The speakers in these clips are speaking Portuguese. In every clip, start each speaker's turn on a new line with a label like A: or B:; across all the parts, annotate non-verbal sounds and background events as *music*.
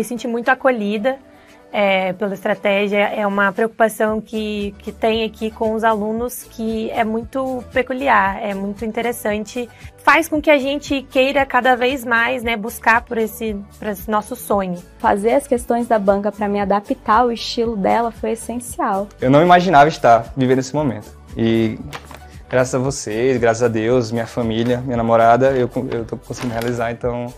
A: me senti muito acolhida é, pela estratégia. É uma preocupação que, que tem aqui com os alunos que é muito peculiar, é muito interessante. Faz com que a gente queira cada vez mais né, buscar por esse, por esse nosso sonho. Fazer as questões da banca para me adaptar ao estilo dela foi essencial.
B: Eu não imaginava estar vivendo esse momento. E graças a vocês, graças a Deus, minha família, minha namorada, eu, eu tô conseguindo realizar, então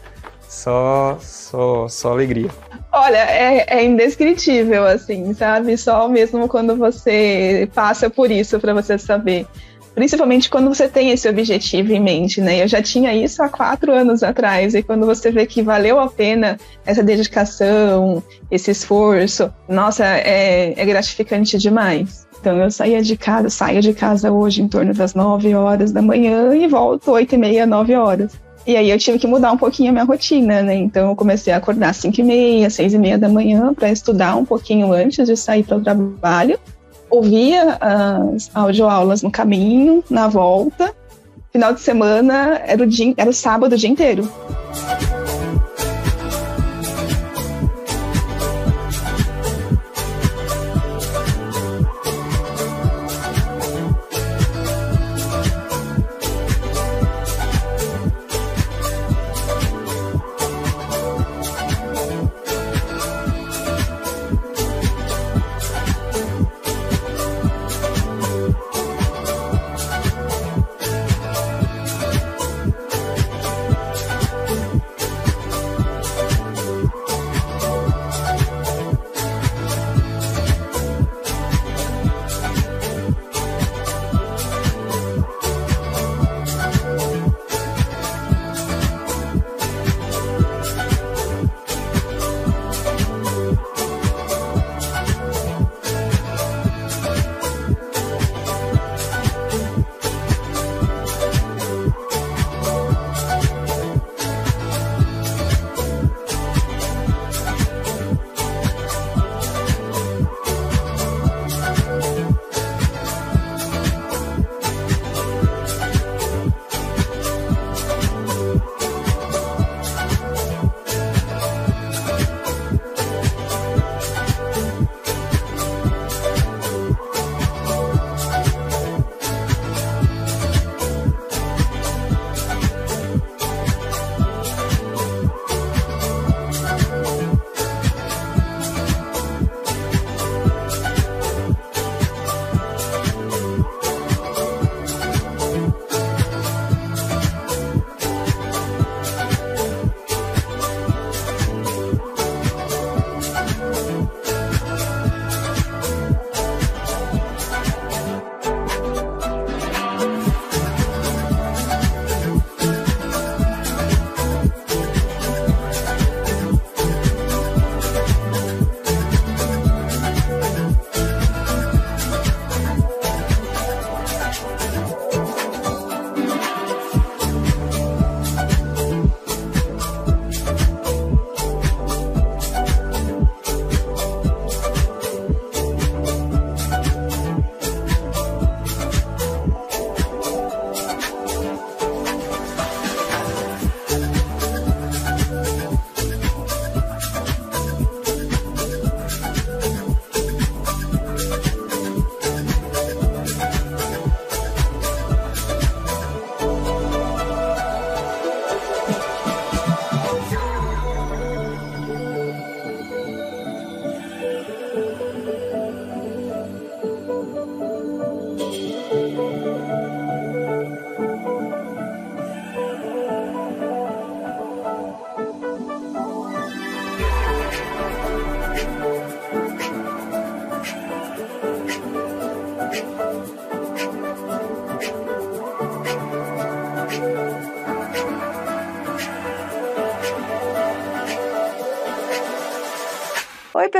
B: só, só, só alegria.
C: Olha, é, é, indescritível, assim, sabe? Só mesmo quando você passa por isso para você saber. Principalmente quando você tem esse objetivo em mente, né? Eu já tinha isso há quatro anos atrás, e quando você vê que valeu a pena essa dedicação, esse esforço, nossa, é, é gratificante demais. Então eu saía de casa, saio de casa hoje em torno das nove horas da manhã e volto oito e meia, nove horas. E aí eu tive que mudar um pouquinho a minha rotina, né? Então eu comecei a acordar às 5 e meia, 6 e meia da manhã para estudar um pouquinho antes de sair para o trabalho. Ouvia as audioaulas no caminho, na volta. Final de semana era o, dia, era o sábado o dia inteiro.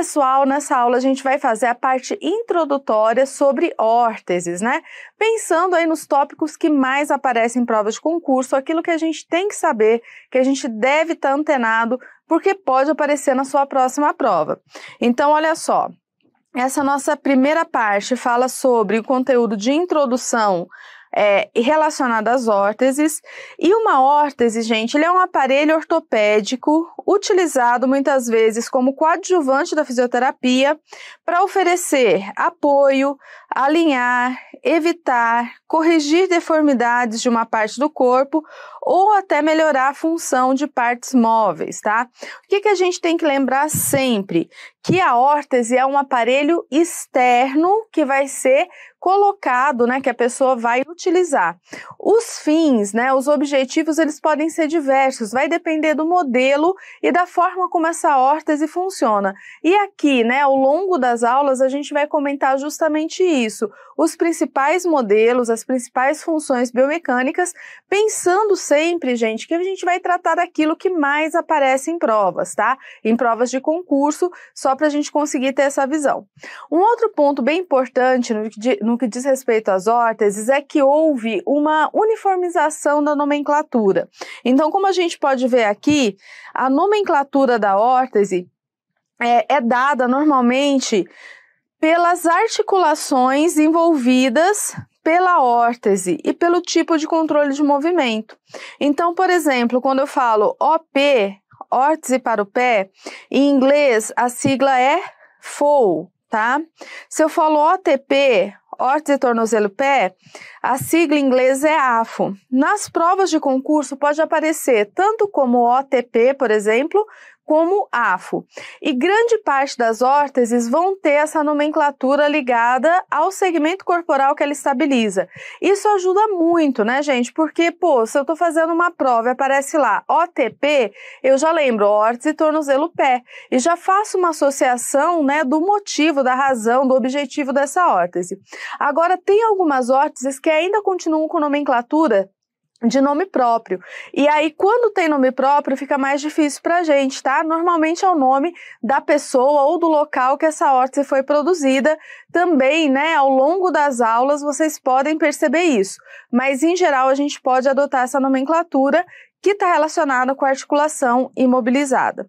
D: pessoal, nessa aula a gente vai fazer a parte introdutória sobre órteses, né? Pensando aí nos tópicos que mais aparecem em provas de concurso, aquilo que a gente tem que saber, que a gente deve estar tá antenado, porque pode aparecer na sua próxima prova. Então, olha só, essa nossa primeira parte fala sobre o conteúdo de introdução é, relacionado às órteses. E uma órtese, gente, ele é um aparelho ortopédico utilizado muitas vezes como coadjuvante da fisioterapia para oferecer apoio, alinhar, evitar, corrigir deformidades de uma parte do corpo ou até melhorar a função de partes móveis, tá? O que, que a gente tem que lembrar sempre? Que a órtese é um aparelho externo que vai ser colocado, né, que a pessoa vai utilizar. Os fins, né, os objetivos, eles podem ser diversos, vai depender do modelo e da forma como essa órtese funciona. E aqui, né, ao longo das aulas a gente vai comentar justamente isso, os principais modelos, as principais funções biomecânicas, pensando sempre, gente, que a gente vai tratar daquilo que mais aparece em provas, tá? Em provas de concurso, só para a gente conseguir ter essa visão. Um outro ponto bem importante no que diz respeito às órteses é que houve uma uniformização da nomenclatura. Então, como a gente pode ver aqui, a nomenclatura da órtese é, é dada normalmente pelas articulações envolvidas pela órtese e pelo tipo de controle de movimento. Então, por exemplo, quando eu falo OP, órtese para o pé, em inglês a sigla é FOL, tá? Se eu falo OTP, órtese tornozelo pé, a sigla em inglês é AFO. Nas provas de concurso pode aparecer tanto como OTP, por exemplo, como AFO. E grande parte das órteses vão ter essa nomenclatura ligada ao segmento corporal que ela estabiliza. Isso ajuda muito, né, gente? Porque, pô, se eu estou fazendo uma prova e aparece lá OTP, eu já lembro órtese, tornozelo, pé. E já faço uma associação, né, do motivo, da razão, do objetivo dessa órtese. Agora, tem algumas órteses que ainda continuam com nomenclatura de nome próprio. E aí, quando tem nome próprio, fica mais difícil para a gente, tá? Normalmente é o nome da pessoa ou do local que essa órtese foi produzida. Também, né, ao longo das aulas, vocês podem perceber isso. Mas, em geral, a gente pode adotar essa nomenclatura que está relacionada com a articulação imobilizada.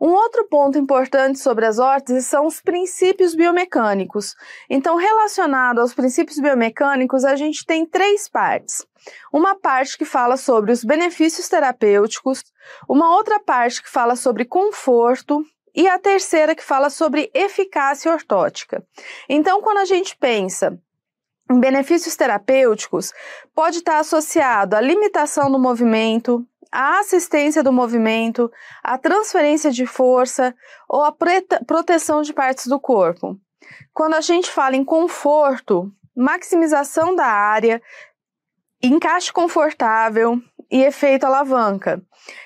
D: Um outro ponto importante sobre as órteses são os princípios biomecânicos. Então, relacionado aos princípios biomecânicos, a gente tem três partes. Uma parte que fala sobre os benefícios terapêuticos, uma outra parte que fala sobre conforto, e a terceira que fala sobre eficácia ortótica. Então, quando a gente pensa em benefícios terapêuticos, pode estar associado à limitação do movimento, à assistência do movimento, à transferência de força ou à proteção de partes do corpo. Quando a gente fala em conforto, maximização da área, encaixe confortável e efeito alavanca.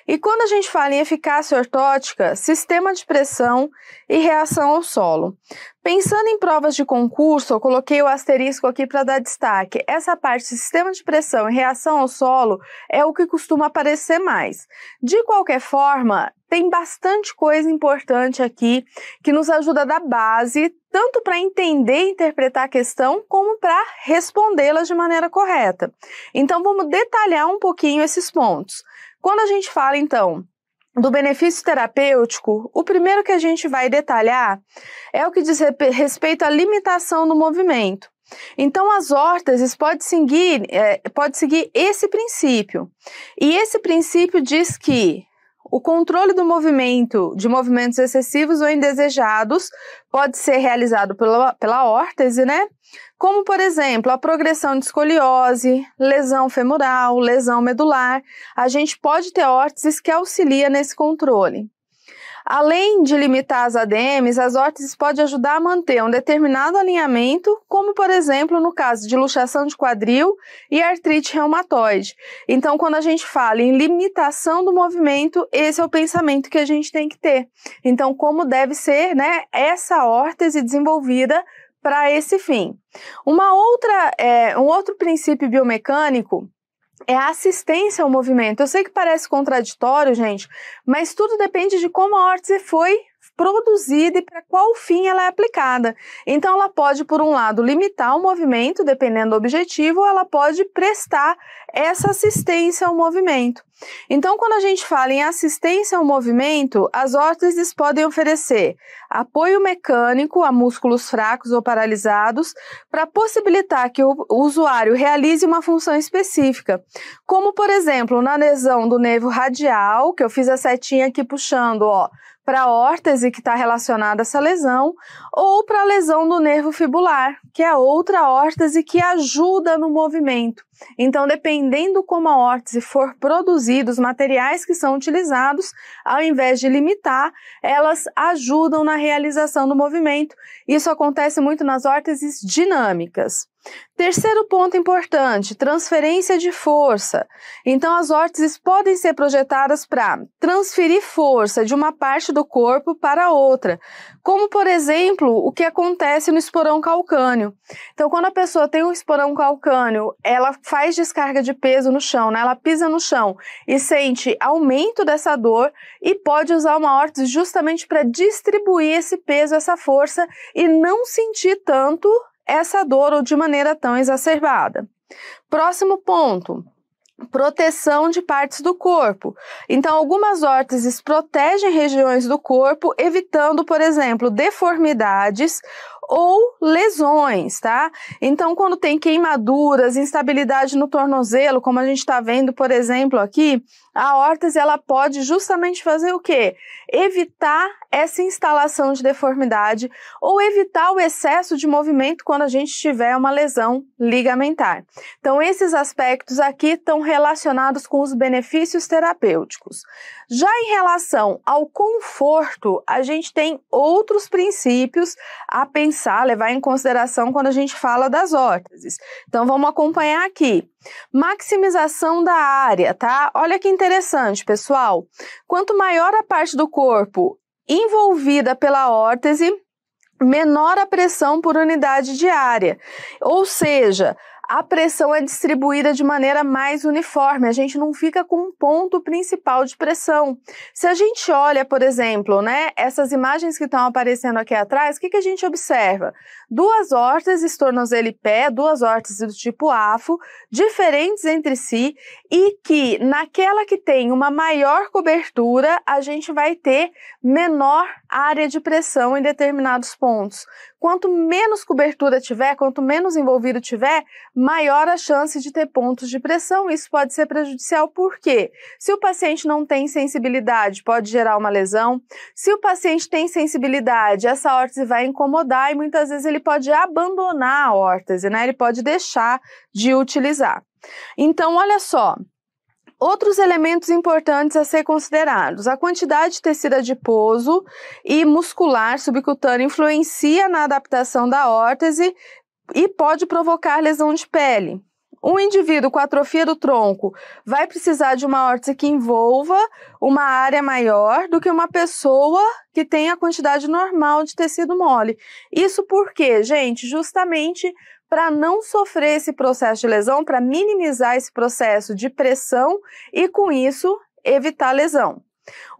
D: E quando a gente fala em eficácia ortótica, sistema de pressão e reação ao solo. Pensando em provas de concurso, eu coloquei o asterisco aqui para dar destaque. Essa parte sistema de pressão e reação ao solo é o que costuma aparecer mais. De qualquer forma, tem bastante coisa importante aqui que nos ajuda da base, tanto para entender e interpretar a questão, como para respondê-la de maneira correta. Então, vamos detalhar um pouquinho esses pontos. Quando a gente fala, então, do benefício terapêutico, o primeiro que a gente vai detalhar é o que diz respeito à limitação do movimento. Então, as órteses pode seguir, é, pode seguir esse princípio. E esse princípio diz que o controle do movimento, de movimentos excessivos ou indesejados, pode ser realizado pela, pela órtese, né? como por exemplo a progressão de escoliose, lesão femoral, lesão medular. A gente pode ter órteses que auxilia nesse controle. Além de limitar as ADMs, as órteses podem ajudar a manter um determinado alinhamento, como por exemplo no caso de luxação de quadril e artrite reumatoide. Então, quando a gente fala em limitação do movimento, esse é o pensamento que a gente tem que ter. Então, como deve ser né, essa órtese desenvolvida para esse fim. Uma outra, é, um outro princípio biomecânico é a assistência ao movimento. Eu sei que parece contraditório, gente, mas tudo depende de como a órtese foi produzida e para qual fim ela é aplicada. Então, ela pode, por um lado, limitar o movimento, dependendo do objetivo, ou ela pode prestar essa assistência ao movimento. Então, quando a gente fala em assistência ao movimento, as órteses podem oferecer apoio mecânico a músculos fracos ou paralisados para possibilitar que o usuário realize uma função específica, como, por exemplo, na lesão do nervo radial, que eu fiz a setinha aqui puxando, ó, para a órtese que está relacionada a essa lesão ou para a lesão do nervo fibular, que é outra órtese que ajuda no movimento. Então, dependendo como a órtese for produzida, os materiais que são utilizados, ao invés de limitar, elas ajudam na realização do movimento. Isso acontece muito nas órteses dinâmicas. Terceiro ponto importante: transferência de força. Então, as órteses podem ser projetadas para transferir força de uma parte do corpo para outra, como, por exemplo, o que acontece no esporão calcâneo. Então, quando a pessoa tem um esporão calcâneo, ela faz descarga de peso no chão, né? ela pisa no chão e sente aumento dessa dor e pode usar uma órtese justamente para distribuir esse peso, essa força e não sentir tanto essa dor ou de maneira tão exacerbada. Próximo ponto proteção de partes do corpo. Então, algumas órteses protegem regiões do corpo, evitando, por exemplo, deformidades ou lesões, tá? Então, quando tem queimaduras, instabilidade no tornozelo, como a gente está vendo, por exemplo, aqui, a órtese ela pode justamente fazer o quê? Evitar essa instalação de deformidade ou evitar o excesso de movimento quando a gente tiver uma lesão ligamentar. Então, esses aspectos aqui estão relacionados com os benefícios terapêuticos. Já em relação ao conforto, a gente tem outros princípios a pensar, levar em consideração quando a gente fala das órteses. Então, vamos acompanhar aqui. Maximização da área, tá? Olha que interessante, pessoal. Quanto maior a parte do corpo envolvida pela órtese menor a pressão por unidade de área. Ou seja, a pressão é distribuída de maneira mais uniforme, a gente não fica com um ponto principal de pressão. Se a gente olha, por exemplo, né, essas imagens que estão aparecendo aqui atrás, o que, que a gente observa? Duas órteses, tornozelo e pé, duas órteses do tipo AFO, diferentes entre si, e que naquela que tem uma maior cobertura, a gente vai ter menor área de pressão em determinados pontos. Quanto menos cobertura tiver, quanto menos envolvido tiver, maior a chance de ter pontos de pressão. Isso pode ser prejudicial porque se o paciente não tem sensibilidade, pode gerar uma lesão. Se o paciente tem sensibilidade, essa órtese vai incomodar e muitas vezes ele pode abandonar a órtese, né? Ele pode deixar de utilizar. Então, olha só, Outros elementos importantes a ser considerados: a quantidade de tecido adiposo e muscular subcutâneo influencia na adaptação da órtese e pode provocar lesão de pele. Um indivíduo com atrofia do tronco vai precisar de uma órtese que envolva uma área maior do que uma pessoa que tem a quantidade normal de tecido mole. Isso porque, gente, justamente para não sofrer esse processo de lesão, para minimizar esse processo de pressão e, com isso, evitar lesão.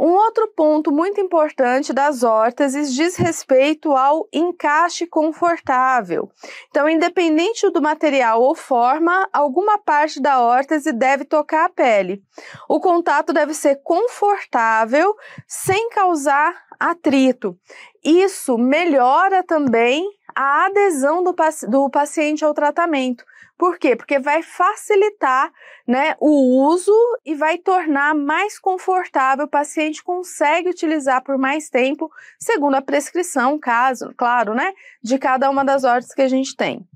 D: Um outro ponto muito importante das órteses diz respeito ao encaixe confortável. Então, independente do material ou forma, alguma parte da órtese deve tocar a pele. O contato deve ser confortável, sem causar atrito. Isso melhora também a adesão do, do paciente ao tratamento. Por quê? Porque vai facilitar né, o uso e vai tornar mais confortável, o paciente consegue utilizar por mais tempo, segundo a prescrição, caso, claro, né, de cada uma das ordens que a gente tem.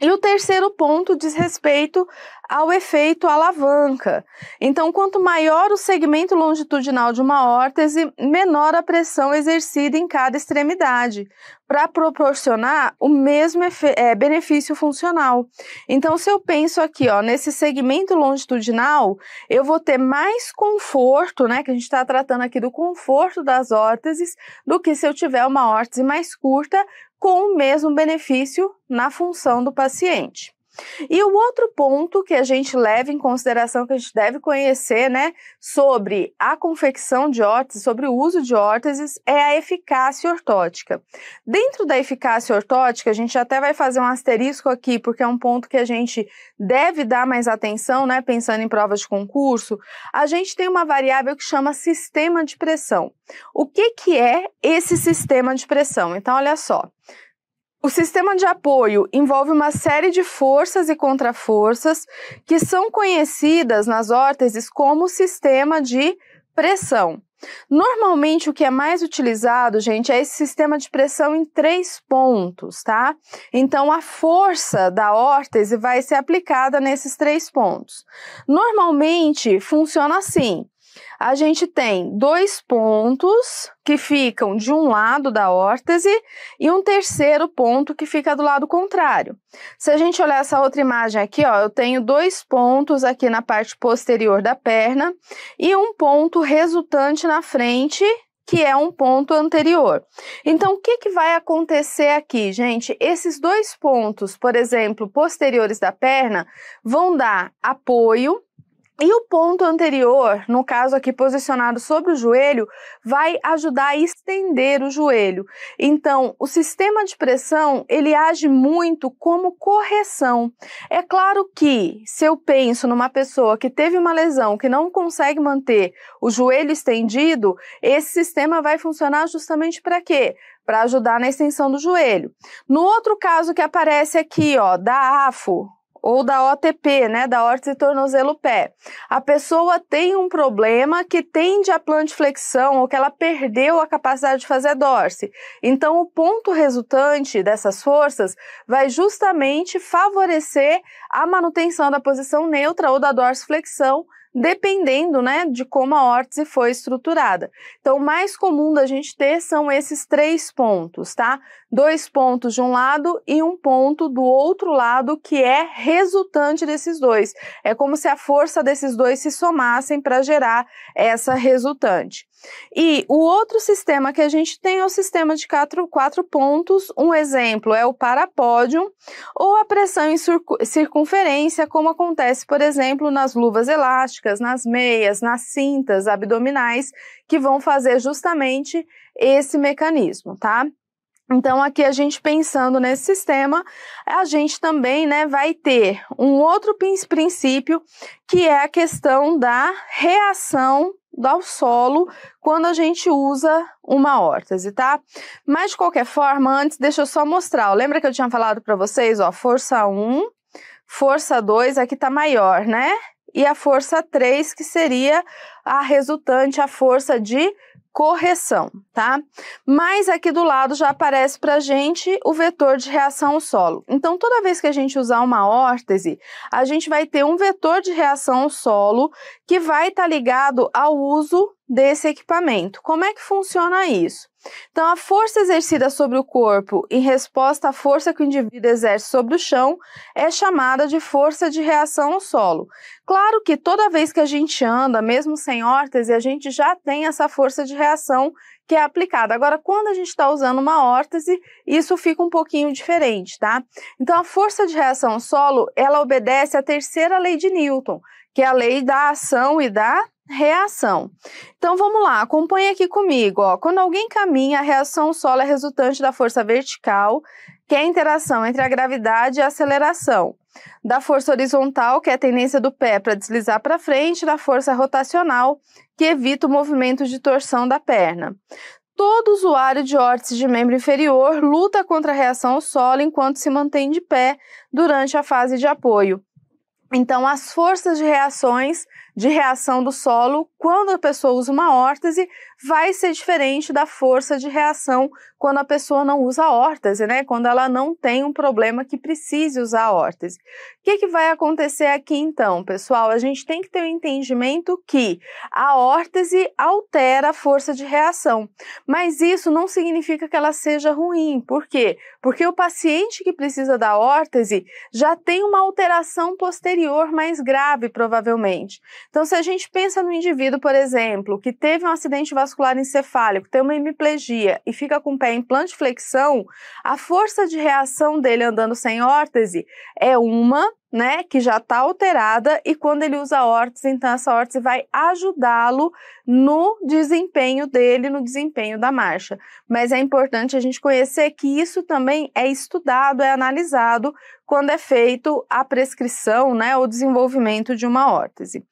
D: E o terceiro ponto diz respeito ao efeito alavanca. Então, quanto maior o segmento longitudinal de uma órtese, menor a pressão exercida em cada extremidade, para proporcionar o mesmo é, benefício funcional. Então, se eu penso aqui, ó, nesse segmento longitudinal, eu vou ter mais conforto, né, que a gente está tratando aqui do conforto das órteses, do que se eu tiver uma órtese mais curta, com o mesmo benefício na função do paciente. E o outro ponto que a gente leva em consideração, que a gente deve conhecer, né, sobre a confecção de órteses, sobre o uso de órteses, é a eficácia ortótica. Dentro da eficácia ortótica, a gente até vai fazer um asterisco aqui, porque é um ponto que a gente deve dar mais atenção, né, pensando em provas de concurso. A gente tem uma variável que chama sistema de pressão. O que, que é esse sistema de pressão? Então, olha só. O sistema de apoio envolve uma série de forças e contraforças que são conhecidas nas órteses como sistema de pressão. Normalmente o que é mais utilizado, gente, é esse sistema de pressão em três pontos, tá? Então a força da órtese vai ser aplicada nesses três pontos. Normalmente funciona assim: a gente tem dois pontos que ficam de um lado da órtese e um terceiro ponto que fica do lado contrário. Se a gente olhar essa outra imagem aqui, ó, eu tenho dois pontos aqui na parte posterior da perna e um ponto resultante na frente que é um ponto anterior. Então, o que, que vai acontecer aqui, gente? Esses dois pontos, por exemplo, posteriores da perna, vão dar apoio e o ponto anterior, no caso aqui posicionado sobre o joelho, vai ajudar a estender o joelho. Então, o sistema de pressão, ele age muito como correção. É claro que se eu penso numa pessoa que teve uma lesão, que não consegue manter o joelho estendido, esse sistema vai funcionar justamente para quê? Para ajudar na extensão do joelho. No outro caso que aparece aqui, ó, da AFO, ou da OTP, né, da órtese tornozelo pé. A pessoa tem um problema que tende à plantiflexão ou que ela perdeu a capacidade de fazer dorse. Então o ponto resultante dessas forças vai justamente favorecer a manutenção da posição neutra ou da dorsiflexão dependendo né, de como a órtese foi estruturada. Então, o mais comum da gente ter são esses três pontos, tá? Dois pontos de um lado e um ponto do outro lado, que é resultante desses dois. É como se a força desses dois se somassem para gerar essa resultante. E o outro sistema que a gente tem é o sistema de quatro, quatro pontos. Um exemplo é o parapódio ou a pressão em circunferência, como acontece, por exemplo, nas luvas elásticas, nas meias, nas cintas abdominais, que vão fazer justamente esse mecanismo, tá? Então, aqui a gente pensando nesse sistema, a gente também né, vai ter um outro princípio que é a questão da reação ao solo quando a gente usa uma órtese, tá? Mas de qualquer forma, antes deixa eu só mostrar. Ó, lembra que eu tinha falado para vocês, ó, força 1, força 2 aqui tá maior, né? E a força 3 que seria a resultante, a força de correção, tá? Mas aqui do lado já aparece para gente o vetor de reação ao solo. Então, toda vez que a gente usar uma órtese, a gente vai ter um vetor de reação ao solo que vai estar tá ligado ao uso desse equipamento. Como é que funciona isso? Então, a força exercida sobre o corpo em resposta à força que o indivíduo exerce sobre o chão é chamada de força de reação ao solo. Claro que toda vez que a gente anda, mesmo sem órtese, a gente já tem essa força de reação que é aplicada. Agora, quando a gente está usando uma órtese, isso fica um pouquinho diferente, tá? Então, a força de reação ao solo, ela obedece à terceira lei de Newton, que é a lei da ação e da reação. Então vamos lá, acompanhe aqui comigo. Ó. Quando alguém caminha, a reação solo é resultante da força vertical, que é a interação entre a gravidade e a aceleração. Da força horizontal, que é a tendência do pé para deslizar para frente, da força rotacional, que evita o movimento de torção da perna. Todo usuário de órtice de membro inferior luta contra a reação ao solo enquanto se mantém de pé durante a fase de apoio. Então, as forças de reações de reação do solo quando a pessoa usa uma órtese vai ser diferente da força de reação quando a pessoa não usa órtese, né? Quando ela não tem um problema que precise usar a órtese. O que, que vai acontecer aqui então, pessoal? A gente tem que ter o um entendimento que a órtese altera a força de reação, mas isso não significa que ela seja ruim. Por quê? Porque o paciente que precisa da órtese já tem uma alteração posterior mais grave, provavelmente. Então, se a gente pensa no indivíduo, por exemplo, que teve um acidente vascular encefálico, tem uma hemiplegia e fica com o pé em plante flexão, a força de reação dele andando sem órtese é uma, né, que já está alterada, e quando ele usa órtese, então essa órtese vai ajudá-lo no desempenho dele, no desempenho da marcha. Mas é importante a gente conhecer que isso também é estudado, é analisado quando é feito a prescrição, né, o desenvolvimento de uma órtese.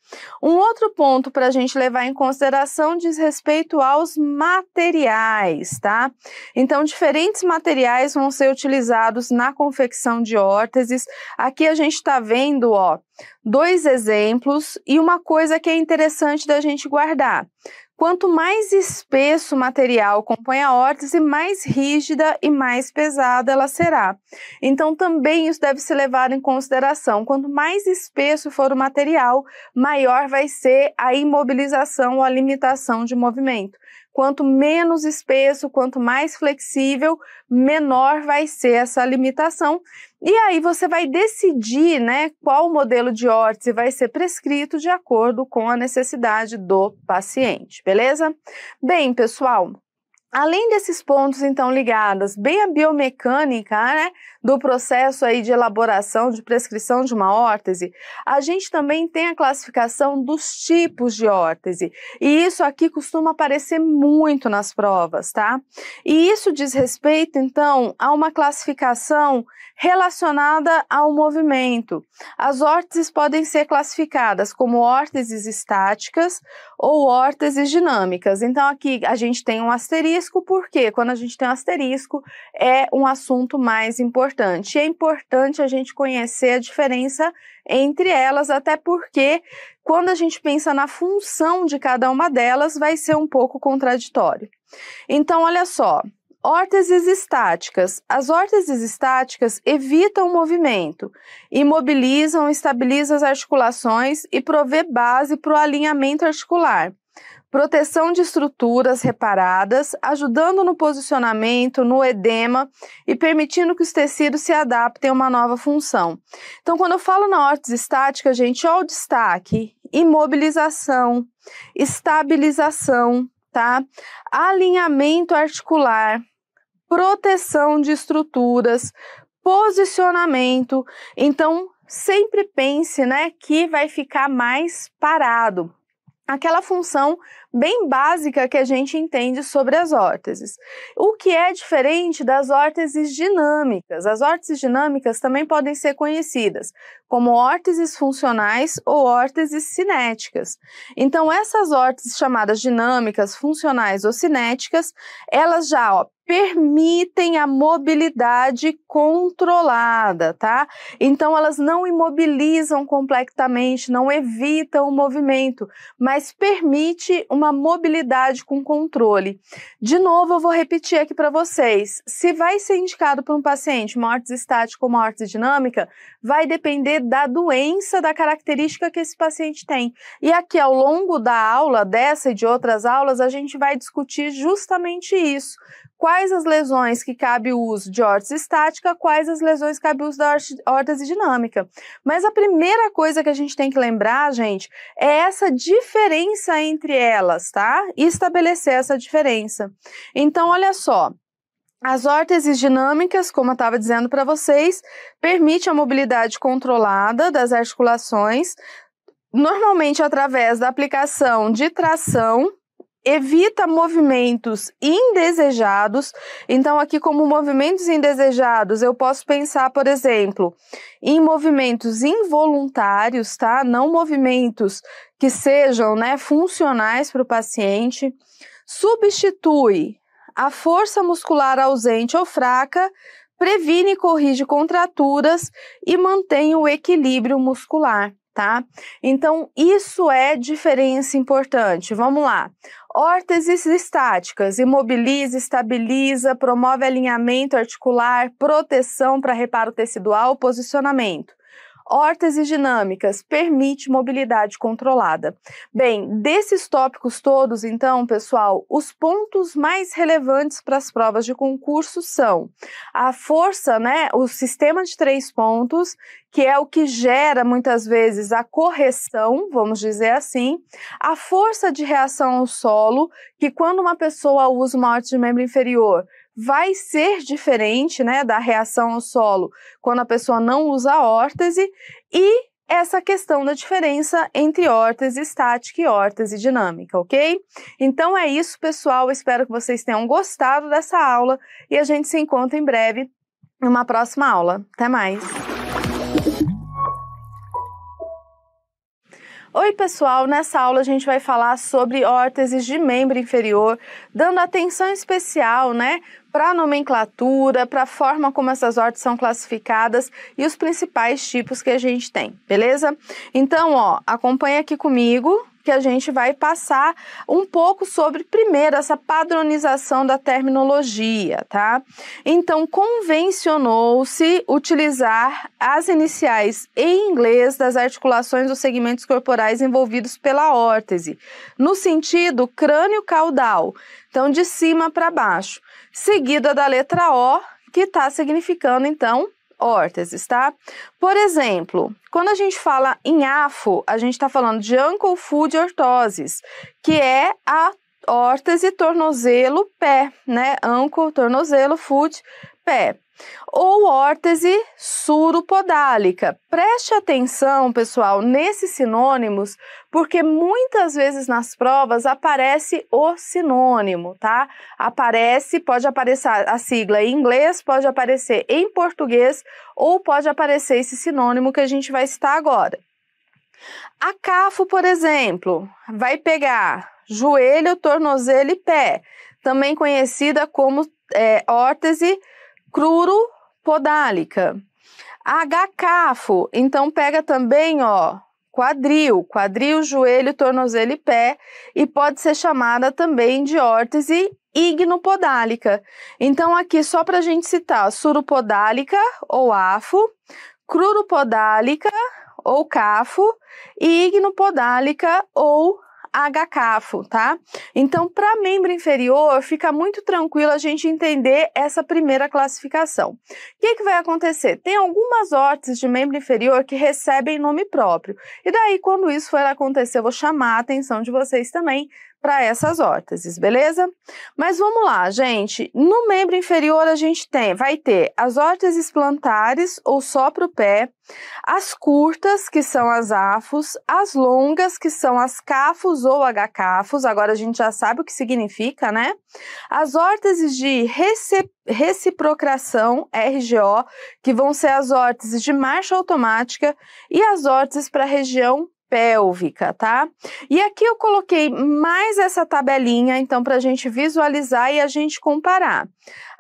D: Um outro ponto para a gente levar em consideração diz respeito aos materiais, tá? Então, diferentes materiais vão ser utilizados na confecção de órteses. Aqui a gente está vendo, ó, dois exemplos e uma coisa que é interessante da gente guardar. Quanto mais espesso o material compõe a órtese, mais rígida e mais pesada ela será. Então, também isso deve ser levado em consideração. Quanto mais espesso for o material, maior vai ser a imobilização ou a limitação de movimento. Quanto menos espesso, quanto mais flexível, menor vai ser essa limitação. E aí você vai decidir né, qual modelo de órtese vai ser prescrito de acordo com a necessidade do paciente, beleza? Bem, pessoal, Além desses pontos, então, ligados bem à biomecânica né, do processo aí de elaboração, de prescrição de uma órtese, a gente também tem a classificação dos tipos de órtese. E isso aqui costuma aparecer muito nas provas, tá? E isso diz respeito, então, a uma classificação relacionada ao movimento. As órteses podem ser classificadas como órteses estáticas ou órteses dinâmicas. Então aqui a gente tem um asterisco, porque quando a gente tem um asterisco é um assunto mais importante. E é importante a gente conhecer a diferença entre elas, até porque quando a gente pensa na função de cada uma delas, vai ser um pouco contraditório. Então, olha só, Órteses estáticas. As órteses estáticas evitam o movimento, imobilizam, estabilizam as articulações e provê base para o alinhamento articular. Proteção de estruturas reparadas, ajudando no posicionamento, no edema e permitindo que os tecidos se adaptem a uma nova função. Então, quando eu falo na órtese estática, gente, olha o destaque: imobilização, estabilização, tá? Alinhamento articular, proteção de estruturas, posicionamento. Então, sempre pense, né, que vai ficar mais parado. Aquela função bem básica que a gente entende sobre as órteses. O que é diferente das órteses dinâmicas? As órteses dinâmicas também podem ser conhecidas como órteses funcionais ou órteses cinéticas. Então, essas órteses chamadas dinâmicas, funcionais ou cinéticas, elas já ó, permitem a mobilidade controlada, tá? Então elas não imobilizam completamente, não evitam o movimento, mas permite uma mobilidade com controle. De novo, eu vou repetir aqui para vocês. Se vai ser indicado para um paciente uma órtese estática ou uma órtese dinâmica, vai depender da doença, da característica que esse paciente tem. E aqui ao longo da aula dessa e de outras aulas, a gente vai discutir justamente isso quais as lesões que cabe o uso de órtese estática, quais as lesões que cabe o uso da órtese dinâmica. Mas a primeira coisa que a gente tem que lembrar, gente, é essa diferença entre elas, tá? Estabelecer essa diferença. Então, olha só, as órteses dinâmicas, como eu estava dizendo para vocês, permite a mobilidade controlada das articulações, normalmente através da aplicação de tração evita movimentos indesejados. Então, aqui, como movimentos indesejados, eu posso pensar, por exemplo, em movimentos involuntários, tá? Não movimentos que sejam né, funcionais para o paciente. Substitui a força muscular ausente ou fraca, previne e corrige contraturas e mantém o equilíbrio muscular tá? Então, isso é diferença importante. Vamos lá. Órteses estáticas, imobiliza, estabiliza, promove alinhamento articular, proteção para reparo tecidual, posicionamento órteses dinâmicas, permite mobilidade controlada. Bem, desses tópicos todos, então, pessoal, os pontos mais relevantes para as provas de concurso são a força, né, o sistema de três pontos, que é o que gera muitas vezes a correção, vamos dizer assim, a força de reação ao solo, que quando uma pessoa usa uma órtese de membro inferior, vai ser diferente né, da reação ao solo quando a pessoa não usa órtese e essa questão da diferença entre órtese estática e órtese dinâmica, ok? Então é isso, pessoal. Espero que vocês tenham gostado dessa aula e a gente se encontra em breve numa próxima aula. Até mais! Oi, pessoal! Nessa aula a gente vai falar sobre órteses de membro inferior, dando atenção especial, né, para a nomenclatura, para a forma como essas hortas são classificadas e os principais tipos que a gente tem, beleza? Então, ó, acompanha aqui comigo que a gente vai passar um pouco sobre primeiro essa padronização da terminologia, tá? Então, convencionou-se utilizar as iniciais em inglês das articulações dos segmentos corporais envolvidos pela órtese, no sentido crânio caudal, então de cima para baixo seguida da letra O, que está significando então órteses, tá? Por exemplo, quando a gente fala em AFO, a gente está falando de ankle foot ortoses, que é a órtese tornozelo pé, né? Ankle, tornozelo, foot, pé. Ou órtese suropodálica. Preste atenção, pessoal, nesses sinônimos, porque muitas vezes nas provas aparece o sinônimo, tá? Aparece, pode aparecer a sigla em inglês, pode aparecer em português ou pode aparecer esse sinônimo que a gente vai citar agora. A CAFO, por exemplo, vai pegar joelho, tornozelo e pé, também conhecida como é, órtese cruropodálica. A HCAFO, então pega também, ó, quadril, quadril, joelho, tornozelo e pé, e pode ser chamada também de órtese ignopodálica. Então, aqui, só para a gente citar, suropodálica ou afo, cruropodálica ou cafo e ignopodálica ou HCAFO, tá? Então, para membro inferior, fica muito tranquilo a gente entender essa primeira classificação. O que, que vai acontecer? Tem algumas órteses de membro inferior que recebem nome próprio. E daí, quando isso for acontecer, eu vou chamar a atenção de vocês também para essas órteses, beleza? Mas vamos lá, gente. No membro inferior a gente tem, vai ter as órteses plantares ou só para o pé, as curtas, que são as afos, as longas, que são as cafos ou hcafos, agora a gente já sabe o que significa, né? As órteses de reciprocação, RGO, que vão ser as órteses de marcha automática e as órteses para a região pélvica, tá? E aqui eu coloquei mais essa tabelinha, então, para a gente visualizar e a gente comparar.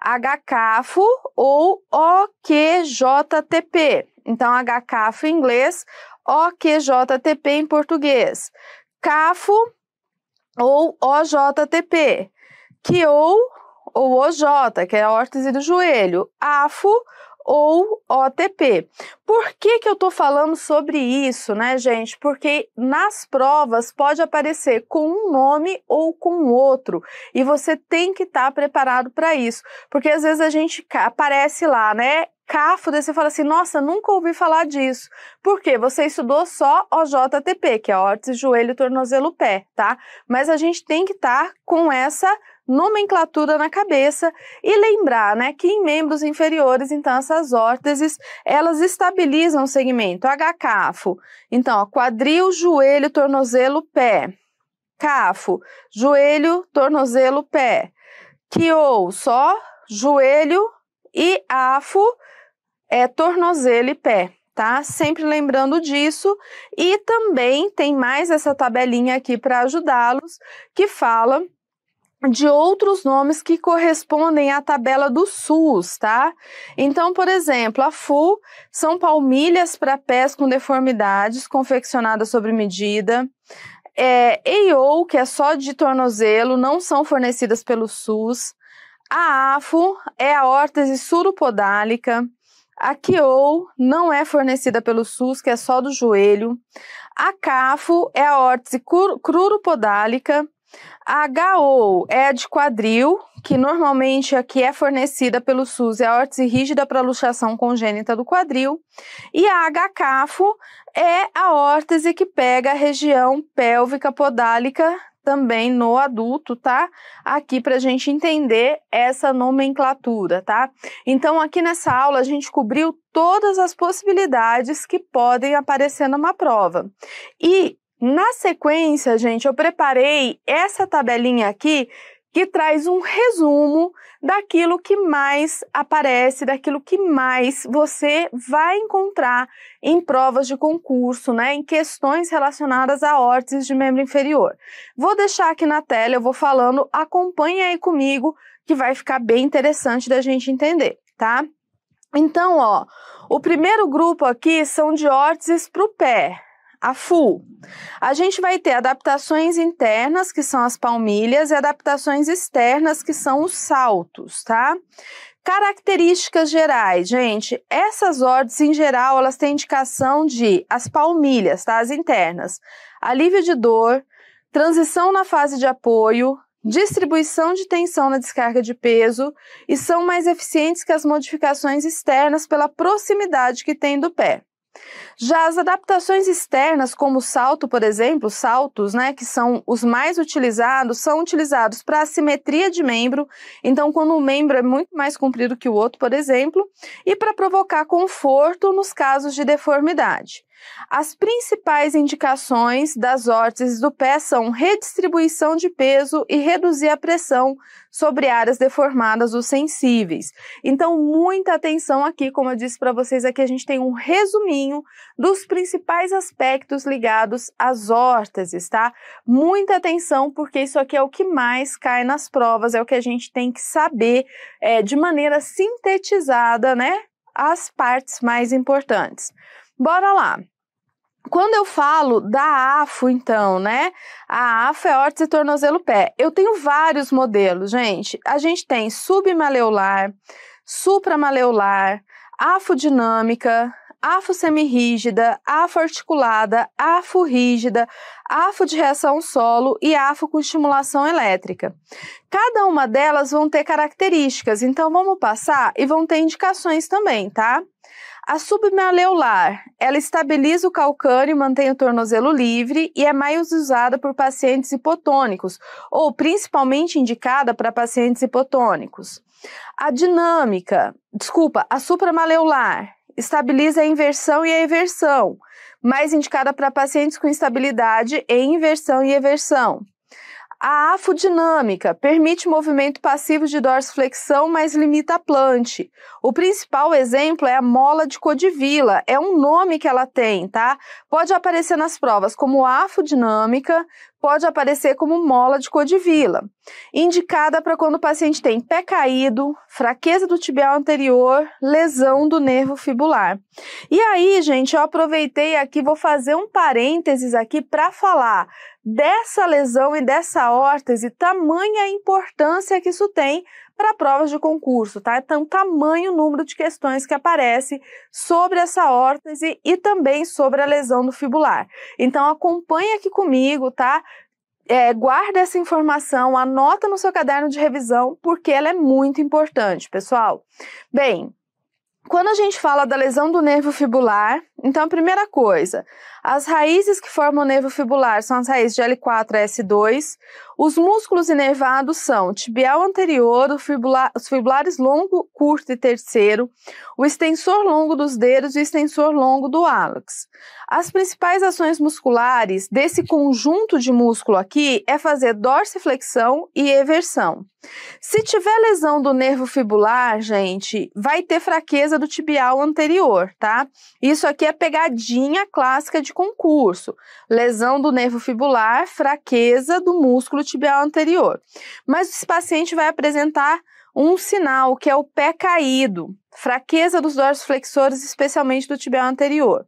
D: HCAFO ou OQJTP. Então, HCAFO em inglês, OQJTP em português. CAFO ou OJTP. Que ou OJ, que é a órtese do joelho. AFO ou OTP. Por que, que eu estou falando sobre isso, né, gente? Porque nas provas pode aparecer com um nome ou com outro e você tem que estar tá preparado para isso, porque às vezes a gente aparece lá, né? CAFO, daí você fala assim, nossa, nunca ouvi falar disso. Por quê? Você estudou só OJTP, que é órtice, joelho, tornozelo, pé, tá? Mas a gente tem que estar tá com essa nomenclatura na cabeça e lembrar, né, que em membros inferiores, então essas órteses, elas estabilizam o segmento HCAFO. Então, ó, quadril, joelho, tornozelo, pé. CAFO, joelho, tornozelo, pé. ou só joelho e AFO é tornozelo e pé. Tá? Sempre lembrando disso. E também tem mais essa tabelinha aqui para ajudá-los, que fala de outros nomes que correspondem à tabela do SUS, tá? Então, por exemplo, a FU são palmilhas para pés com deformidades confeccionadas sobre medida. É, EIO, que é só de tornozelo, não são fornecidas pelo SUS. A AFO é a órtese suropodálica. A kiou não é fornecida pelo SUS, que é só do joelho. A CAFO é a órtese cruropodálica. A HO é a de quadril, que normalmente aqui é fornecida pelo SUS, é a órtese rígida para luxação congênita do quadril. E a HCAFO é a órtese que pega a região pélvica podálica também no adulto, tá? Aqui para a gente entender essa nomenclatura, tá? Então, aqui nessa aula, a gente cobriu todas as possibilidades que podem aparecer numa prova. E na sequência, gente, eu preparei essa tabelinha aqui que traz um resumo daquilo que mais aparece, daquilo que mais você vai encontrar em provas de concurso, né, em questões relacionadas a órteses de membro inferior. Vou deixar aqui na tela, eu vou falando, acompanha aí comigo que vai ficar bem interessante da gente entender, tá? Então, ó, o primeiro grupo aqui são de órteses para o pé, a full. A gente vai ter adaptações internas, que são as palmilhas, e adaptações externas, que são os saltos, tá? Características gerais, gente, essas ordens em geral, elas têm indicação de as palmilhas, tá? As internas. Alívio de dor, transição na fase de apoio, distribuição de tensão na descarga de peso e são mais eficientes que as modificações externas pela proximidade que tem do pé. Já as adaptações externas, como o salto, por exemplo, saltos, né, que são os mais utilizados, são utilizados para assimetria de membro, então quando um membro é muito mais comprido que o outro, por exemplo, e para provocar conforto nos casos de deformidade. As principais indicações das órteses do pé são redistribuição de peso e reduzir a pressão sobre áreas deformadas ou sensíveis. Então, muita atenção aqui, como eu disse para vocês, aqui a gente tem um resuminho dos principais aspectos ligados às órteses, tá? Muita atenção, porque isso aqui é o que mais cai nas provas, é o que a gente tem que saber é, de maneira sintetizada, né? As partes mais importantes. Bora lá. Quando eu falo da AFO, então, né? A AFO é órtese tornozelo pé. Eu tenho vários modelos, gente. A gente tem submaleolar, supramaleolar, afodinâmica, afo semirrígida, afo articulada, afo rígida, afo de reação solo e afo com estimulação elétrica. Cada uma delas vão ter características, então vamos passar e vão ter indicações também, tá? A submaleolar, ela estabiliza o calcâneo, mantém o tornozelo livre e é mais usada por pacientes hipotônicos, ou principalmente indicada para pacientes hipotônicos. A dinâmica, desculpa, a supramaleolar, estabiliza a inversão e a eversão, mais indicada para pacientes com instabilidade em inversão e eversão. A afodinâmica permite movimento passivo de dorsiflexão, mas limita a plante. O principal exemplo é a mola de codivila, é um nome que ela tem, tá? Pode aparecer nas provas como afodinâmica, pode aparecer como mola de Codivila, indicada para quando o paciente tem pé caído, fraqueza do tibial anterior, lesão do nervo fibular. E aí, gente, eu aproveitei aqui, vou fazer um parênteses aqui para falar dessa lesão e dessa órtese, tamanha importância que isso tem para provas de concurso, tá? Então, tamanho o número de questões que aparece sobre essa órtese e também sobre a lesão do fibular. Então, acompanha aqui comigo, tá? É, guarda essa informação, anota no seu caderno de revisão, porque ela é muito importante, pessoal. Bem, quando a gente fala da lesão do nervo fibular, então a primeira coisa, as raízes que formam o nervo fibular são as raízes de L4 a S2. Os músculos inervados são tibial anterior, fibular, os fibulares longo, curto e terceiro, o extensor longo dos dedos e o extensor longo do hálux. As principais ações musculares desse conjunto de músculo aqui é fazer dorsiflexão e eversão. Se tiver lesão do nervo fibular, gente, vai ter fraqueza do tibial anterior, tá? Isso aqui é pegadinha clássica de concurso, lesão do nervo fibular, fraqueza do músculo tibial anterior. Mas esse paciente vai apresentar um sinal que é o pé caído, fraqueza dos dorsiflexores, especialmente do tibial anterior.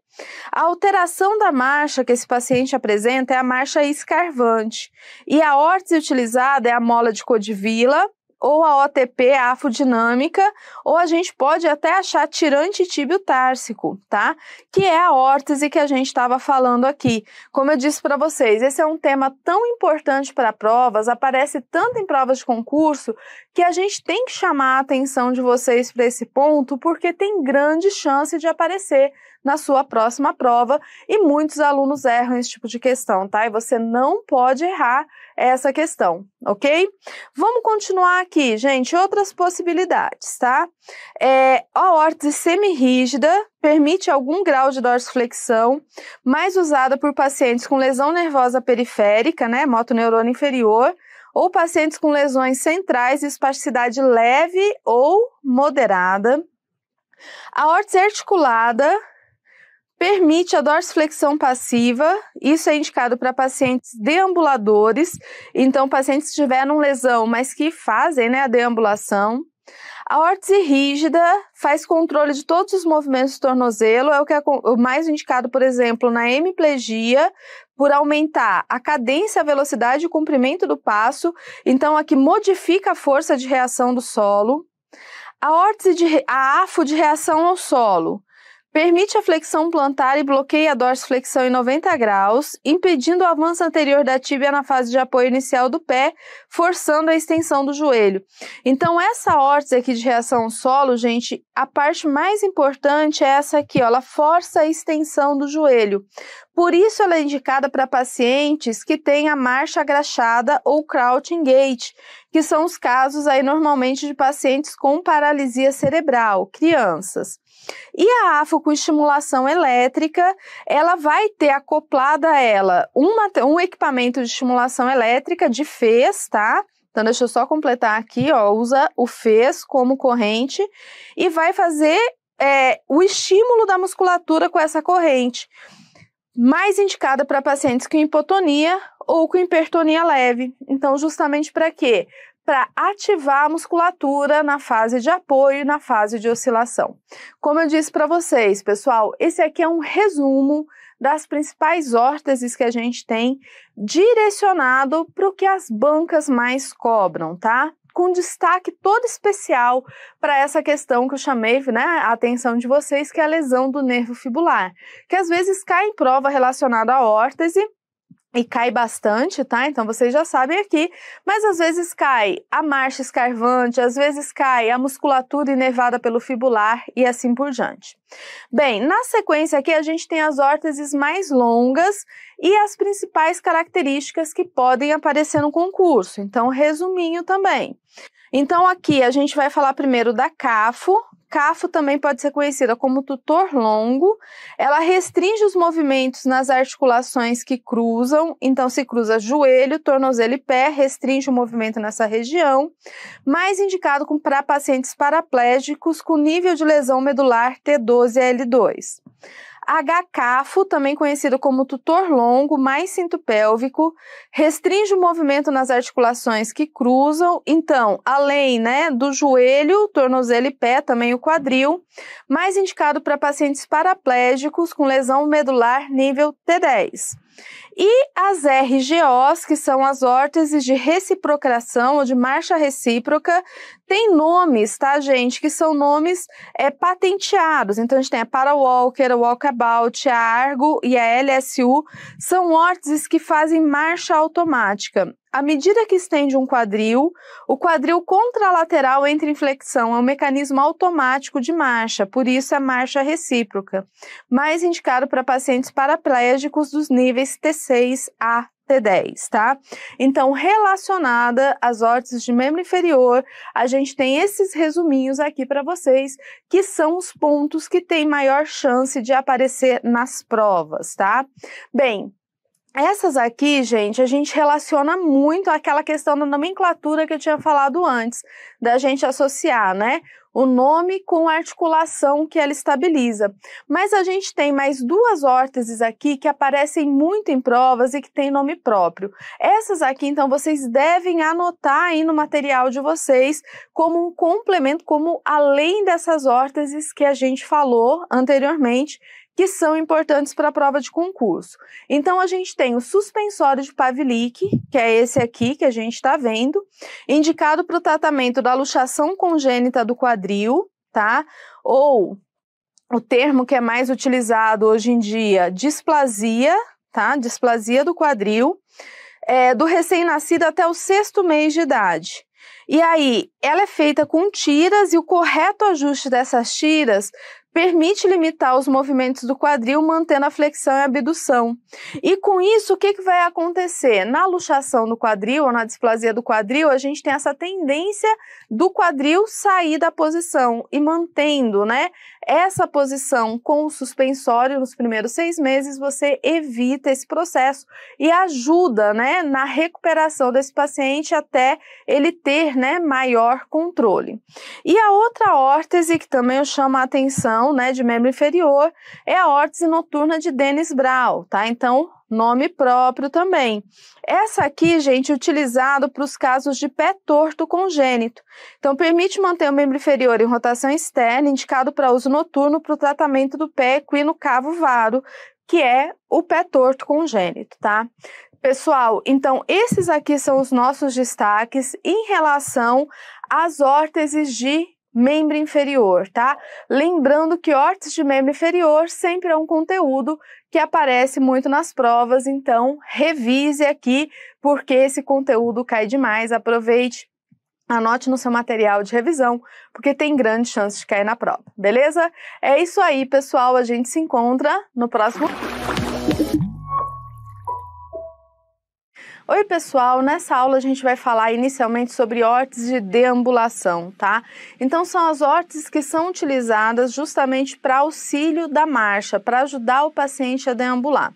D: A alteração da marcha que esse paciente apresenta é a marcha escarvante, e a órtese utilizada é a mola de Codivilla ou a OTP afrodinâmica, ou a gente pode até achar tirante tíbio társico, tá? Que é a órtese que a gente estava falando aqui. Como eu disse para vocês, esse é um tema tão importante para provas, aparece tanto em provas de concurso, que a gente tem que chamar a atenção de vocês para esse ponto, porque tem grande chance de aparecer na sua próxima prova e muitos alunos erram esse tipo de questão, tá? E você não pode errar essa questão, ok? Vamos continuar aqui, gente, outras possibilidades, tá? É, a órtese semirrígida permite algum grau de dorsiflexão, mais usada por pacientes com lesão nervosa periférica, né, Motoneurona inferior, ou pacientes com lesões centrais e espasticidade leve ou moderada. A órtese articulada Permite a dorsiflexão passiva, isso é indicado para pacientes deambuladores, então pacientes que tiveram lesão, mas que fazem né, a deambulação. A órtese rígida faz controle de todos os movimentos do tornozelo, é o que é o mais indicado, por exemplo, na hemiplegia, por aumentar a cadência, a velocidade e o comprimento do passo, então a que modifica a força de reação do solo. A de a afo de reação ao solo Permite a flexão plantar e bloqueia a dorsiflexão em 90 graus, impedindo o avanço anterior da tíbia na fase de apoio inicial do pé, forçando a extensão do joelho. Então, essa órtese aqui de reação solo, gente, a parte mais importante é essa aqui, ó, ela força a extensão do joelho. Por isso, ela é indicada para pacientes que têm a marcha graxada ou crouching gait, que são os casos aí normalmente de pacientes com paralisia cerebral, crianças. E a AFO com estimulação elétrica, ela vai ter acoplada a ela uma, um equipamento de estimulação elétrica de fez, tá? Então, deixa eu só completar aqui, ó, usa o fez como corrente e vai fazer é, o estímulo da musculatura com essa corrente, mais indicada para pacientes com hipotonia ou com hipertonia leve. Então, justamente para quê? para ativar a musculatura na fase de apoio e na fase de oscilação. Como eu disse para vocês, pessoal, esse aqui é um resumo das principais órteses que a gente tem direcionado para o que as bancas mais cobram, tá? com destaque todo especial para essa questão que eu chamei né, a atenção de vocês, que é a lesão do nervo fibular, que às vezes cai em prova relacionada à órtese e cai bastante, tá? Então vocês já sabem aqui, mas às vezes cai a marcha escarvante, às vezes cai a musculatura inervada pelo fibular e assim por diante. Bem, na sequência aqui a gente tem as órteses mais longas e as principais características que podem aparecer no concurso. Então, resuminho também. Então, aqui a gente vai falar primeiro da CAFO, CAFO também pode ser conhecida como tutor longo. Ela restringe os movimentos nas articulações que cruzam, então se cruza joelho, tornozelo e pé, restringe o movimento nessa região. Mais indicado para pacientes paraplégicos com nível de lesão medular T12 L2. HCAFO, também conhecido como tutor longo mais cinto pélvico, restringe o movimento nas articulações que cruzam, então, além né, do joelho, tornozelo e pé, também o quadril, mais indicado para pacientes paraplégicos com lesão medular nível T10. E as RGOs, que são as órteses de reciprocação ou de marcha recíproca, tem nomes, tá, gente, que são nomes é, patenteados. Então, a gente tem a Parawalker, a Walkabout, a Argo e a LSU. São órteses que fazem marcha automática. À medida que estende um quadril, o quadril contralateral entra em flexão, é um mecanismo automático de marcha, por isso é marcha recíproca, mais indicado para pacientes paraplégicos dos níveis T6 a T10, tá? Então, relacionada às órteses de membro inferior, a gente tem esses resuminhos aqui para vocês, que são os pontos que têm maior chance de aparecer nas provas, tá? Bem, essas aqui, gente, a gente relaciona muito àquela questão da nomenclatura que eu tinha falado antes, da gente associar, né? o nome com a articulação que ela estabiliza. Mas a gente tem mais duas órteses aqui que aparecem muito em provas e que têm nome próprio. Essas aqui, então, vocês devem anotar aí no material de vocês como um complemento, como além dessas órteses que a gente falou anteriormente, que são importantes para a prova de concurso. Então, a gente tem o suspensório de Pavlik, que é esse aqui que a gente está vendo, indicado para o tratamento da luxação congênita do quadril, tá? Ou o termo que é mais utilizado hoje em dia, displasia, tá? Displasia do quadril, é, do recém-nascido até o sexto mês de idade. E aí, ela é feita com tiras e o correto ajuste dessas tiras permite limitar os movimentos do quadril, mantendo a flexão e a abdução. E com isso, o que, que vai acontecer? Na luxação do quadril ou na displasia do quadril, a gente tem essa tendência do quadril sair da posição e mantendo, né, essa posição com o suspensório nos primeiros seis meses, você evita esse processo e ajuda né, na recuperação desse paciente até ele ter né, maior controle. E a outra órtese que também chama a atenção né, de membro inferior é a órtese noturna de Dennis Brau, tá? Então, nome próprio também. Essa aqui, gente, é utilizado para os casos de pé torto congênito. Então, permite manter o membro inferior em rotação externa, indicado para uso noturno para o tratamento do pé equino cavo-varo, que é o pé torto congênito, tá? Pessoal, então esses aqui são os nossos destaques em relação às órteses de membro inferior, tá? Lembrando que órtice de membro inferior sempre é um conteúdo que aparece muito nas provas, então revise aqui porque esse conteúdo cai demais, aproveite Anote no seu material de revisão, porque tem grande chance de cair na prova, beleza? É isso aí, pessoal. A gente se encontra no próximo. Oi, pessoal! Nessa aula a gente vai falar inicialmente sobre órteses de deambulação, tá? Então, são as órteses que são utilizadas justamente para auxílio da marcha, para ajudar o paciente a deambular.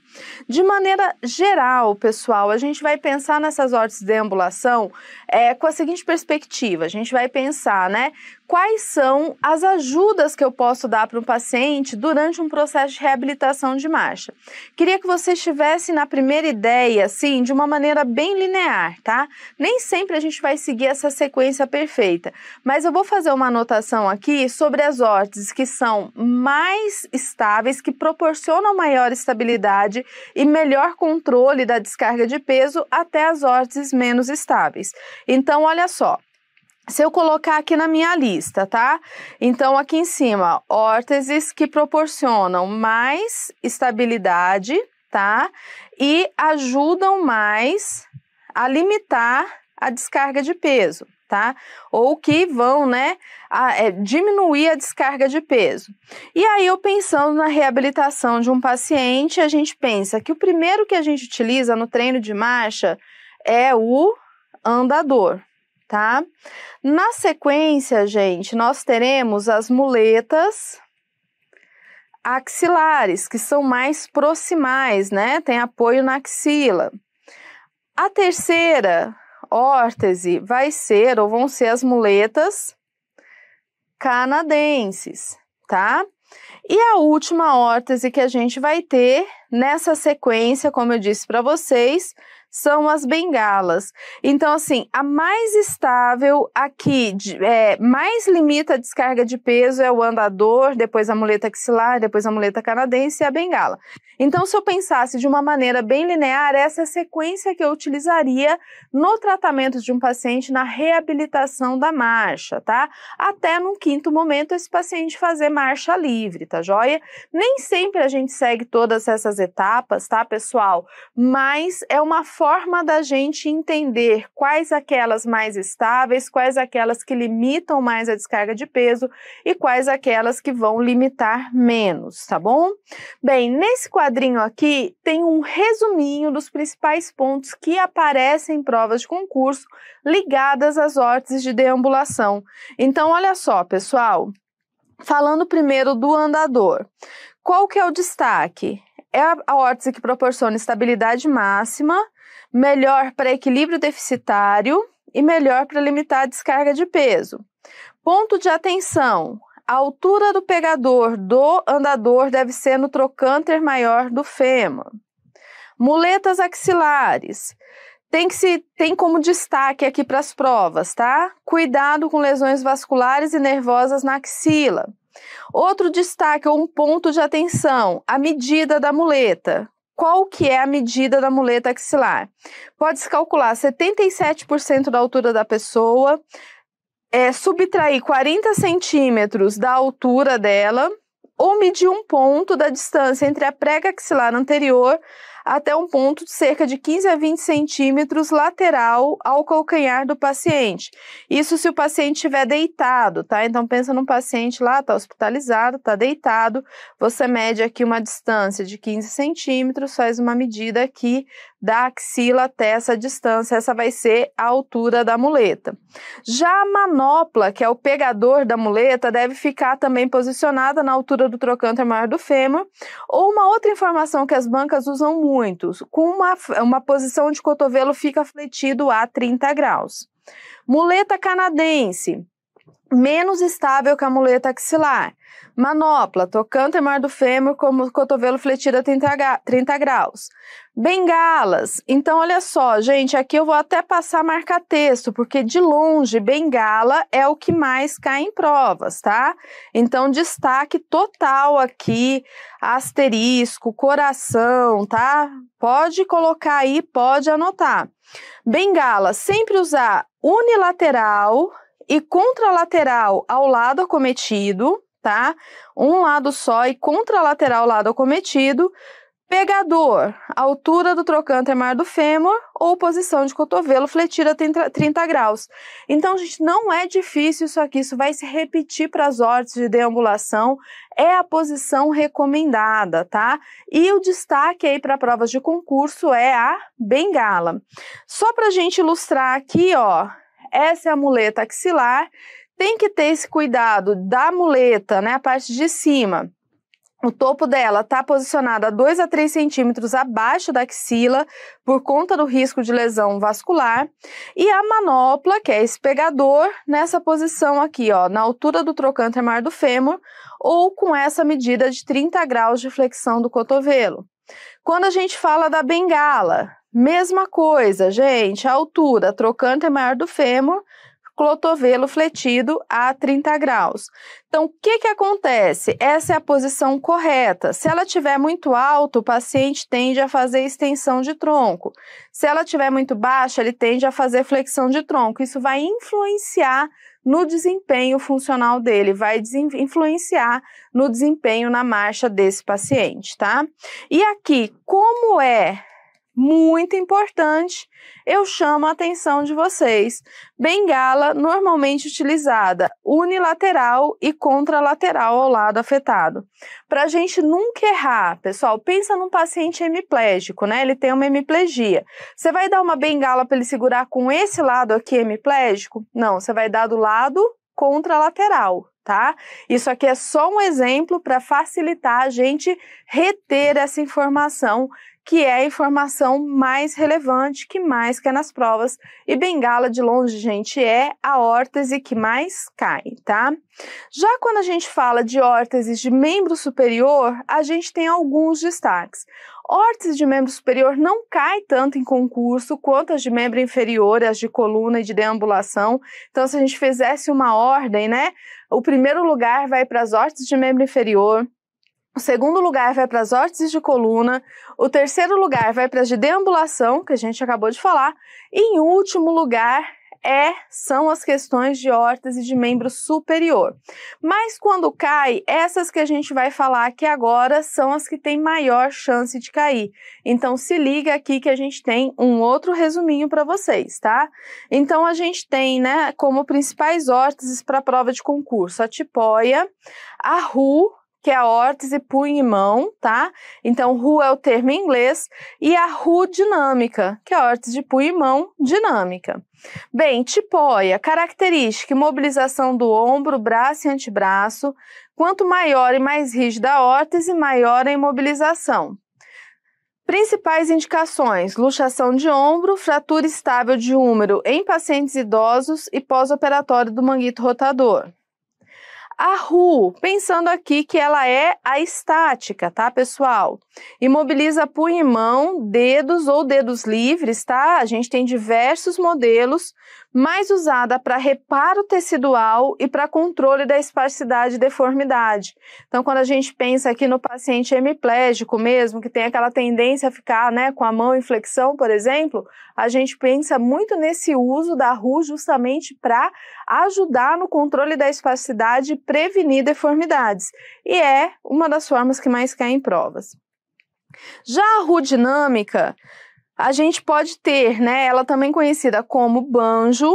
D: De maneira geral, pessoal, a gente vai pensar nessas órteses de deambulação é, com a seguinte perspectiva: a gente vai pensar, né? quais são as ajudas que eu posso dar para um paciente durante um processo de reabilitação de marcha. Queria que você estivesse na primeira ideia, assim, de uma maneira bem linear, tá? Nem sempre a gente vai seguir essa sequência perfeita, mas eu vou fazer uma anotação aqui sobre as órteses que são mais estáveis, que proporcionam maior estabilidade e melhor controle da descarga de peso até as órteses menos estáveis. Então, olha só, se eu colocar aqui na minha lista, tá? Então, aqui em cima, órteses que proporcionam mais estabilidade, tá? E ajudam mais a limitar a descarga de peso, tá? Ou que vão, né, a, é, diminuir a descarga de peso. E aí, eu pensando na reabilitação de um paciente, a gente pensa que o primeiro que a gente utiliza no treino de marcha é o andador, tá? Na sequência, gente, nós teremos as muletas axilares, que são mais proximais, né? Tem apoio na axila. A terceira órtese vai ser ou vão ser as muletas canadenses, tá? E a última órtese que a gente vai ter nessa sequência, como eu disse para vocês, são as bengalas. Então, assim, a mais estável aqui, é, mais limita a descarga de peso é o andador, depois a muleta axilar, depois a muleta canadense e a bengala. Então, se eu pensasse de uma maneira bem linear, essa é a sequência que eu utilizaria no tratamento de um paciente na reabilitação da marcha, tá? Até num quinto momento esse paciente fazer marcha livre, tá joia? Nem sempre a gente segue todas essas etapas, tá, pessoal? Mas é uma forma forma da gente entender quais aquelas mais estáveis, quais aquelas que limitam mais a descarga de peso e quais aquelas que vão limitar menos, tá bom? Bem, nesse quadrinho aqui tem um resuminho dos principais pontos que aparecem em provas de concurso ligadas às órteses de deambulação. Então, olha só, pessoal, falando primeiro do andador. Qual que é o destaque? é a órtese que proporciona estabilidade máxima melhor para equilíbrio deficitário e melhor para limitar a descarga de peso. Ponto de atenção: a altura do pegador do andador deve ser no trocânter maior do fêmur. Muletas axilares. Tem que se tem como destaque aqui para as provas, tá? Cuidado com lesões vasculares e nervosas na axila. Outro destaque ou um ponto de atenção, a medida da muleta qual que é a medida da muleta axilar. Pode-se calcular 77% da altura da pessoa, é, subtrair 40 centímetros da altura dela ou medir um ponto da distância entre a prega axilar anterior até um ponto de cerca de 15 a 20 centímetros lateral ao calcanhar do paciente. Isso se o paciente estiver deitado, tá? Então pensa num paciente lá, tá hospitalizado, tá deitado, você mede aqui uma distância de 15 centímetros, faz uma medida aqui da axila até essa distância, essa vai ser a altura da muleta. Já a manopla, que é o pegador da muleta, deve ficar também posicionada na altura do trocante maior do fêmur, ou uma outra informação que as bancas usam muito, com uma, uma posição de cotovelo fica fletido a 30 graus. Muleta canadense, menos estável que a muleta axilar. Manopla, tocando maior do fêmur, como cotovelo fletido a 30, 30 graus. Bengalas. Então, olha só, gente, aqui eu vou até passar marca-texto, porque de longe, bengala é o que mais cai em provas, tá? Então, destaque total aqui, asterisco, coração, tá? Pode colocar aí, pode anotar. Bengala, sempre usar unilateral e contralateral ao lado acometido, tá? Um lado só e contralateral lado acometido. Pegador, altura do trocante maior do fêmur ou posição de cotovelo fletida 30, 30 graus. Então, gente, não é difícil isso aqui, isso vai se repetir para as hortes de deambulação, é a posição recomendada, tá? E o destaque aí para provas de concurso é a bengala. Só para a gente ilustrar aqui, ó, essa é a muleta axilar tem que ter esse cuidado da muleta, né? A parte de cima. O topo dela está posicionado a 2 a 3 centímetros abaixo da axila, por conta do risco de lesão vascular. E a manopla, que é esse pegador, nessa posição aqui, ó, na altura do trocante maior do fêmur, ou com essa medida de 30 graus de flexão do cotovelo. Quando a gente fala da bengala, mesma coisa, gente, a altura trocante maior do fêmur, Clotovelo fletido a 30 graus. Então, o que, que acontece? Essa é a posição correta. Se ela estiver muito alta, o paciente tende a fazer extensão de tronco. Se ela estiver muito baixa, ele tende a fazer flexão de tronco. Isso vai influenciar no desempenho funcional dele, vai influenciar no desempenho na marcha desse paciente, tá? E aqui, como é muito importante, eu chamo a atenção de vocês. Bengala normalmente utilizada unilateral e contralateral ao lado afetado. Para a gente nunca errar, pessoal, pensa num paciente hemiplégico, né? Ele tem uma hemiplegia. Você vai dar uma bengala para ele segurar com esse lado aqui hemiplégico? Não, você vai dar do lado contralateral, tá? Isso aqui é só um exemplo para facilitar a gente reter essa informação que é a informação mais relevante, que mais cai nas provas. E bengala, de longe, gente, é a órtese que mais cai, tá? Já quando a gente fala de órteses de membro superior, a gente tem alguns destaques. Órtese de membro superior não cai tanto em concurso quanto as de membro inferior, as de coluna e de deambulação. Então, se a gente fizesse uma ordem, né? O primeiro lugar vai para as órteses de membro inferior, o segundo lugar vai para as órtices de coluna, o terceiro lugar vai para as de deambulação, que a gente acabou de falar, e em último lugar é, são as questões de órtese de membro superior. Mas quando cai, essas que a gente vai falar aqui agora são as que têm maior chance de cair. Então se liga aqui que a gente tem um outro resuminho para vocês, tá? Então a gente tem, né, como principais órteses para prova de concurso, a tipóia, a RU, que é a órtese punho e mão, tá? Então, RU é o termo em inglês, e a RU dinâmica, que é a órtese de punho e mão dinâmica. Bem, tipóia, característica e mobilização do ombro, braço e antebraço. Quanto maior e mais rígida a órtese, maior a imobilização. Principais indicações: luxação de ombro, fratura estável de húmero em pacientes idosos e pós-operatório do manguito rotador. A RU, pensando aqui que ela é a estática, tá, pessoal? Imobiliza punho e mão, dedos ou dedos livres, tá? A gente tem diversos modelos mais usada para reparo tecidual e para controle da espasticidade e deformidade. Então, quando a gente pensa aqui no paciente hemiplégico mesmo, que tem aquela tendência a ficar né, com a mão em flexão, por exemplo, a gente pensa muito nesse uso da RU justamente para ajudar no controle da espasticidade e prevenir deformidades. E é uma das formas que mais cai em provas. Já a RU dinâmica, a gente pode ter, né, ela também conhecida como banjo,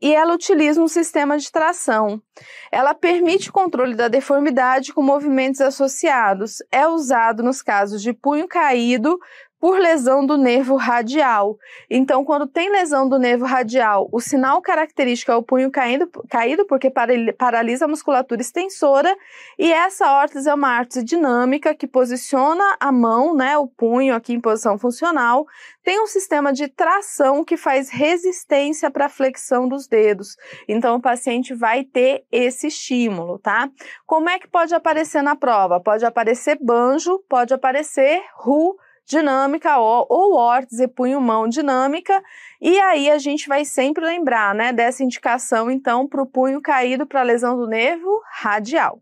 D: e ela utiliza um sistema de tração. Ela permite o controle da deformidade com movimentos associados. É usado nos casos de punho caído, por lesão do nervo radial. Então, quando tem lesão do nervo radial, o sinal característico é o punho caindo, caído, porque paralisa a musculatura extensora, e essa órtese é uma órtese dinâmica que posiciona a mão, né, o punho aqui em posição funcional, tem um sistema de tração que faz resistência para a flexão dos dedos. Então, o paciente vai ter esse estímulo, tá? Como é que pode aparecer na prova? Pode aparecer banjo, pode aparecer ru, dinâmica ou, ou órtese punho-mão dinâmica. E aí a gente vai sempre lembrar né, dessa indicação, então, para o punho caído para lesão do nervo radial.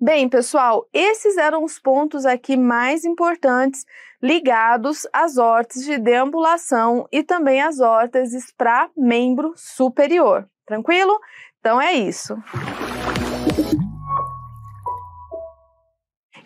D: Bem, pessoal, esses eram os pontos aqui mais importantes ligados às órteses de deambulação e também às órteses para membro superior. Tranquilo? Então é isso.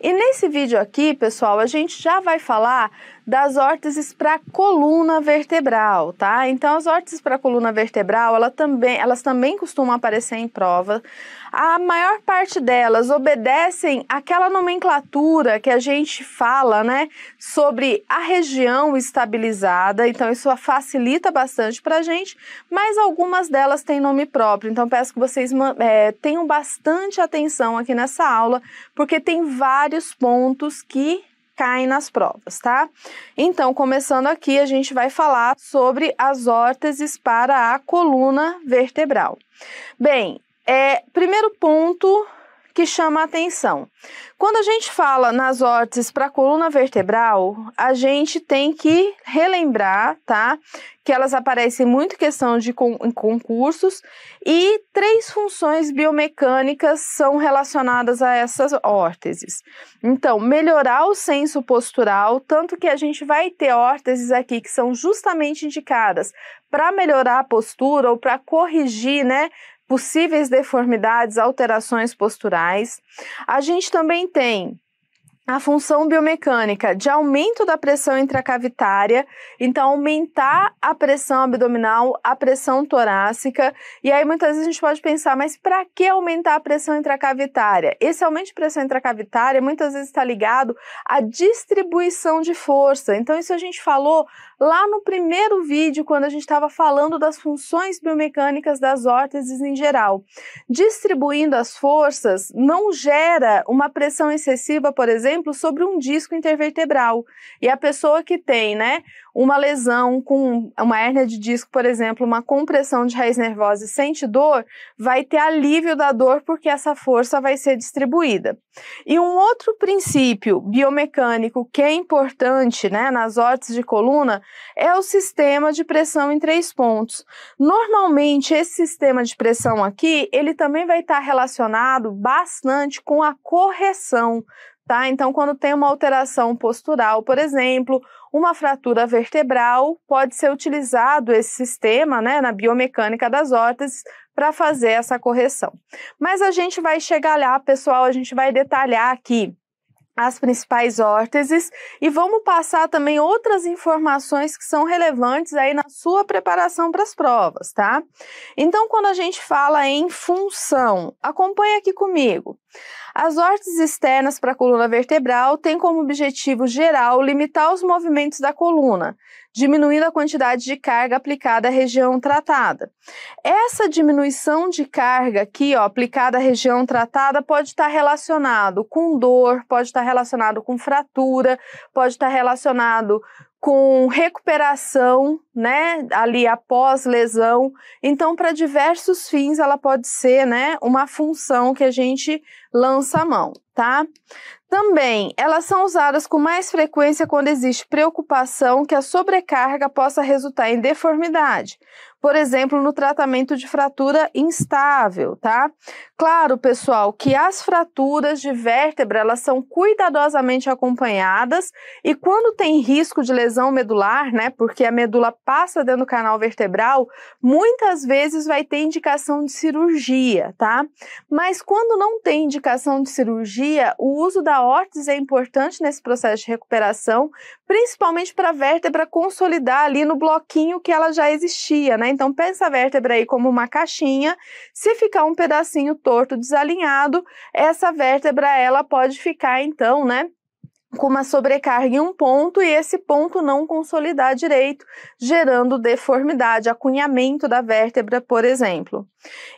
D: E nesse vídeo aqui, pessoal, a gente já vai falar das órteses para a coluna vertebral, tá? Então as órteses para a coluna vertebral, ela também, elas também costumam aparecer em prova. A maior parte delas obedecem àquela nomenclatura que a gente fala, né, sobre a região estabilizada. Então isso facilita bastante para a gente, mas algumas delas têm nome próprio. Então peço que vocês é, tenham bastante atenção aqui nessa aula, porque tem vários pontos que caem nas provas, tá? Então, começando aqui, a gente vai falar sobre as órteses para a coluna vertebral. Bem, é, primeiro ponto que chama a atenção. Quando a gente fala nas órteses para a coluna vertebral, a gente tem que relembrar, tá? Que elas aparecem muito questão de con em concursos e três funções biomecânicas são relacionadas a essas órteses. Então, melhorar o senso postural, tanto que a gente vai ter órteses aqui que são justamente indicadas para melhorar a postura ou para corrigir, né, possíveis deformidades, alterações posturais. A gente também tem a função biomecânica de aumento da pressão intracavitária, então aumentar a pressão abdominal, a pressão torácica, e aí muitas vezes a gente pode pensar, mas para que aumentar a pressão intracavitária? Esse aumento de pressão intracavitária muitas vezes está ligado à distribuição de força, então isso a gente falou lá no primeiro vídeo, quando a gente estava falando das funções biomecânicas das órteses em geral. Distribuindo as forças não gera uma pressão excessiva, por exemplo, sobre um disco intervertebral. E a pessoa que tem, né, uma lesão com uma hernia de disco, por exemplo, uma compressão de raiz nervosa e sente dor, vai ter alívio da dor porque essa força vai ser distribuída. E um outro princípio biomecânico que é importante né, nas hortas de coluna é o sistema de pressão em três pontos. Normalmente, esse sistema de pressão aqui, ele também vai estar relacionado bastante com a correção tá? Então, quando tem uma alteração postural, por exemplo, uma fratura vertebral, pode ser utilizado esse sistema, né, na biomecânica das órteses para fazer essa correção. Mas a gente vai chegar lá, pessoal, a gente vai detalhar aqui as principais órteses e vamos passar também outras informações que são relevantes aí na sua preparação para as provas, tá? Então, quando a gente fala em função, acompanha aqui comigo. As órteses externas para a coluna vertebral têm como objetivo geral limitar os movimentos da coluna, diminuindo a quantidade de carga aplicada à região tratada. Essa diminuição de carga aqui, ó, aplicada à região tratada, pode estar relacionado com dor, pode estar relacionado com fratura, pode estar relacionado com recuperação, né, ali após lesão. Então, para diversos fins, ela pode ser, né, uma função que a gente lança-mão, tá? Também, elas são usadas com mais frequência quando existe preocupação que a sobrecarga possa resultar em deformidade, por exemplo, no tratamento de fratura instável, tá? Claro, pessoal, que as fraturas de vértebra elas são cuidadosamente acompanhadas e quando tem risco de lesão medular, né, porque a medula passa dentro do canal vertebral, muitas vezes vai ter indicação de cirurgia, tá? Mas quando não tem indicação indicação de cirurgia, o uso da órtese é importante nesse processo de recuperação, principalmente para a vértebra consolidar ali no bloquinho que ela já existia, né? Então pensa a vértebra aí como uma caixinha. Se ficar um pedacinho torto, desalinhado, essa vértebra ela pode ficar então, né? com uma sobrecarga em um ponto e esse ponto não consolidar direito, gerando deformidade, acunhamento da vértebra, por exemplo.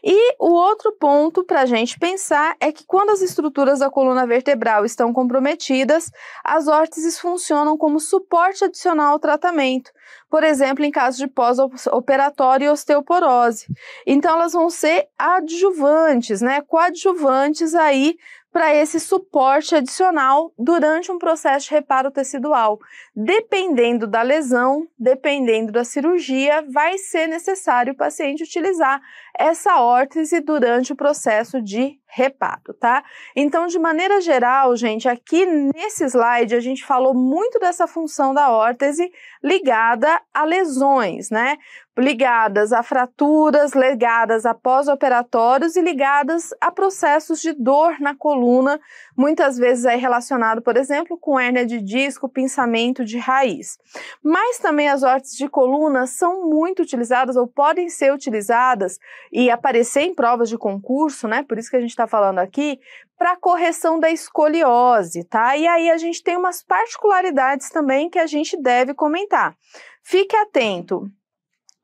D: E o outro ponto para a gente pensar é que quando as estruturas da coluna vertebral estão comprometidas, as órteses funcionam como suporte adicional ao tratamento, por exemplo, em caso de pós-operatório e osteoporose. Então, elas vão ser adjuvantes, né? Coadjuvantes aí para esse suporte adicional durante um processo de reparo tecidual. Dependendo da lesão, dependendo da cirurgia, vai ser necessário o paciente utilizar essa órtese durante o processo de repato, tá? Então, de maneira geral, gente, aqui nesse slide a gente falou muito dessa função da órtese ligada a lesões, né? Ligadas a fraturas, ligadas a pós-operatórios e ligadas a processos de dor na coluna, muitas vezes é relacionado, por exemplo, com hérnia de disco, pinçamento de raiz. Mas também as órteses de coluna são muito utilizadas ou podem ser utilizadas e aparecer em provas de concurso, né? Por isso que a gente está falando aqui, para correção da escoliose, tá? E aí a gente tem umas particularidades também que a gente deve comentar. Fique atento.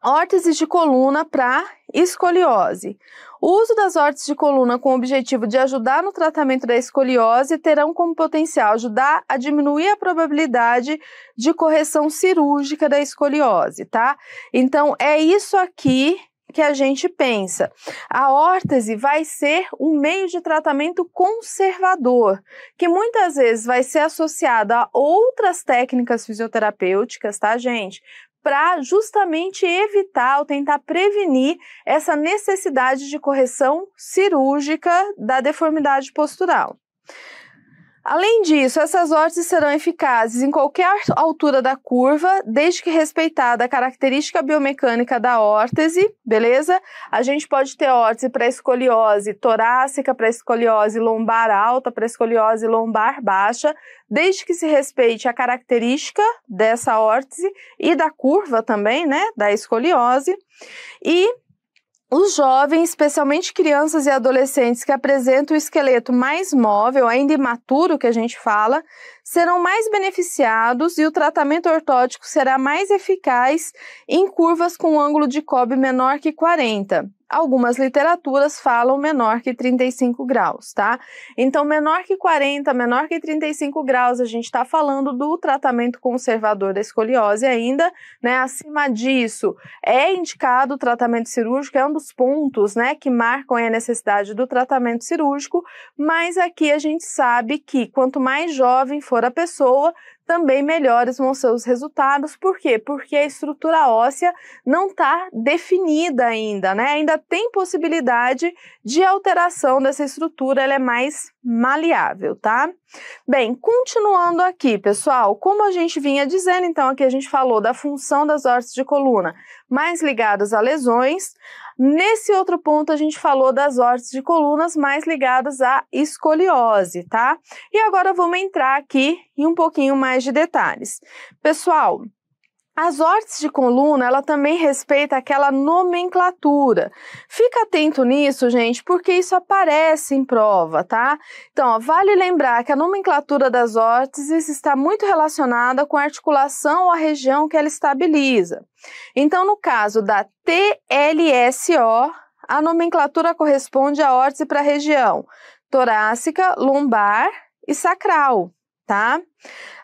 D: Órteses de coluna para escoliose. O uso das órteses de coluna com o objetivo de ajudar no tratamento da escoliose terão como potencial ajudar a diminuir a probabilidade de correção cirúrgica da escoliose, tá? Então é isso aqui que a gente pensa. A órtese vai ser um meio de tratamento conservador, que muitas vezes vai ser associado a outras técnicas fisioterapêuticas, tá, gente? Para justamente evitar ou tentar prevenir essa necessidade de correção cirúrgica da deformidade postural. Além disso, essas vórtices serão eficazes em qualquer altura da curva, desde que respeitada a característica biomecânica da órtese, beleza? A gente pode ter órtese para escoliose torácica, para escoliose lombar alta, para escoliose lombar baixa, desde que se respeite a característica dessa órtese e da curva também, né, da escoliose. E os jovens, especialmente crianças e adolescentes que apresentam o esqueleto mais móvel, ainda imaturo que a gente fala, serão mais beneficiados e o tratamento ortótico será mais eficaz em curvas com ângulo de Cobb menor que 40 algumas literaturas falam menor que 35 graus, tá? Então, menor que 40, menor que 35 graus, a gente está falando do tratamento conservador da escoliose ainda, né? Acima disso, é indicado o tratamento cirúrgico, é um dos pontos, né, que marcam a necessidade do tratamento cirúrgico, mas aqui a gente sabe que quanto mais jovem for a pessoa, também melhores vão ser os resultados. Por quê? Porque a estrutura óssea não está definida ainda, né? Ainda tem possibilidade de alteração dessa estrutura, ela é mais maleável, tá? Bem, continuando aqui, pessoal, como a gente vinha dizendo, então aqui a gente falou da função das órteses de coluna mais ligadas a lesões, Nesse outro ponto, a gente falou das hortes de colunas mais ligadas à escoliose, tá? E agora vamos entrar aqui em um pouquinho mais de detalhes. Pessoal, as hortes de coluna, ela também respeita aquela nomenclatura. Fica atento nisso, gente, porque isso aparece em prova, tá? Então, ó, vale lembrar que a nomenclatura das órtices está muito relacionada com a articulação ou a região que ela estabiliza. Então, no caso da TLSO, a nomenclatura corresponde à órtice para a região torácica, lombar e sacral tá?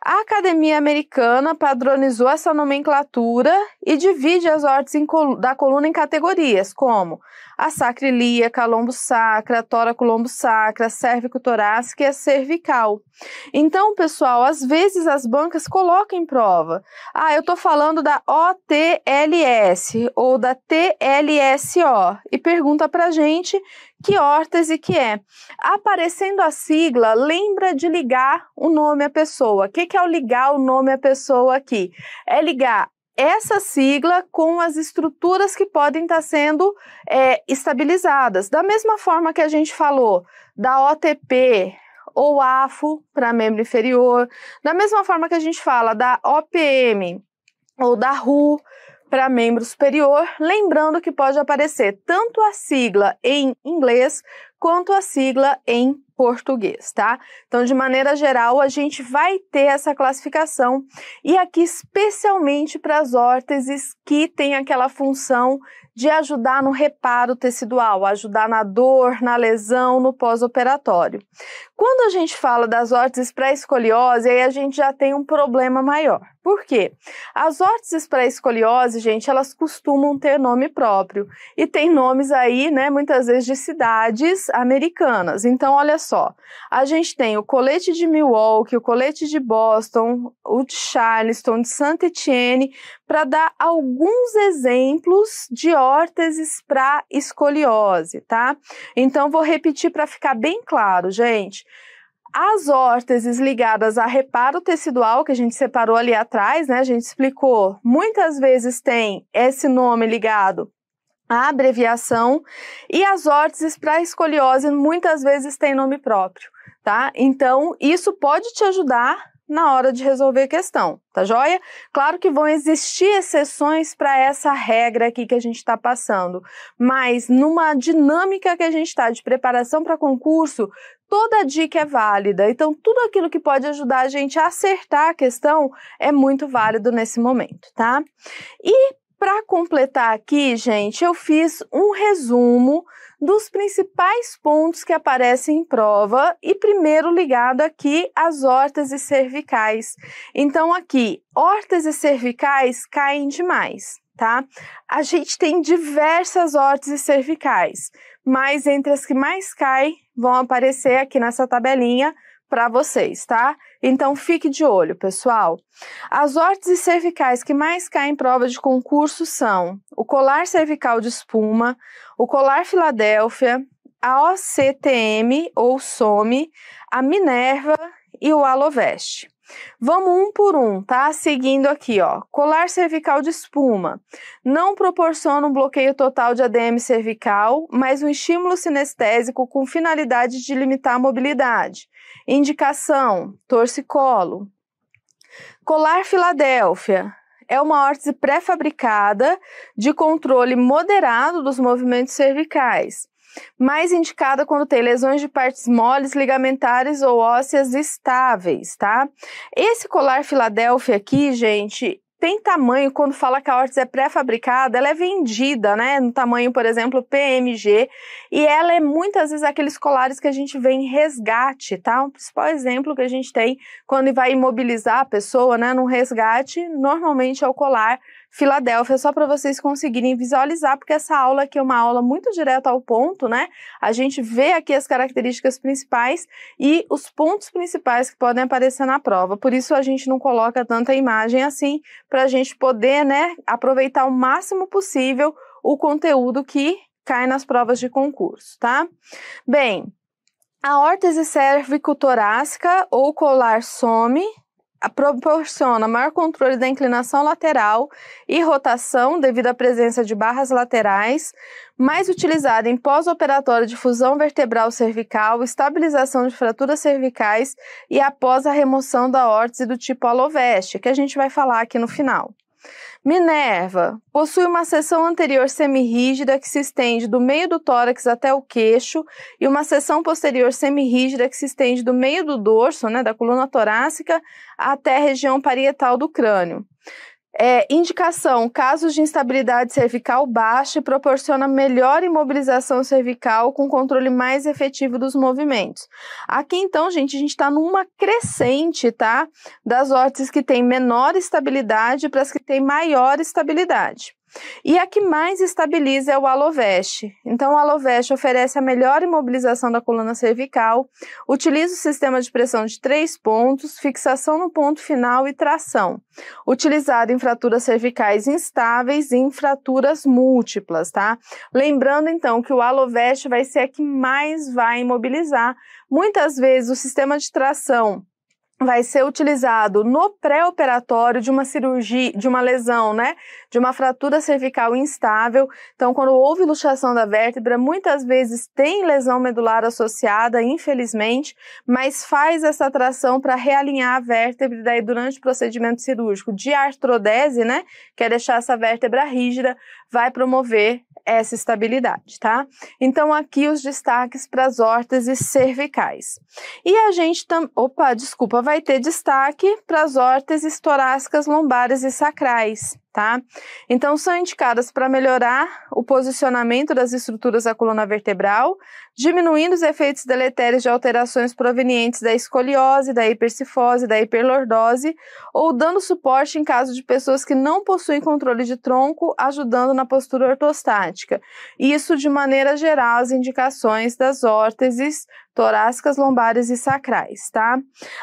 D: A Academia Americana padronizou essa nomenclatura e divide as ordens col da coluna em categorias, como a sacrilíaca, lombo sacra, tóraco colombo sacra, cérvico torácica e a cervical. Então, pessoal, às vezes as bancas colocam em prova. Ah, eu estou falando da OTLS ou da TLSO e pergunta pra gente que órtese que é. Aparecendo a sigla, lembra de ligar o nome à pessoa. O que, que é o ligar o nome à pessoa aqui? É ligar essa sigla com as estruturas que podem estar sendo é, estabilizadas. Da mesma forma que a gente falou da OTP ou AFO para membro inferior, da mesma forma que a gente fala da OPM ou da RU para membro superior, lembrando que pode aparecer tanto a sigla em inglês quanto a sigla em português, tá? Então, de maneira geral, a gente vai ter essa classificação e aqui especialmente para as órteses que têm aquela função de ajudar no reparo tecidual, ajudar na dor, na lesão, no pós-operatório. Quando a gente fala das órteses para escoliose, aí a gente já tem um problema maior. Por quê? As órtices para escoliose, gente, elas costumam ter nome próprio. E tem nomes aí, né, muitas vezes de cidades americanas. Então, olha só. A gente tem o colete de Milwaukee, o colete de Boston, o de Charleston, de Santa Etienne, para dar alguns exemplos de órteses para escoliose, tá? Então, vou repetir para ficar bem claro, gente. As órteses ligadas a reparo tecidual, que a gente separou ali atrás, né? A gente explicou, muitas vezes tem esse nome ligado à abreviação, e as órteses para escoliose muitas vezes têm nome próprio, tá? Então, isso pode te ajudar na hora de resolver a questão, tá joia? Claro que vão existir exceções para essa regra aqui que a gente está passando, mas numa dinâmica que a gente está de preparação para concurso, toda dica é válida. Então, tudo aquilo que pode ajudar a gente a acertar a questão é muito válido nesse momento, tá? E para completar aqui, gente, eu fiz um resumo dos principais pontos que aparecem em prova e primeiro ligado aqui às e cervicais. Então aqui, hortas e cervicais caem demais tá? A gente tem diversas órteses cervicais, mas entre as que mais caem vão aparecer aqui nessa tabelinha para vocês, tá? Então fique de olho, pessoal. As órteses cervicais que mais caem em prova de concurso são o colar cervical de espuma, o colar Filadélfia, a OCTM ou SOME, a Minerva e o Aloveste. Vamos um por um, tá? Seguindo aqui, ó. Colar cervical de espuma. Não proporciona um bloqueio total de ADM cervical, mas um estímulo sinestésico com finalidade de limitar a mobilidade. Indicação: torcicolo. Colar Filadélfia é uma órtese pré-fabricada de controle moderado dos movimentos cervicais mais indicada quando tem lesões de partes moles, ligamentares ou ósseas estáveis, tá? Esse colar Filadélfia aqui, gente, tem tamanho, quando fala que a Hortz é pré-fabricada, ela é vendida, né? No tamanho, por exemplo, PMG. E ela é muitas vezes aqueles colares que a gente vê em resgate, tá? Um principal exemplo que a gente tem quando vai imobilizar a pessoa, né? Num resgate, normalmente é o colar Filadélfia, só para vocês conseguirem visualizar, porque essa aula aqui é uma aula muito direta ao ponto, né? A gente vê aqui as características principais e os pontos principais que podem aparecer na prova. Por isso a gente não coloca tanta imagem assim, para a gente poder, né, aproveitar o máximo possível o conteúdo que cai nas provas de concurso, tá? Bem, a órtese cervicotorácica ou colar some proporciona maior controle da inclinação lateral e rotação devido à presença de barras laterais, mais utilizada em pós-operatório de fusão vertebral cervical, estabilização de fraturas cervicais e após a remoção da órtese do tipo aloveste, que a gente vai falar aqui no final. Minerva possui uma seção anterior semirrígida que se estende do meio do tórax até o queixo e uma seção posterior semirrígida que se estende do meio do dorso, né, da coluna torácica, até a região parietal do crânio. É, indicação: casos de instabilidade cervical baixa proporciona melhor imobilização cervical com controle mais efetivo dos movimentos. Aqui então, gente, a gente está numa crescente, tá? Das órtices que têm menor estabilidade para as que têm maior estabilidade. E a que mais estabiliza é o Alovest. Então, o Alovest oferece a melhor imobilização da coluna cervical, utiliza o sistema de pressão de três pontos, fixação no ponto final e tração. Utilizado em fraturas cervicais instáveis e em fraturas múltiplas, tá? Lembrando, então, que o Alovest vai ser a que mais vai imobilizar. Muitas vezes, o sistema de tração vai ser utilizado no pré-operatório de uma cirurgia, de uma lesão, né, de uma fratura cervical instável. Então, quando houve luxação da vértebra, muitas vezes tem lesão medular associada, infelizmente, mas faz essa tração para realinhar a vértebra daí durante o procedimento cirúrgico de artrodese, né, que é deixar essa vértebra rígida vai promover essa estabilidade, tá? Então, aqui os destaques para as órteses cervicais. E a gente também. Opa, desculpa, vai ter destaque para as órteses torácicas, lombares e sacrais tá? Então, são indicadas para melhorar o posicionamento das estruturas da coluna vertebral, diminuindo os efeitos deletérios de alterações provenientes da escoliose, da hipercifose, da hiperlordose, ou dando suporte em caso de pessoas que não possuem controle de tronco, ajudando na postura ortostática. Isso, de maneira geral, as indicações das órteses torácicas, lombares e sacrais, tá?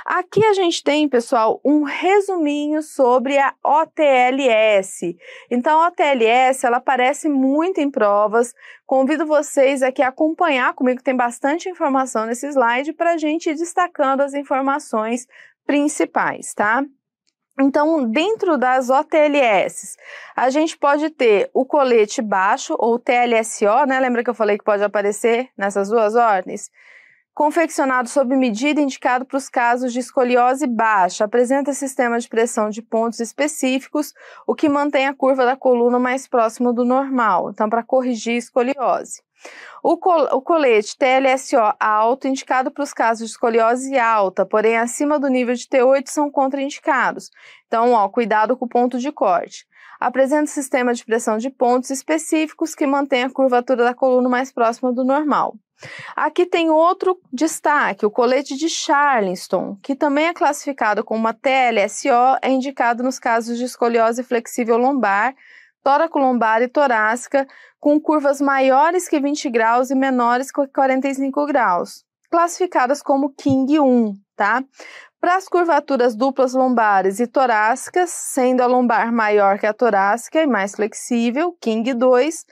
D: Aqui a gente tem, pessoal, um resuminho sobre a OTLS TLS. Então a TLS ela aparece muito em provas. Convido vocês aqui a acompanhar comigo, tem bastante informação nesse slide para a gente ir destacando as informações principais, tá? Então, dentro das OTLS, a gente pode ter o colete baixo ou TLSO, né? Lembra que eu falei que pode aparecer nessas duas ordens? confeccionado sob medida indicado para os casos de escoliose baixa. Apresenta sistema de pressão de pontos específicos, o que mantém a curva da coluna mais próxima do normal, então para corrigir escoliose. O, col o colete TLSO alto, indicado para os casos de escoliose alta, porém acima do nível de T8 são contraindicados. Então, ó, cuidado com o ponto de corte apresenta sistema de pressão de pontos específicos que mantém a curvatura da coluna mais próxima do normal. Aqui tem outro destaque, o colete de Charleston, que também é classificado como uma TLSO, é indicado nos casos de escoliose flexível lombar, tóraco-lombar e torácica, com curvas maiores que 20 graus e menores que 45 graus, classificadas como King 1, tá? Para as curvaturas duplas lombares e torácicas, sendo a lombar maior que a torácica e mais flexível, King 2.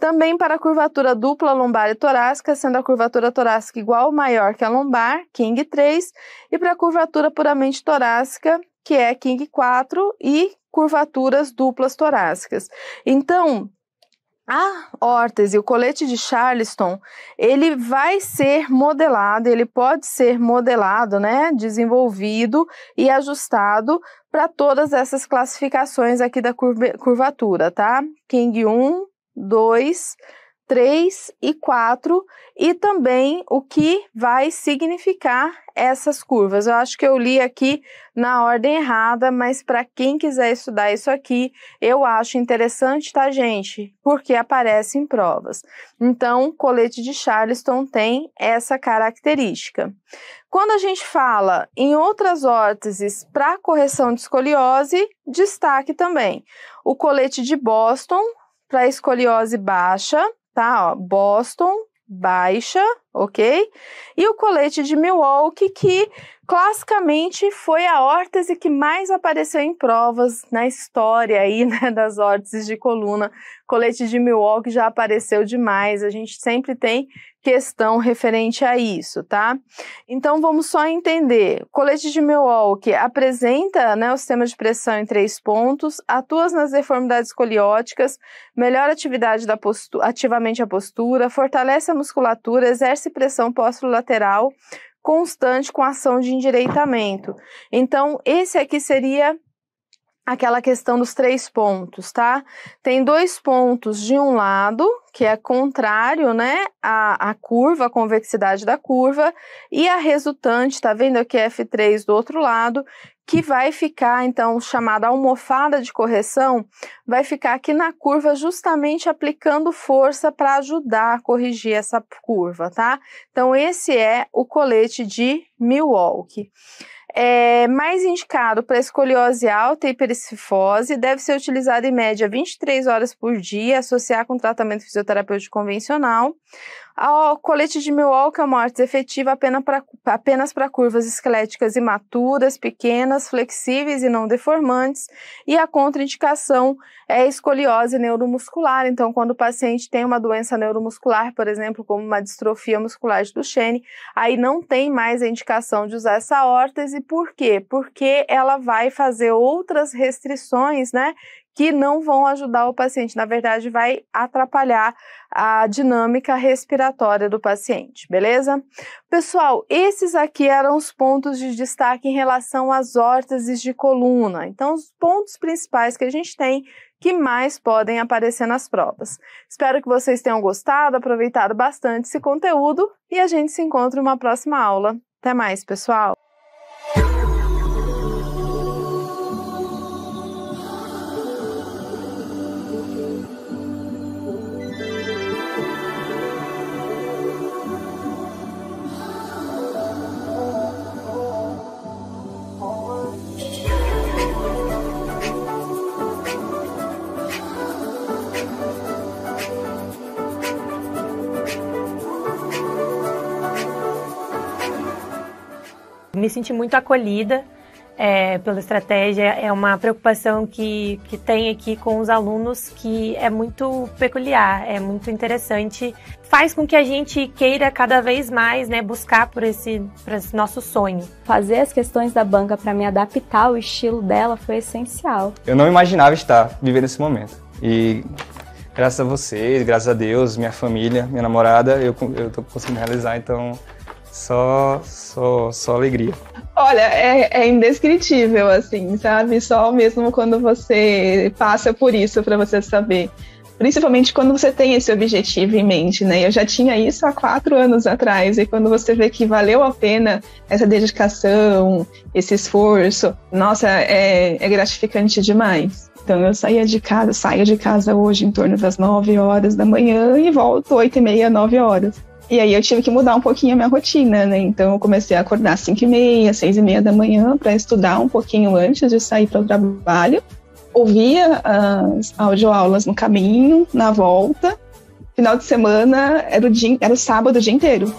D: Também para a curvatura dupla lombar e torácica, sendo a curvatura torácica igual ou maior que a lombar, King 3. E para a curvatura puramente torácica, que é King 4, e curvaturas duplas torácicas. Então, a ah, órtese, o colete de Charleston, ele vai ser modelado, ele pode ser modelado, né, desenvolvido e ajustado para todas essas classificações aqui da curvatura, tá? King 1, 2, 3 e 4 e também o que vai significar essas curvas. Eu acho que eu li aqui na ordem errada, mas para quem quiser estudar isso aqui, eu acho interessante, tá, gente? Porque aparece em provas. Então, o colete de Charleston tem essa característica. Quando a gente fala em outras órteses para correção de escoliose, destaque também o colete de Boston para escoliose baixa, tá? Ó, Boston, baixa, ok? E o colete de Milwaukee, que classicamente foi a órtese que mais apareceu em provas na história aí, *laughs* né, das órteses de coluna. Colete de Milwaukee já apareceu demais, a gente sempre tem questão referente a isso, tá? Então vamos só entender. Colete de Milwaukee apresenta né, o sistema de pressão em três pontos, atua nas deformidades colióticas, melhora a atividade da postura, ativamente a postura, fortalece a musculatura, exerce pressão pós-lateral constante com ação de endireitamento. Então, esse aqui seria aquela questão dos três pontos, tá? Tem dois pontos de um lado, que é contrário, né, à, à curva, a convexidade da curva, e a resultante, tá vendo aqui F3 do outro lado, que vai ficar, então, chamada almofada de correção, vai ficar aqui na curva justamente aplicando força para ajudar a corrigir essa curva, tá? Então, esse é o colete de Milwaukee é mais indicado para escoliose alta e hipercifose, deve ser utilizado em média 23 horas por dia, associar com tratamento fisioterapêutico convencional. O colete de Milwaukee é uma artes efetiva apenas para curvas esqueléticas imaturas, pequenas, flexíveis e não deformantes, e a contraindicação é escoliose neuromuscular. Então, quando o paciente tem uma doença neuromuscular, por exemplo, como uma distrofia muscular de Duchenne, aí não tem mais a indicação de usar essa órtese. Por quê? Porque ela vai fazer outras restrições, né, que não vão ajudar o paciente, na verdade, vai atrapalhar a dinâmica respiratória do paciente, beleza? Pessoal, esses aqui eram os pontos de destaque em relação às órteses de coluna. Então, os pontos principais que a gente tem que mais podem aparecer nas provas. Espero que vocês tenham gostado, aproveitado bastante esse conteúdo e a gente se encontra em uma próxima aula. Até mais, pessoal!
A: me senti muito acolhida é, pela estratégia. É uma preocupação que, que tem aqui com os alunos que é muito peculiar, é muito interessante. Faz com que a gente queira cada vez mais né, buscar por esse, por esse nosso sonho. Fazer as questões da banca para me adaptar ao estilo dela foi essencial.
B: Eu não imaginava estar vivendo esse momento. E graças a vocês, graças a Deus, minha família, minha namorada, eu, estou conseguindo realizar, então só, só, só alegria.
C: Olha, é, é, indescritível, assim, sabe? Só mesmo quando você passa por isso para você saber. Principalmente quando você tem esse objetivo em mente, né? Eu já tinha isso há quatro anos atrás, e quando você vê que valeu a pena essa dedicação, esse esforço, nossa, é, é gratificante demais. Então eu saía de casa, saio de casa hoje em torno das nove horas da manhã e volto oito e meia, nove horas. E aí eu tive que mudar um pouquinho a minha rotina, né? Então eu comecei a acordar às 5 e meia, 6 e meia da manhã para estudar um pouquinho antes de sair para o trabalho. Ouvia as audioaulas no caminho, na volta. Final de semana era o, dia, era o sábado o dia inteiro.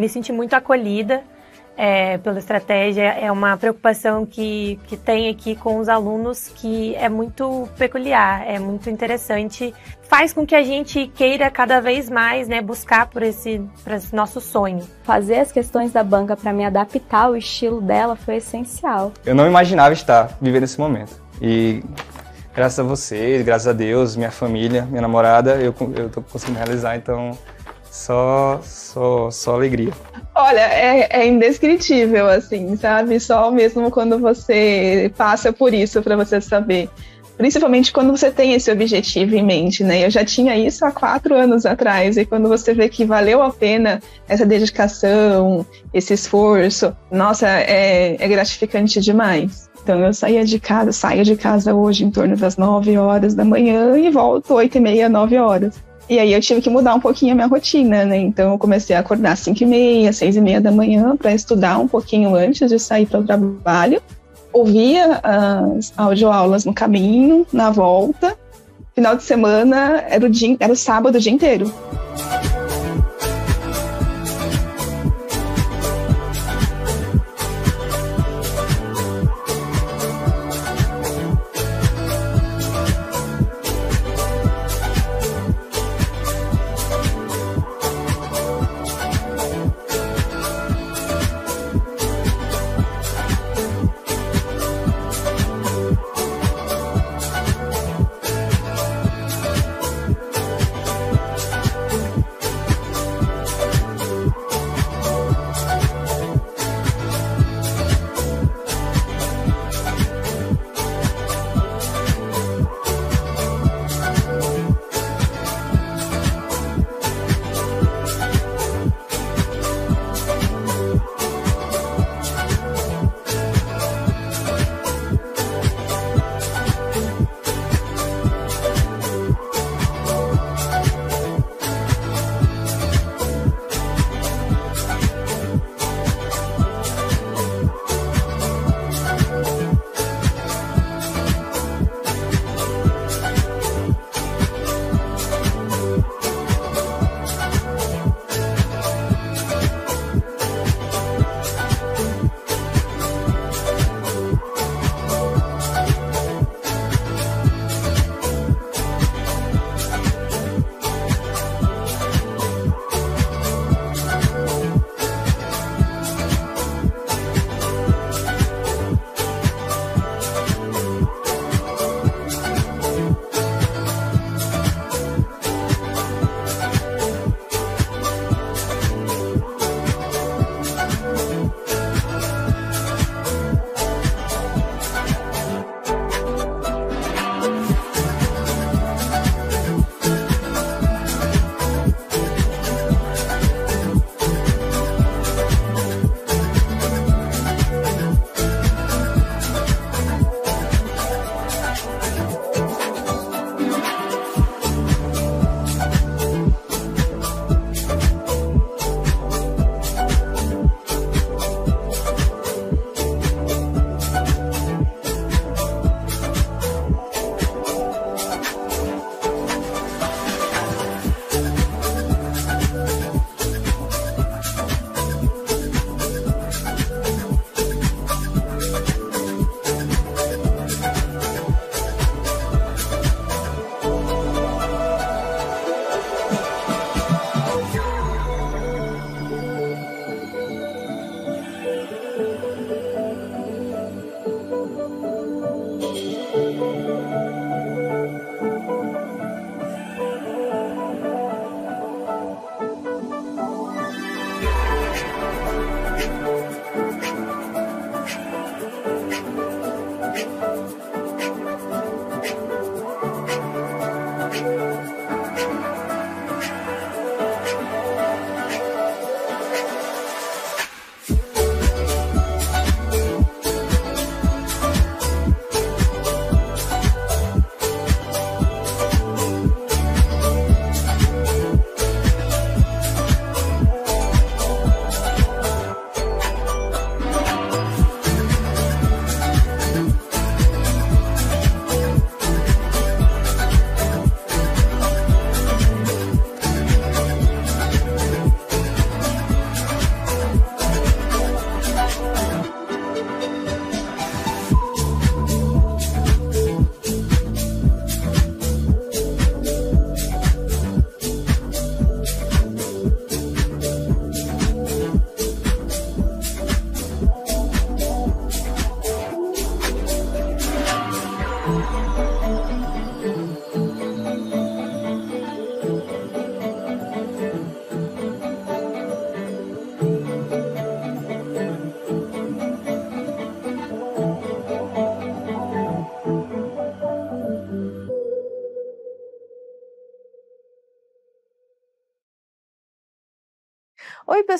A: me senti muito acolhida é, pela estratégia. É uma preocupação que, que tem aqui com os alunos que é muito peculiar, é muito interessante. Faz com que a gente queira cada vez mais né, buscar por esse, por esse nosso sonho. Fazer as questões da banca para me adaptar ao estilo dela foi essencial.
B: Eu não imaginava estar vivendo esse momento. E graças a vocês, graças a Deus, minha família, minha namorada, eu, eu tô conseguindo realizar, então só, só, só alegria.
C: Olha, é, é, indescritível, assim, sabe? Só mesmo quando você passa por isso para você saber. Principalmente quando você tem esse objetivo em mente, né? Eu já tinha isso há quatro anos atrás, e quando você vê que valeu a pena essa dedicação, esse esforço, nossa, é, é gratificante demais. Então eu saía de casa, saio de casa hoje em torno das nove horas da manhã e volto oito e meia, nove horas. E aí eu tive que mudar um pouquinho a minha rotina, né? Então eu comecei a acordar às 5 e meia, 6 e meia da manhã para estudar um pouquinho antes de sair para o trabalho. Ouvia as audioaulas no caminho, na volta. Final de semana era o, dia, era o sábado o dia inteiro.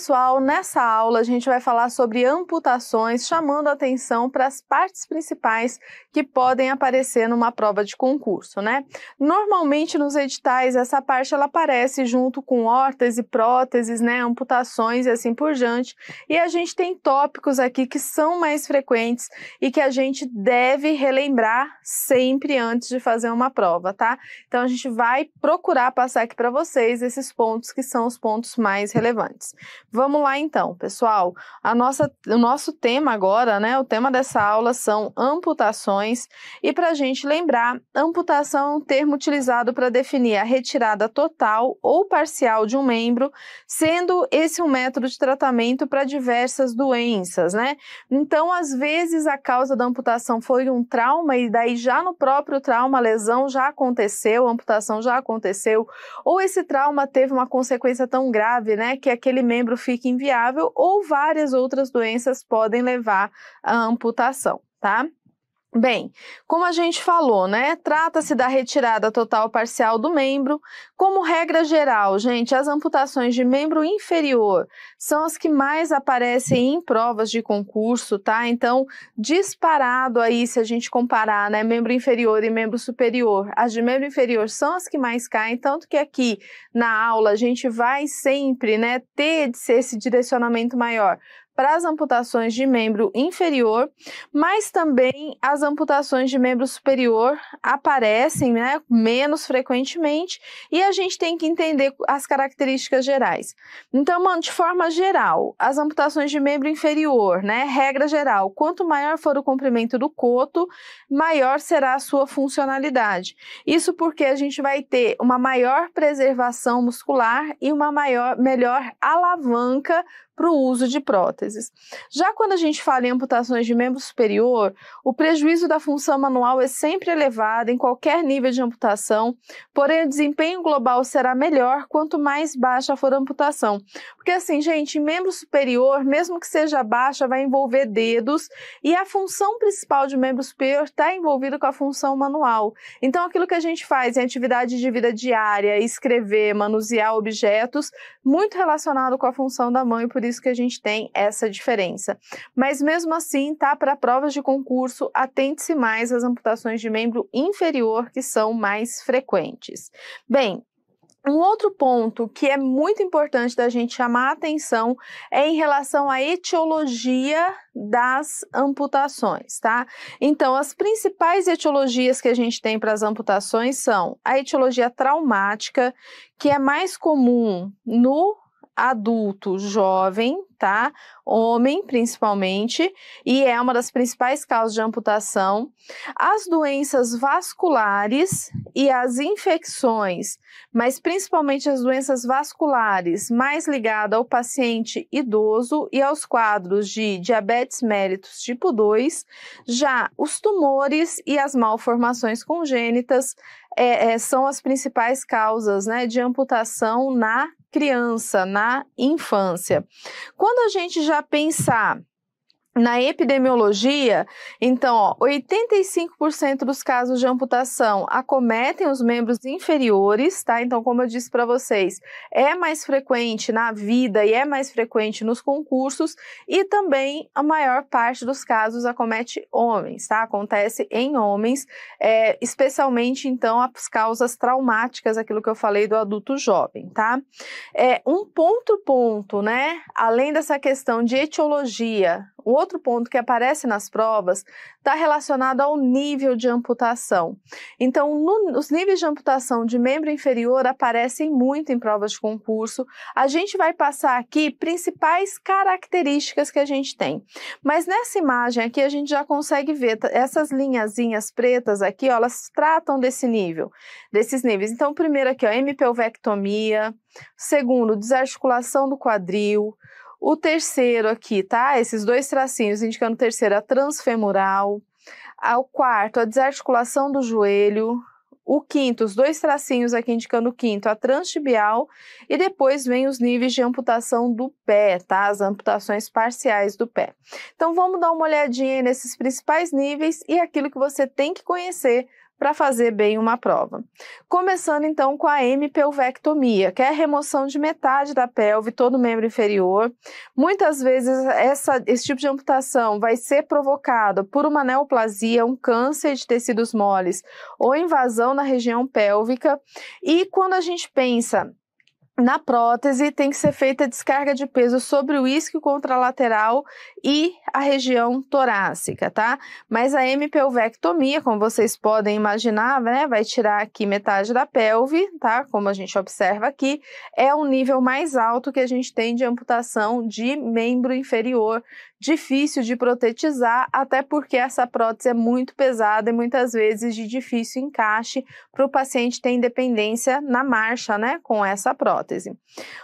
D: pessoal, nessa aula a gente vai falar sobre amputações, chamando atenção para as partes principais que podem aparecer numa prova de concurso, né? Normalmente nos editais essa parte ela aparece junto com órtese, próteses, né, amputações e assim por diante. E a gente tem tópicos aqui que são mais frequentes e que a gente deve relembrar sempre antes de fazer uma prova, tá? Então a gente vai procurar passar aqui para vocês esses pontos que são os pontos mais relevantes. Vamos lá então, pessoal. A nossa, o nosso tema agora, né? O tema dessa aula são amputações. E para a gente lembrar, amputação é um termo utilizado para definir a retirada total ou parcial de um membro, sendo esse um método de tratamento para diversas doenças, né? Então, às vezes a causa da amputação foi um trauma e daí já no próprio trauma a lesão já aconteceu, a amputação já aconteceu, ou esse trauma teve uma consequência tão grave, né, que aquele membro fica inviável ou várias outras doenças podem levar à amputação, tá? Bem, como a gente falou, né? Trata-se da retirada total parcial do membro. Como regra geral, gente, as amputações de membro inferior são as que mais aparecem em provas de concurso, tá? Então, disparado aí, se a gente comparar, né, membro inferior e membro superior, as de membro inferior são as que mais caem, tanto que aqui na aula a gente vai sempre, né, ter esse direcionamento maior para as amputações de membro inferior, mas também as amputações de membro superior aparecem né, menos frequentemente e a gente tem que entender as características gerais. Então, mano, de forma geral, as amputações de membro inferior, né, regra geral, quanto maior for o comprimento do coto, maior será a sua funcionalidade. Isso porque a gente vai ter uma maior preservação muscular e uma maior, melhor alavanca para o uso de próteses. Já quando a gente fala em amputações de membro superior, o prejuízo da função manual é sempre elevado em qualquer nível de amputação, porém o desempenho global será melhor quanto mais baixa for a amputação. Porque assim, gente, membro superior, mesmo que seja baixa, vai envolver dedos e a função principal de membro superior está envolvida com a função manual. Então, aquilo que a gente faz em atividade de vida diária, escrever, manusear objetos, muito relacionado com a função da mão e por isso isso que a gente tem essa diferença. Mas mesmo assim, tá? Para provas de concurso, atente-se mais às amputações de membro inferior, que são mais frequentes. Bem, um outro ponto que é muito importante da gente chamar a atenção é em relação à etiologia das amputações, tá? Então, as principais etiologias que a gente tem para as amputações são a etiologia traumática, que é mais comum no adulto jovem, tá? Homem, principalmente, e é uma das principais causas de amputação. As doenças vasculares e as infecções, mas principalmente as doenças vasculares, mais ligada ao paciente idoso e aos quadros de diabetes mellitus tipo 2, já os tumores e as malformações congênitas é, é, são as principais causas né, de amputação na criança, na infância. Quando a gente já pensar na epidemiologia, então, ó, 85% dos casos de amputação acometem os membros inferiores, tá? Então, como eu disse para vocês, é mais frequente na vida e é mais frequente nos concursos, e também a maior parte dos casos acomete homens, tá? Acontece em homens, é, especialmente, então, as causas traumáticas, aquilo que eu falei do adulto jovem, tá? É, um ponto, ponto, né? Além dessa questão de etiologia, o outro ponto que aparece nas provas está relacionado ao nível de amputação. Então, no, os níveis de amputação de membro inferior aparecem muito em provas de concurso. A gente vai passar aqui principais características que a gente tem. Mas nessa imagem aqui a gente já consegue ver tá, essas linhazinhas pretas aqui, ó, elas tratam desse nível, desses níveis. Então, primeiro aqui, ó, MPLVectomia, segundo, desarticulação do quadril, o terceiro aqui, tá? Esses dois tracinhos indicando o terceiro, a transfemoral. O quarto, a desarticulação do joelho. O quinto, os dois tracinhos aqui indicando o quinto, a transtibial. E depois vem os níveis de amputação do pé, tá? As amputações parciais do pé. Então vamos dar uma olhadinha nesses principais níveis e aquilo que você tem que conhecer para fazer bem uma prova. Começando então com a hemipelvectomia, que é a remoção de metade da pelve, todo o membro inferior. Muitas vezes essa, esse tipo de amputação vai ser provocada por uma neoplasia, um câncer de tecidos moles ou invasão na região pélvica. E quando a gente pensa na prótese tem que ser feita descarga de peso sobre o isquio contralateral e a região torácica, tá? Mas a mpelvectomia, como vocês podem imaginar, né, vai tirar aqui metade da pelve, tá? Como a gente observa aqui, é um nível mais alto que a gente tem de amputação de membro inferior, difícil de protetizar, até porque essa prótese é muito pesada e muitas vezes de difícil encaixe para o paciente ter independência na marcha, né, com essa prótese prótese.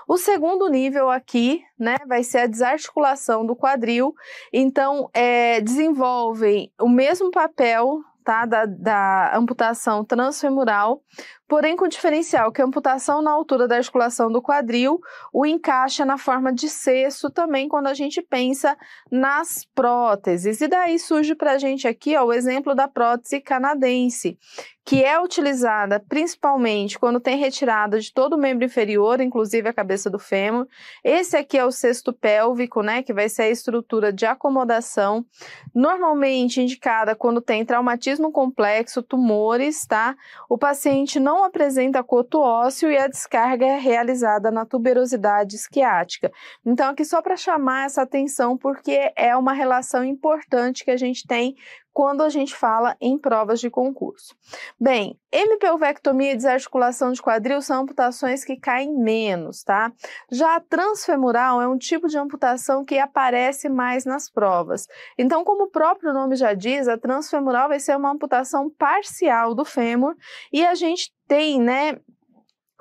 D: O segundo nível aqui, né, vai ser a desarticulação do quadril. Então, é, desenvolvem o mesmo papel Tá, da, da, amputação transfemoral, porém com o diferencial que a amputação na altura da articulação do quadril o encaixa na forma de cesto também quando a gente pensa nas próteses. E daí surge para a gente aqui ó, o exemplo da prótese canadense, que é utilizada principalmente quando tem retirada de todo o membro inferior, inclusive a cabeça do fêmur. Esse aqui é o cesto pélvico, né, que vai ser a estrutura de acomodação, normalmente indicada quando tem traumatismo complexo, tumores, tá? O paciente não não apresenta coto ósseo e a descarga é realizada na tuberosidade esquiática. Então, aqui só para chamar essa atenção, porque é uma relação importante que a gente tem quando a gente fala em provas de concurso. Bem, MPUVectomia e desarticulação de quadril são amputações que caem menos, tá? Já a transfemoral é um tipo de amputação que aparece mais nas provas. Então, como o próprio nome já diz, a transfemoral vai ser uma amputação parcial do fêmur e a gente tem, né,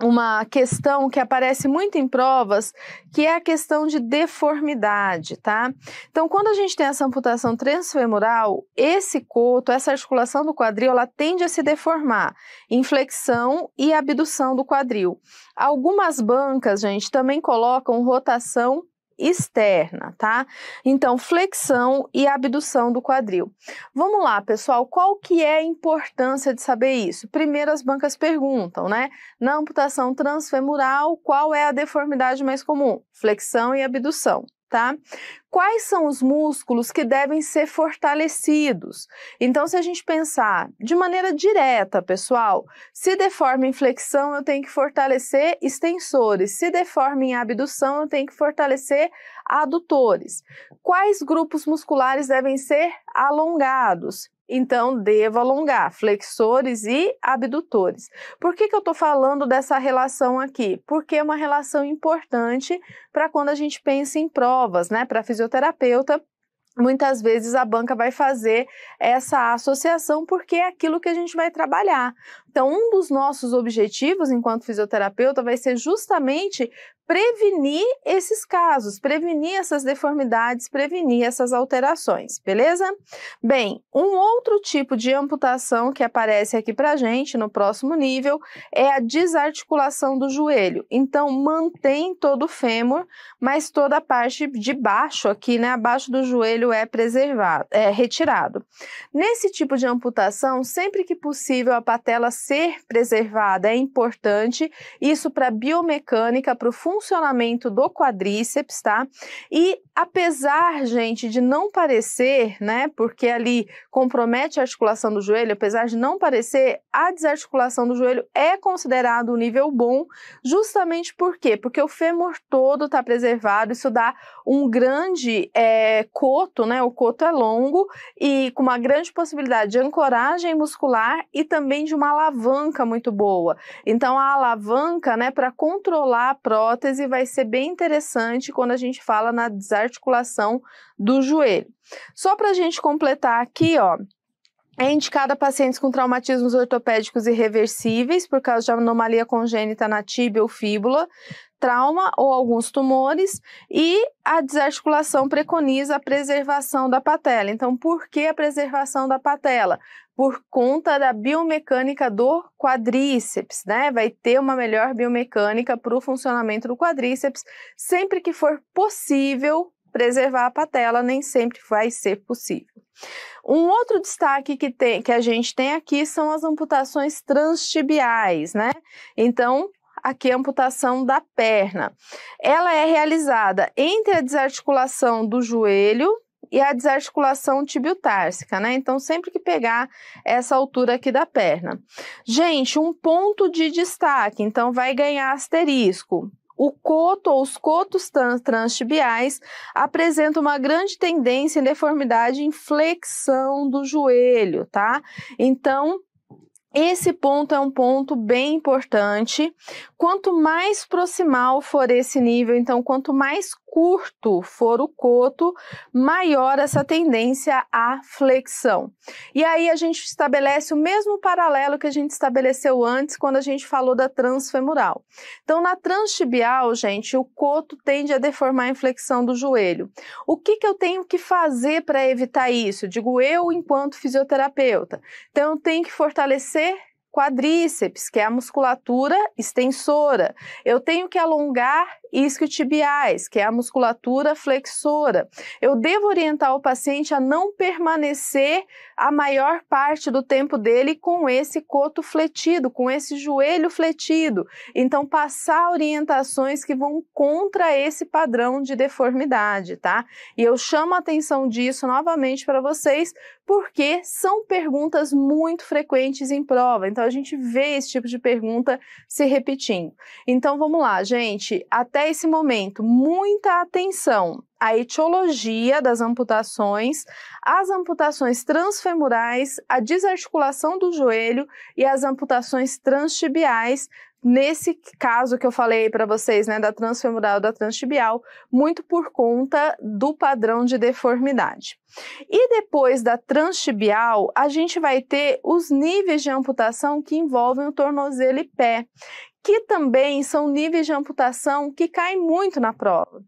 D: uma questão que aparece muito em provas, que é a questão de deformidade, tá? Então, quando a gente tem essa amputação transfemoral, esse coto, essa articulação do quadril, ela tende a se deformar, inflexão e abdução do quadril. Algumas bancas, gente, também colocam rotação externa, tá? Então, flexão e abdução do quadril. Vamos lá, pessoal, qual que é a importância de saber isso? Primeiro as bancas perguntam, né? Na amputação transfemoral, qual é a deformidade mais comum? Flexão e abdução tá? Quais são os músculos que devem ser fortalecidos? Então, se a gente pensar de maneira direta, pessoal, se deforma em flexão, eu tenho que fortalecer extensores, se deforma em abdução, eu tenho que fortalecer adutores. Quais grupos musculares devem ser alongados? Então, devo alongar flexores e abdutores. Por que, que eu estou falando dessa relação aqui? Porque é uma relação importante para quando a gente pensa em provas, né? Para fisioterapeuta, muitas vezes a banca vai fazer essa associação porque é aquilo que a gente vai trabalhar. Então, um dos nossos objetivos enquanto fisioterapeuta vai ser justamente prevenir esses casos, prevenir essas deformidades, prevenir essas alterações, beleza? Bem, um outro tipo de amputação que aparece aqui pra gente no próximo nível é a desarticulação do joelho. Então, mantém todo o fêmur, mas toda a parte de baixo aqui, né, abaixo do joelho é preservado, é retirado. Nesse tipo de amputação, sempre que possível a patela ser preservada é importante, isso para biomecânica, para o funcionamento do quadríceps, tá? E apesar, gente, de não parecer, né, porque ali compromete a articulação do joelho, apesar de não parecer, a desarticulação do joelho é considerado um nível bom, justamente por quê? Porque o fêmur todo está preservado, isso dá um grande é, coto, né, o coto é longo e com uma grande possibilidade de ancoragem muscular e também de uma alavanca muito boa. Então, a alavanca, né, para controlar a prótese vai ser bem interessante quando a gente fala na desarticulação articulação do joelho. Só para a gente completar aqui, ó, é indicada a pacientes com traumatismos ortopédicos irreversíveis por causa de anomalia congênita na tíbia ou fíbula, trauma ou alguns tumores e a desarticulação preconiza a preservação da patela. Então, por que a preservação da patela? Por conta da biomecânica do quadríceps, né? Vai ter uma melhor biomecânica para o funcionamento do quadríceps sempre que for possível preservar a patela nem sempre vai ser possível. Um outro destaque que, tem, que a gente tem aqui são as amputações transtibiais, né? Então, aqui é a amputação da perna. Ela é realizada entre a desarticulação do joelho e a desarticulação tibiotársica, né? Então, sempre que pegar essa altura aqui da perna. Gente, um ponto de destaque, então vai ganhar asterisco o coto ou os cotos transtibiais apresentam uma grande tendência em deformidade em flexão do joelho, tá? Então, esse ponto é um ponto bem importante. Quanto mais proximal for esse nível, então, quanto mais curto for o coto, maior essa tendência à flexão. E aí a gente estabelece o mesmo paralelo que a gente estabeleceu antes quando a gente falou da transfemoral. Então, na transtibial, gente, o coto tende a deformar a inflexão do joelho. O que, que eu tenho que fazer para evitar isso? Digo eu, enquanto fisioterapeuta. Então, eu tenho que fortalecer quadríceps, que é a musculatura extensora. Eu tenho que alongar isquiotibiais, que é a musculatura flexora. Eu devo orientar o paciente a não permanecer a maior parte do tempo dele com esse coto fletido, com esse joelho fletido. Então, passar orientações que vão contra esse padrão de deformidade, tá? E eu chamo a atenção disso novamente para vocês, porque são perguntas muito frequentes em prova. Então, a gente vê esse tipo de pergunta se repetindo. Então, vamos lá, gente. Até para esse momento, muita atenção à etiologia das amputações, às amputações transfemorais, à desarticulação do joelho e às amputações transtibiais. Nesse caso que eu falei para vocês, né, da transfemoral da transtibial, muito por conta do padrão de deformidade. E depois da transtibial, a gente vai ter os níveis de amputação que envolvem o tornozelo e pé, que também são níveis de amputação que caem muito na prova.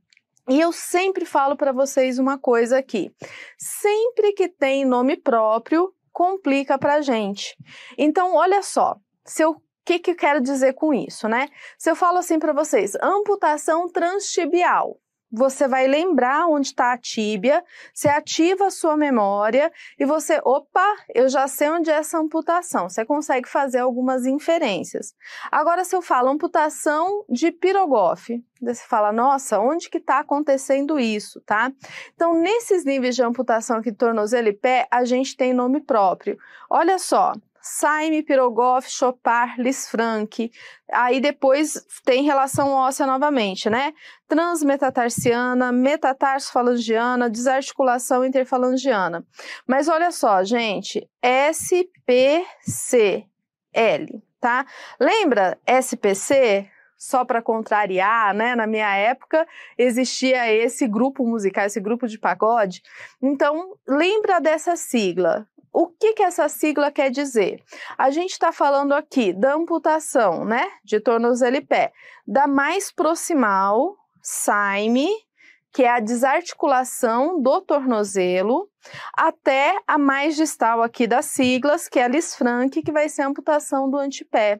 D: E eu sempre falo para vocês uma coisa aqui: sempre que tem nome próprio, complica para gente. Então, olha só, se eu o que, que eu quero dizer com isso, né? Se eu falo assim para vocês, amputação transtibial, você vai lembrar onde está a tíbia, você ativa a sua memória e você, opa, eu já sei onde é essa amputação. Você consegue fazer algumas inferências. Agora, se eu falo amputação de pirogofe, você fala, nossa, onde que está acontecendo isso, tá? Então, nesses níveis de amputação que de tornozelo e pé, a gente tem nome próprio. Olha só, Saime, Pirogoff, Chopar, Lisfranc. Aí depois tem relação óssea novamente, né? Transmetatarsiana, metatarsofalangiana, desarticulação interfalangiana. Mas olha só, gente, SPCL, tá? Lembra SPC? só para contrariar, né? Na minha época existia esse grupo musical, esse grupo de pagode. Então, lembra dessa sigla. O que, que essa sigla quer dizer? A gente está falando aqui da amputação, né? De tornozelo e pé. Da mais proximal, SAIME, que é a desarticulação do tornozelo, até a mais distal aqui das siglas, que é a Lisfranc, que vai ser a amputação do antepé.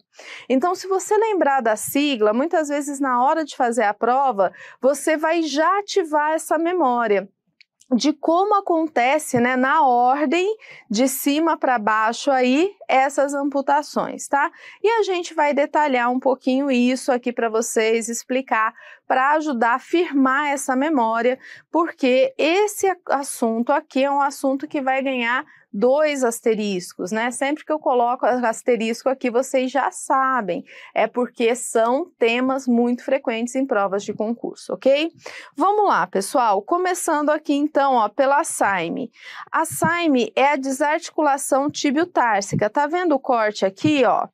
D: Então, se você lembrar da sigla, muitas vezes na hora de fazer a prova, você vai já ativar essa memória de como acontece, né, na ordem de cima para baixo aí essas amputações, tá? E a gente vai detalhar um pouquinho isso aqui para vocês, explicar para ajudar a firmar essa memória, porque esse assunto aqui é um assunto que vai ganhar dois asteriscos, né? Sempre que eu coloco asterisco aqui, vocês já sabem, é porque são temas muito frequentes em provas de concurso, ok? Vamos lá, pessoal, começando aqui então, ó, pela SAIME. A SAIME é a desarticulação tibiotársica, tá vendo o corte aqui, ó?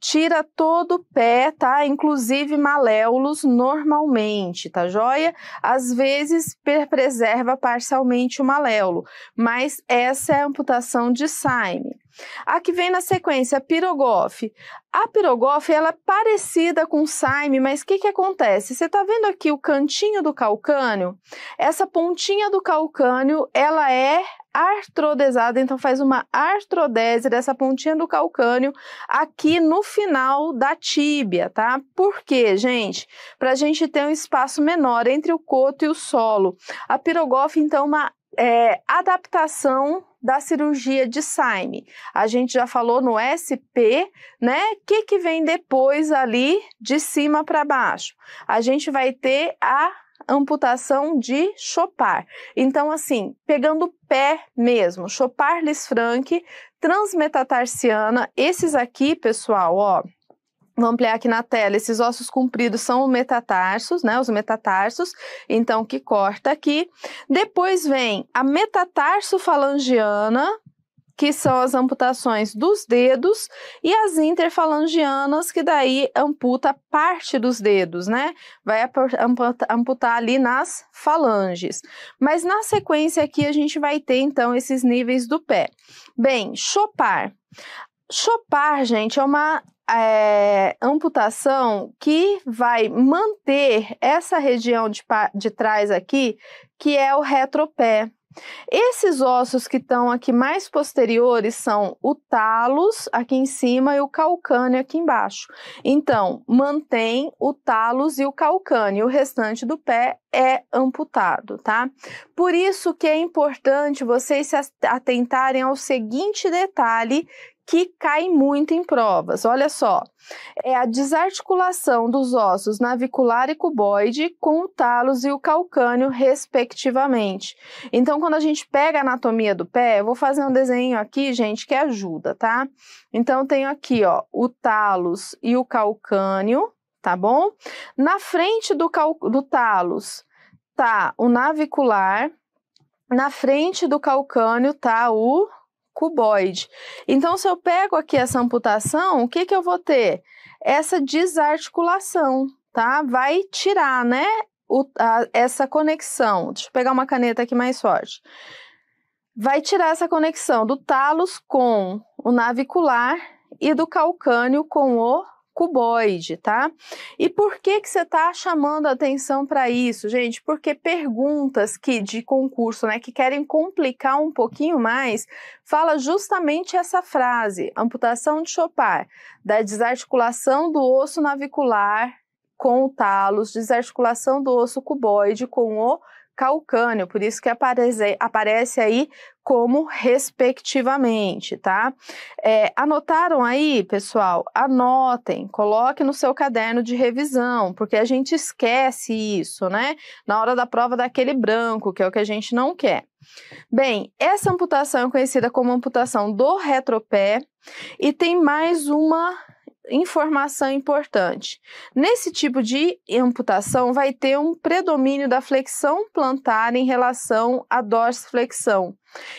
D: Tira todo o pé, tá? Inclusive maléolos normalmente, tá joia? Às vezes preserva parcialmente o maléolo, mas essa é a amputação de Syme. A que vem na sequência, a pirogofe. A pirogofe ela é parecida com saime, mas o que, que acontece? Você está vendo aqui o cantinho do calcânio? Essa pontinha do calcânio, ela é artrodesada, então faz uma artrodese dessa pontinha do calcânio aqui no final da tíbia, tá? Por quê, gente? Para a gente ter um espaço menor entre o coto e o solo. A pirogofe, então, uma é, adaptação da cirurgia de Syme. A gente já falou no SP, né? O que, que vem depois ali de cima para baixo? A gente vai ter a amputação de Chopar. Então, assim, pegando o pé mesmo, Chopar Lisfranc, transmetatarsiana, esses aqui, pessoal, ó, Vou ampliar aqui na tela. Esses ossos compridos são os metatarsos, né? Os metatarsos. Então, que corta aqui. Depois vem a metatarsofalangiana, que são as amputações dos dedos, e as interfalangianas, que daí amputa parte dos dedos, né? Vai amputar ali nas falanges. Mas na sequência aqui a gente vai ter então esses níveis do pé. Bem, chopar. Chopar, gente, é uma é, amputação que vai manter essa região de, de trás aqui, que é o retropé, esses ossos que estão aqui mais posteriores são o talos aqui em cima e o calcâneo aqui embaixo. Então, mantém o talos e o calcâneo, o restante do pé é amputado, tá? Por isso que é importante vocês se atentarem ao seguinte detalhe que cai muito em provas. Olha só, é a desarticulação dos ossos navicular e cuboide com o talos e o calcânio, respectivamente. Então, quando a gente pega a anatomia do pé, eu vou fazer um desenho aqui, gente, que ajuda, tá? Então, tenho aqui, ó, o talos e o calcânio, tá bom? Na frente do, cal... do talos tá o navicular, na frente do calcânio tá o cuboide. Então, se eu pego aqui essa amputação, o que, que eu vou ter? Essa desarticulação, tá? Vai tirar, né? O, a, essa conexão. Deixa eu pegar uma caneta aqui mais forte. Vai tirar essa conexão do talos com o navicular e do calcânio com o cuboide, tá? E por que que você está chamando atenção para isso, gente? Porque perguntas que de concurso, né, que querem complicar um pouquinho mais, fala justamente essa frase: amputação de Chopin, da desarticulação do osso navicular com o talos, desarticulação do osso cuboide com o calcâneo, por isso que aparece, aparece aí como respectivamente, tá? É, anotaram aí, pessoal? Anotem, coloque no seu caderno de revisão, porque a gente esquece isso, né? Na hora da prova daquele branco, que é o que a gente não quer. Bem, essa amputação é conhecida como amputação do retropé e tem mais uma informação importante. Nesse tipo de amputação, vai ter um predomínio da flexão plantar em relação à dorsiflexão.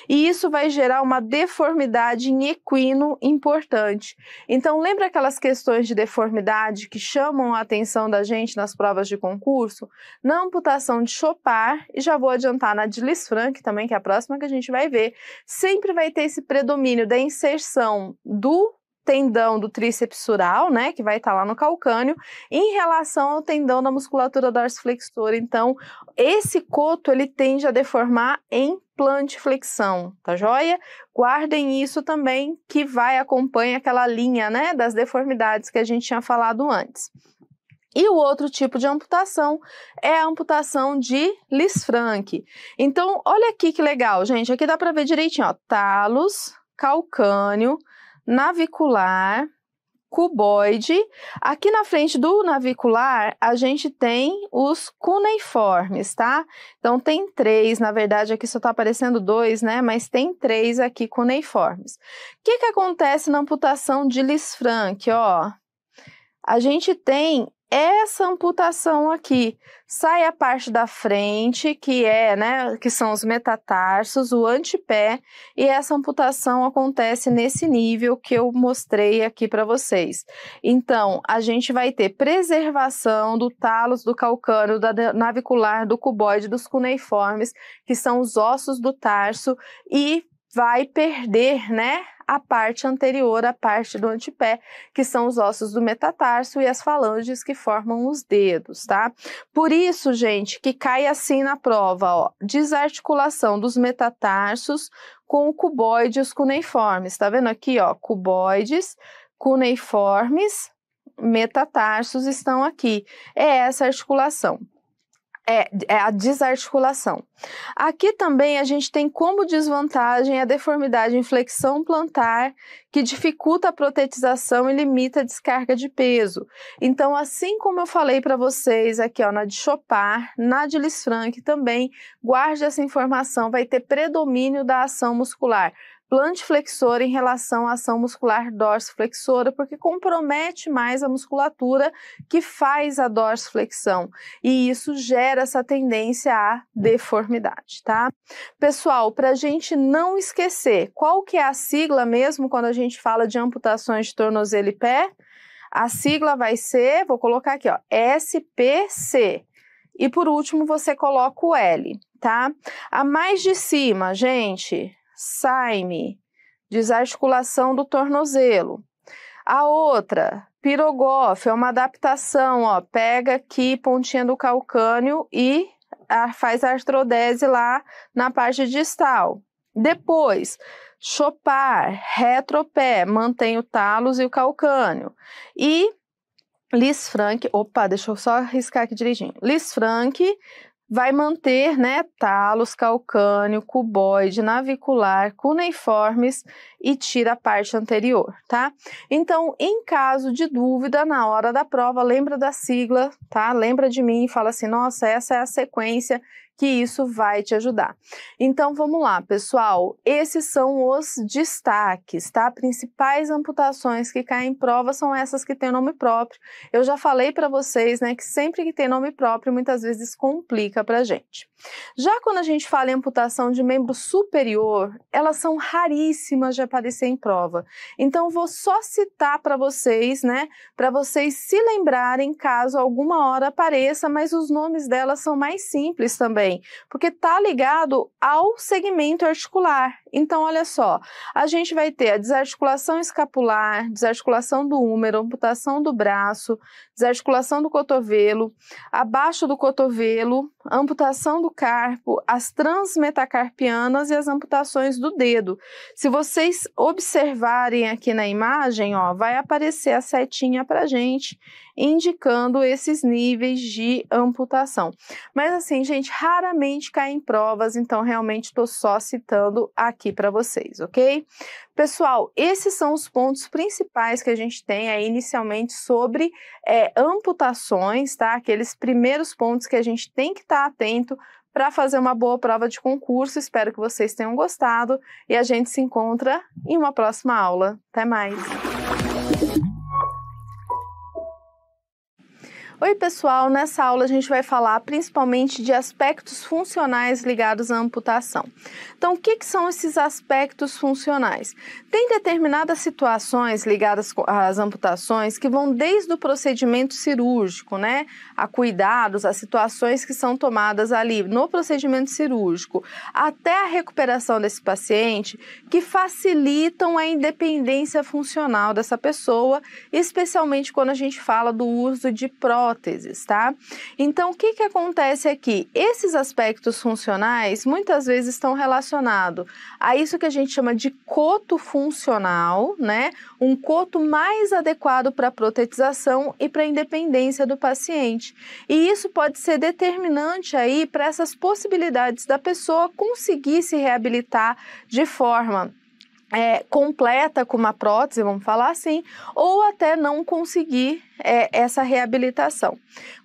D: E isso vai gerar uma deformidade em equino importante. Então, lembra aquelas questões de deformidade que chamam a atenção da gente nas provas de concurso? Na amputação de Chopar e já vou adiantar na de Lisfranc também, que é a próxima que a gente vai ver, sempre vai ter esse predomínio da inserção do tendão do tríceps sural, né, que vai estar tá lá no calcânio, em relação ao tendão da musculatura dorsiflexora. Então, esse coto ele tende a deformar em plantiflexão, tá joia? Guardem isso também que vai acompanha aquela linha, né, das deformidades que a gente tinha falado antes. E o outro tipo de amputação é a amputação de Lisfranc. Então, olha aqui que legal, gente. Aqui dá para ver direitinho, ó, talos, calcânio, navicular, cuboide. Aqui na frente do navicular, a gente tem os cuneiformes, tá? Então, tem três, na verdade, aqui só tá aparecendo dois, né? Mas tem três aqui cuneiformes. O que, que acontece na amputação de Lisfranc, ó? A gente tem essa amputação aqui. Sai a parte da frente, que é, né, que são os metatarsos, o antepé, e essa amputação acontece nesse nível que eu mostrei aqui para vocês. Então, a gente vai ter preservação do talos, do calcâneo, da navicular, do cuboide, dos cuneiformes, que são os ossos do tarso e vai perder, né, a parte anterior, a parte do antepé, que são os ossos do metatarso e as falanges que formam os dedos, tá? Por isso, gente, que cai assim na prova, ó, desarticulação dos metatarsos com cuboides cuneiformes, tá vendo aqui, ó, cuboides cuneiformes, metatarsos estão aqui. É essa articulação. É, é, a desarticulação. Aqui também a gente tem como desvantagem a deformidade em flexão plantar, que dificulta a protetização e limita a descarga de peso. Então, assim como eu falei para vocês aqui ó, na de Chopin, na de Lisfranc também, guarde essa informação, vai ter predomínio da ação muscular Plante flexora em relação à ação muscular dorsiflexora, porque compromete mais a musculatura que faz a dorsiflexão e isso gera essa tendência à deformidade, tá? Pessoal, para a gente não esquecer, qual que é a sigla mesmo quando a gente fala de amputações de tornozelo e pé? A sigla vai ser, vou colocar aqui, ó, SPC. E por último, você coloca o L, tá? A mais de cima, gente, saime, desarticulação do tornozelo. A outra, pirogofe, é uma adaptação, ó, pega aqui pontinha do calcânio e faz a artrodese lá na parte distal. Depois, chopar, retropé, mantém o talos e o calcânio. E Lisfranc, opa, deixa eu só riscar aqui direitinho. Lisfranc, vai manter né, talos, calcâneo, cuboide, navicular, cuneiformes e tira a parte anterior, tá? Então, em caso de dúvida na hora da prova, lembra da sigla, tá? Lembra de mim e fala assim: nossa, essa é a sequência que isso vai te ajudar. Então vamos lá, pessoal. Esses são os destaques, tá? Principais amputações que caem em prova são essas que têm nome próprio. Eu já falei para vocês, né, que sempre que tem nome próprio, muitas vezes complica pra gente. Já quando a gente fala em amputação de membro superior, elas são raríssimas de aparecer em prova. Então vou só citar para vocês, né, para vocês se lembrarem caso alguma hora apareça, mas os nomes delas são mais simples também também, porque está ligado ao segmento articular. Então, olha só, a gente vai ter a desarticulação escapular, desarticulação do húmero, amputação do braço, desarticulação do cotovelo, abaixo do cotovelo, amputação do carpo, as transmetacarpianas e as amputações do dedo. Se vocês observarem aqui na imagem, ó, vai aparecer a setinha para gente indicando esses níveis de amputação. Mas assim, gente, raramente cai em provas, então realmente estou só citando aqui para vocês, ok? Pessoal, esses são os pontos principais que a gente tem aí inicialmente sobre é, amputações, tá? Aqueles primeiros pontos que a gente tem que estar tá atento para fazer uma boa prova de concurso. Espero que vocês tenham gostado e a gente se encontra em uma próxima aula. Até mais! Oi, pessoal! Nessa aula a gente vai falar principalmente de aspectos funcionais ligados à amputação. Então, o que, que são esses aspectos funcionais? Tem determinadas situações ligadas às amputações que vão desde o procedimento cirúrgico, né? A cuidados, as situações que são tomadas ali no procedimento cirúrgico, até a recuperação desse paciente, que facilitam a independência funcional dessa pessoa, especialmente quando a gente fala do uso de prótese hipóteses, tá? Então, o que, que acontece aqui? Esses aspectos funcionais muitas vezes estão relacionados a isso que a gente chama de coto funcional, né? Um coto mais adequado para a protetização e para a independência do paciente. E isso pode ser determinante aí para essas possibilidades da pessoa conseguir se reabilitar de forma é, completa com uma prótese, vamos falar assim, ou até não conseguir é, essa reabilitação.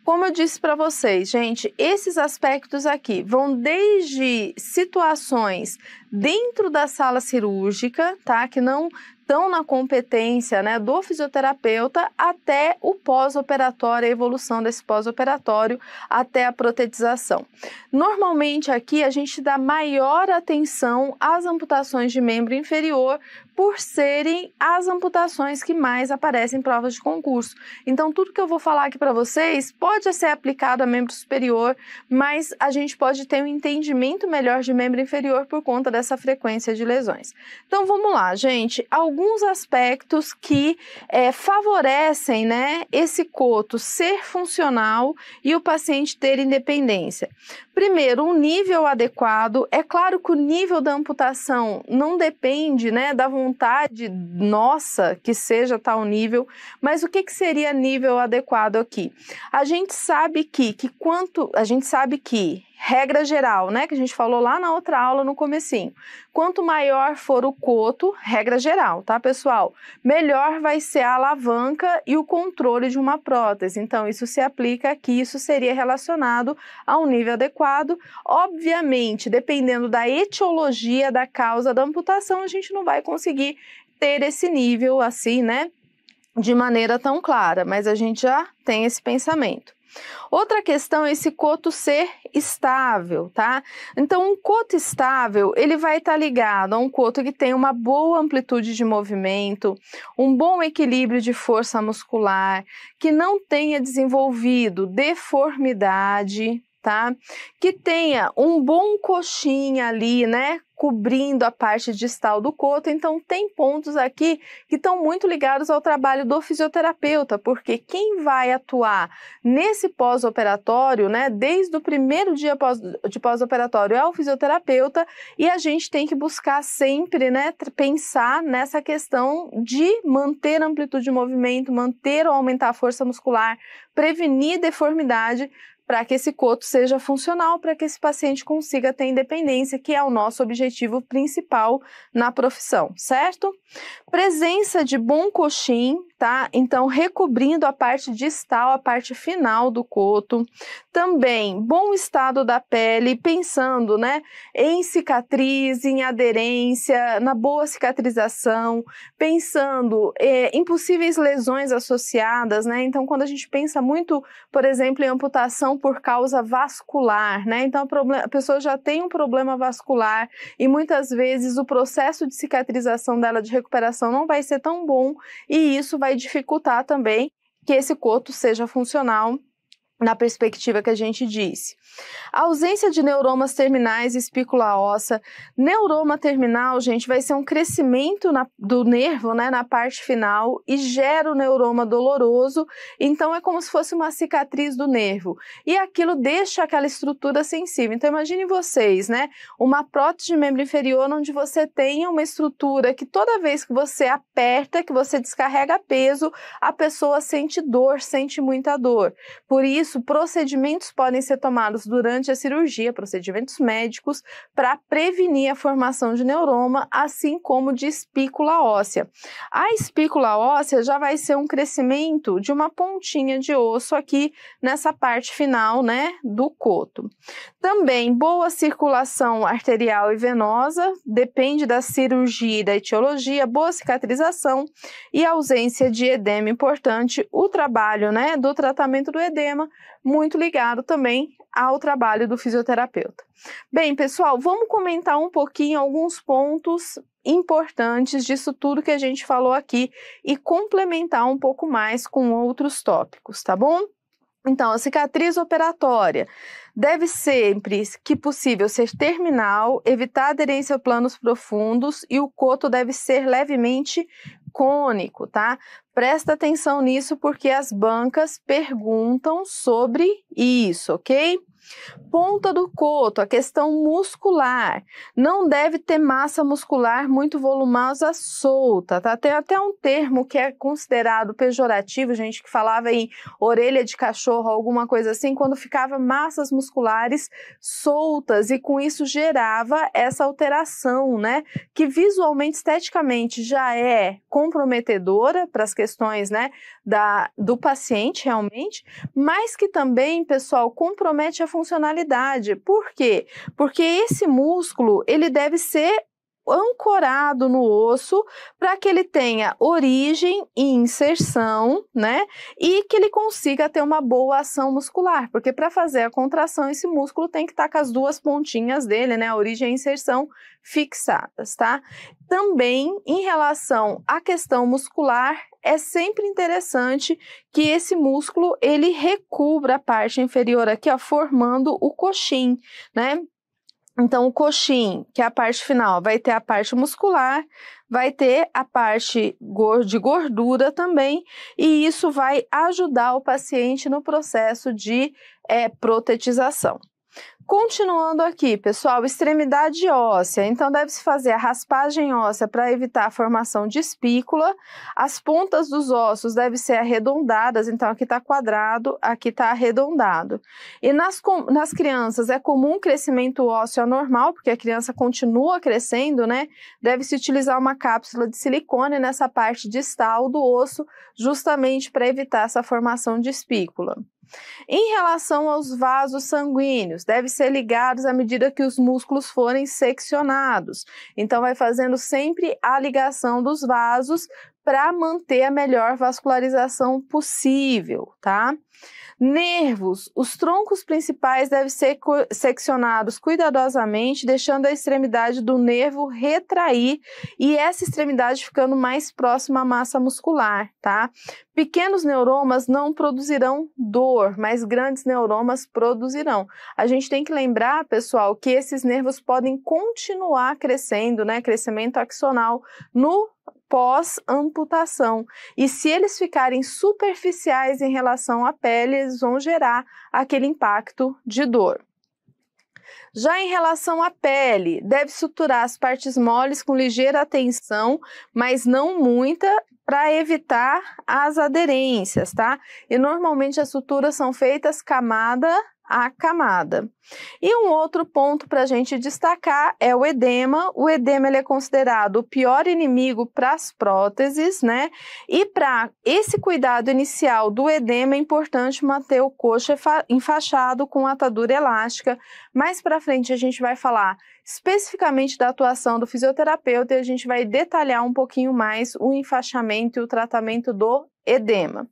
D: Como eu disse para vocês, gente, esses aspectos aqui vão desde situações dentro da sala cirúrgica, tá? Que não estão na competência né, do fisioterapeuta até o pós-operatório, a evolução desse pós-operatório até a protetização. Normalmente aqui a gente dá maior atenção às amputações de membro inferior, por serem as amputações que mais aparecem em provas de concurso. Então, tudo que eu vou falar aqui para vocês pode ser aplicado a membro superior, mas a gente pode ter um entendimento melhor de membro inferior por conta dessa frequência de lesões. Então, vamos lá, gente. Alguns aspectos que é, favorecem né, esse coto ser funcional e o paciente ter independência. Primeiro, um nível adequado. É claro que o nível da amputação não depende né, da vontade vontade nossa que seja tal nível, mas o que, que seria nível adequado aqui? A gente sabe que, que quanto a gente sabe que regra geral, né, que a gente falou lá na outra aula no comecinho. Quanto maior for o coto, regra geral, tá, pessoal? Melhor vai ser a alavanca e o controle de uma prótese. Então, isso se aplica aqui, isso seria relacionado a um nível adequado. Obviamente, dependendo da etiologia da causa da amputação, a gente não vai conseguir ter esse nível assim, né? De maneira tão clara, mas a gente já tem esse pensamento. Outra questão é esse coto ser estável, tá? Então, um coto estável, ele vai estar tá ligado a um coto que tem uma boa amplitude de movimento, um bom equilíbrio de força muscular, que não tenha desenvolvido deformidade, Tá? Que tenha um bom coxinha ali, né? cobrindo a parte distal do coto. Então, tem pontos aqui que estão muito ligados ao trabalho do fisioterapeuta, porque quem vai atuar nesse pós-operatório, né, desde o primeiro dia de pós-operatório, é o fisioterapeuta, e a gente tem que buscar sempre né, pensar nessa questão de manter amplitude de movimento, manter ou aumentar a força muscular, prevenir deformidade para que esse coto seja funcional, para que esse paciente consiga ter independência, que é o nosso objetivo principal na profissão, certo? Presença de bom coxim, tá? Então, recobrindo a parte distal, a parte final do coto. Também, bom estado da pele, pensando, né, em cicatriz, em aderência, na boa cicatrização, pensando é, em possíveis lesões associadas, né? Então, quando a gente pensa muito, por exemplo, em amputação por causa vascular, né? Então a, pessoa já tem um problema vascular e muitas vezes o processo de cicatrização dela, de recuperação, não vai ser tão bom e isso vai dificultar também que esse coto seja funcional na perspectiva que a gente disse. A ausência de neuromas terminais e espícula óssea. Neuroma terminal, gente, vai ser um crescimento na, do nervo, né, na parte final e gera o neuroma doloroso. Então é como se fosse uma cicatriz do nervo. E aquilo deixa aquela estrutura sensível. Então imagine vocês, né, uma prótese de membro inferior onde você tem uma estrutura que toda vez que você aperta, que você descarrega peso, a pessoa sente dor, sente muita dor. Por isso isso, procedimentos podem ser tomados durante a cirurgia, procedimentos médicos, para prevenir a formação de neuroma, assim como de espícula óssea. A espícula óssea já vai ser um crescimento de uma pontinha de osso aqui nessa parte final, né, do coto. Também boa circulação arterial e venosa, depende da cirurgia e da etiologia, boa cicatrização e ausência de edema importante, o trabalho, né, do tratamento do edema muito ligado também ao trabalho do fisioterapeuta. Bem, pessoal, vamos comentar um pouquinho alguns pontos importantes disso tudo que a gente falou aqui e complementar um pouco mais com outros tópicos, tá bom? Então, a cicatriz operatória deve sempre, que possível, ser terminal, evitar aderência a planos profundos e o coto deve ser levemente cônico, tá? Presta atenção nisso porque as bancas perguntam sobre isso, ok? Ponta do coto, a questão muscular. Não deve ter massa muscular muito volumosa solta, tá? Tem até um termo que é considerado pejorativo, gente, que falava em orelha de cachorro, alguma coisa assim, quando ficava massas musculares soltas e com isso gerava essa alteração, né? Que visualmente, esteticamente já é comprometedora para as questões, né, da, do paciente realmente, mas que também, pessoal, compromete a funcionalidade. Por quê? Porque esse músculo, ele deve ser ancorado no osso para que ele tenha origem e inserção, né? E que ele consiga ter uma boa ação muscular, porque para fazer a contração esse músculo tem que estar tá com as duas pontinhas dele, né, a origem e inserção fixadas, tá? Também em relação à questão muscular, é sempre interessante que esse músculo ele recubra a parte inferior aqui, ó, formando o coxim, né? Então, o coxim, que é a parte final, vai ter a parte muscular, vai ter a parte de gordura também, e isso vai ajudar o paciente no processo de é, protetização. Continuando aqui, pessoal, extremidade óssea. Então, deve-se fazer a raspagem óssea para evitar a formação de espícula. As pontas dos ossos devem ser arredondadas, então aqui está quadrado, aqui está arredondado. E nas, nas crianças é comum crescimento ósseo anormal, porque a criança continua crescendo, né? Deve-se utilizar uma cápsula de silicone nessa parte distal do osso, justamente para evitar essa formação de espícula. Em relação aos vasos sanguíneos, devem ser ligados à medida que os músculos forem seccionados. Então, vai fazendo sempre a ligação dos vasos para manter a melhor vascularização possível, tá? Nervos. Os troncos principais devem ser seccionados cuidadosamente, deixando a extremidade do nervo retrair e essa extremidade ficando mais próxima à massa muscular, tá? Pequenos neuromas não produzirão dor, mas grandes neuromas produzirão. A gente tem que lembrar, pessoal, que esses nervos podem continuar crescendo, né? Crescimento axonal no pós-amputação. E se eles ficarem superficiais em relação à pele, eles vão gerar aquele impacto de dor. Já em relação à pele, deve suturar as partes moles com ligeira tensão, mas não muita, para evitar as aderências, tá? E normalmente as suturas são feitas camada a camada. E um outro ponto para a gente destacar é o edema. O edema ele é considerado o pior inimigo para as próteses, né? E para esse cuidado inicial do edema é importante manter o coxo enfaixado com atadura elástica. Mais para frente a gente vai falar especificamente da atuação do fisioterapeuta e a gente vai detalhar um pouquinho mais o enfaixamento e o tratamento do edema.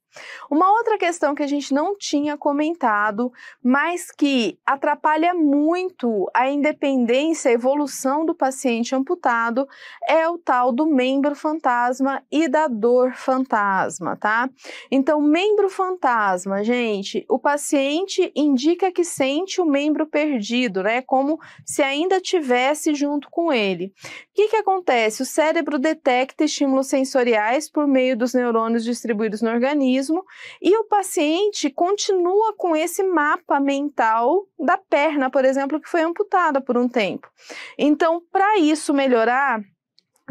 D: Uma outra questão que a gente não tinha comentado, mas que atrapalha muito a independência, a evolução do paciente amputado, é o tal do membro fantasma e da dor fantasma, tá? Então, membro fantasma, gente, o paciente indica que sente o membro perdido, né? Como se ainda tivesse junto com ele. O que, que acontece? O cérebro detecta estímulos sensoriais por meio dos neurônios distribuídos no organismo e o paciente continua com esse mapa mental da perna, por exemplo, que foi amputada por um tempo. Então, para isso melhorar,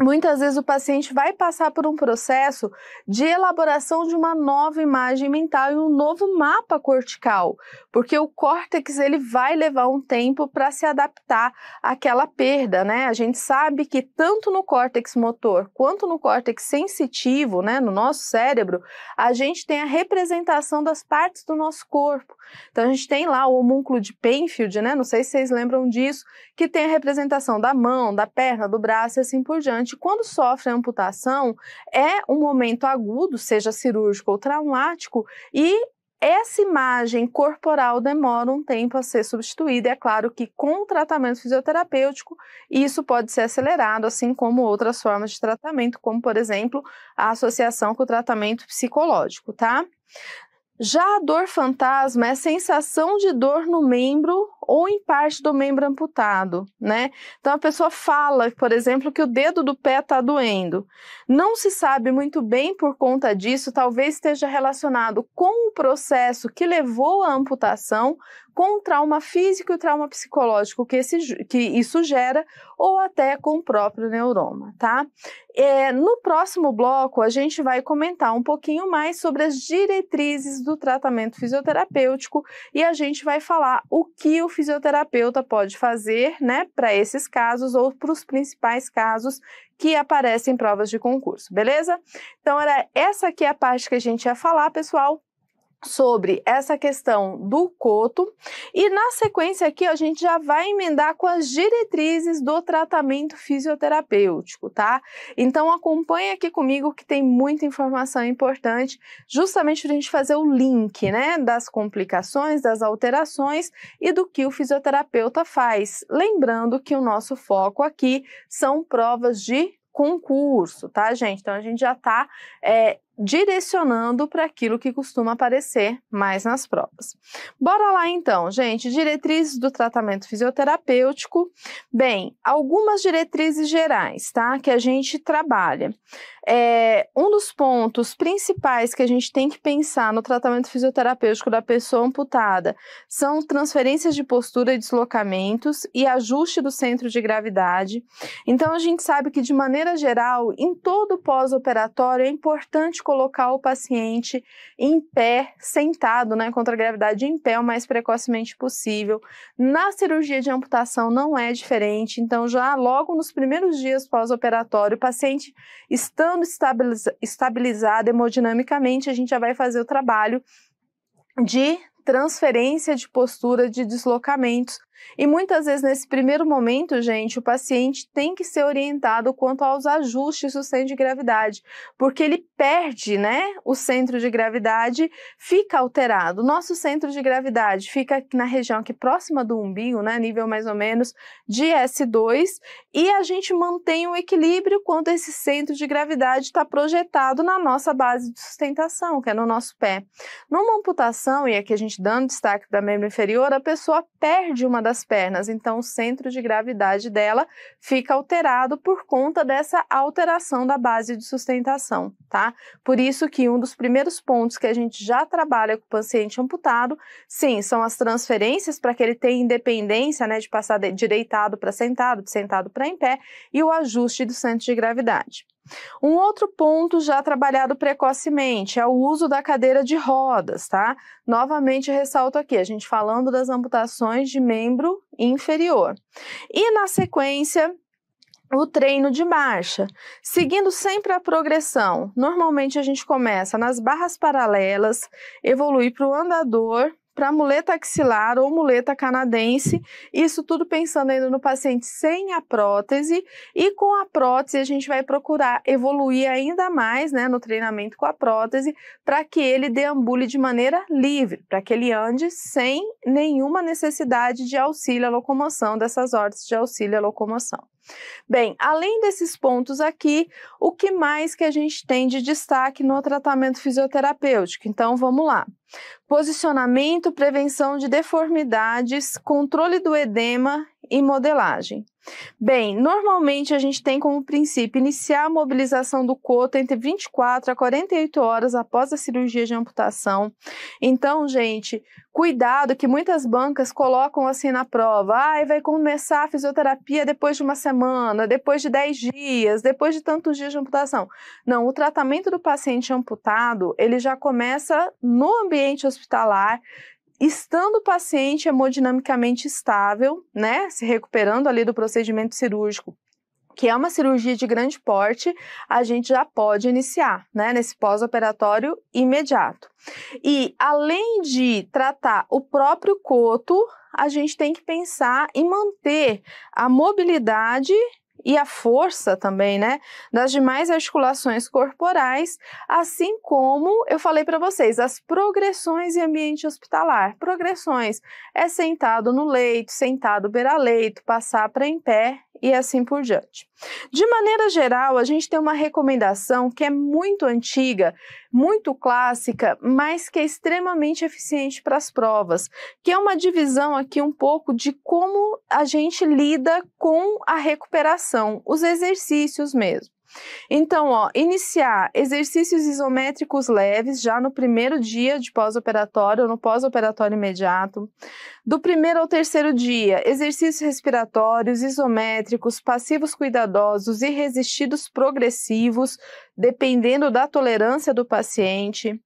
D: Muitas vezes o paciente vai passar por um processo de elaboração de uma nova imagem mental e um novo mapa cortical, porque o córtex ele vai levar um tempo para se adaptar àquela perda, né? A gente sabe que tanto no córtex motor quanto no córtex sensitivo, né, no nosso cérebro, a gente tem a representação das partes do nosso corpo. Então a gente tem lá o homúnculo de Penfield, né? Não sei se vocês lembram disso, que tem a representação da mão, da perna, do braço e assim por diante importante, quando sofre a amputação, é um momento agudo, seja cirúrgico ou traumático, e essa imagem corporal demora um tempo a ser substituída. É claro que com o tratamento fisioterapêutico, isso pode ser acelerado, assim como outras formas de tratamento, como por exemplo, a associação com o tratamento psicológico, tá? Já a dor fantasma é a sensação de dor no membro ou em parte do membro amputado, né? Então a pessoa fala, por exemplo, que o dedo do pé está doendo. Não se sabe muito bem por conta disso, talvez esteja relacionado com o processo que levou à amputação, com o trauma físico e o trauma psicológico que, esse, que isso gera, ou até com o próprio neuroma, tá? É, no próximo bloco, a gente vai comentar um pouquinho mais sobre as diretrizes do tratamento fisioterapêutico e a gente vai falar o que o fisioterapeuta pode fazer, né, para esses casos ou para os principais casos que aparecem em provas de concurso, beleza? Então, era essa aqui é a parte que a gente ia falar, pessoal sobre essa questão do coto e na sequência aqui a gente já vai emendar com as diretrizes do tratamento fisioterapêutico, tá? Então acompanha aqui comigo que tem muita informação importante, justamente para a gente fazer o link, né, das complicações, das alterações e do que o fisioterapeuta faz. Lembrando que o nosso foco aqui são provas de concurso, tá, gente? Então a gente já está é, eh, direcionando para aquilo que costuma aparecer mais nas provas. Bora lá então, gente, diretrizes do tratamento fisioterapêutico. Bem, algumas diretrizes gerais, tá, que a gente trabalha. É, um dos pontos principais que a gente tem que pensar no tratamento fisioterapêutico da pessoa amputada são transferências de postura e deslocamentos e ajuste do centro de gravidade. Então, a gente sabe que, de maneira geral, em todo pós-operatório é importante colocar o paciente em pé, sentado, né, contra a gravidade, em pé o mais precocemente possível. Na cirurgia de amputação não é diferente, então já logo nos primeiros dias pós-operatório, o paciente estando estabiliza estabilizado hemodinamicamente, a gente já vai fazer o trabalho de transferência de postura, de deslocamentos, e muitas vezes, nesse primeiro momento, gente, o paciente tem que ser orientado quanto aos ajustes do centro de gravidade, porque ele perde, né? O centro de gravidade fica alterado. nosso centro de gravidade fica na região aqui próxima do umbigo, né? Nível mais ou menos de S2, e a gente mantém o equilíbrio quando esse centro de gravidade está projetado na nossa base de sustentação, que é no nosso pé. Numa amputação, e aqui a gente dando destaque para membra membro inferior, a pessoa perde uma das das pernas. Então, o centro de gravidade dela fica alterado por conta dessa alteração da base de sustentação, tá? Por isso que um dos primeiros pontos que a gente já trabalha com o paciente amputado, sim, são as transferências para que ele tenha independência, né, de passar de direitado para sentado, de sentado para em pé e o ajuste do centro de gravidade. Um outro ponto já trabalhado precocemente é o uso da cadeira de rodas, tá? Novamente ressalto aqui, a gente falando das amputações de membro inferior. E na sequência, o treino de marcha, seguindo sempre a progressão. Normalmente a gente começa nas barras paralelas, evolui para o andador para muleta axilar ou muleta canadense, isso tudo pensando ainda no paciente sem a prótese e com a prótese a gente vai procurar evoluir ainda mais, né, no treinamento com a prótese, para que ele deambule de maneira livre, para que ele ande sem nenhuma necessidade de auxílio à locomoção dessas órteses de auxílio à locomoção. Bem, além desses pontos aqui, o que mais que a gente tem de destaque no tratamento fisioterapêutico? Então vamos lá posicionamento, prevenção de deformidades, controle do edema e modelagem. Bem, normalmente a gente tem como princípio iniciar a mobilização do coto entre 24 a 48 horas após a cirurgia de amputação. Então, gente, cuidado que muitas bancas colocam assim na prova: ah, vai começar a fisioterapia depois de uma semana, depois de 10 dias, depois de tantos dias de amputação. Não, o tratamento do paciente amputado ele já começa no ambiente hospitalar, estando o paciente hemodinamicamente estável, né, se recuperando ali do procedimento cirúrgico, que é uma cirurgia de grande porte, a gente já pode iniciar, né, nesse pós-operatório imediato. E além de tratar o próprio coto, a gente tem que pensar em manter a mobilidade e a força também, né, das demais articulações corporais, assim como eu falei para vocês, as progressões em ambiente hospitalar. Progressões é sentado no leito, sentado beira-leito, passar para em pé, e assim por diante. De maneira geral, a gente tem uma recomendação que é muito antiga, muito clássica, mas que é extremamente eficiente para as provas, que é uma divisão aqui um pouco de como a gente lida com a recuperação, os exercícios mesmo. Então, ó, iniciar exercícios isométricos leves já no primeiro dia de pós-operatório ou no pós-operatório imediato. Do primeiro ao terceiro dia, exercícios respiratórios, isométricos, passivos cuidadosos e resistidos progressivos, dependendo da tolerância do paciente.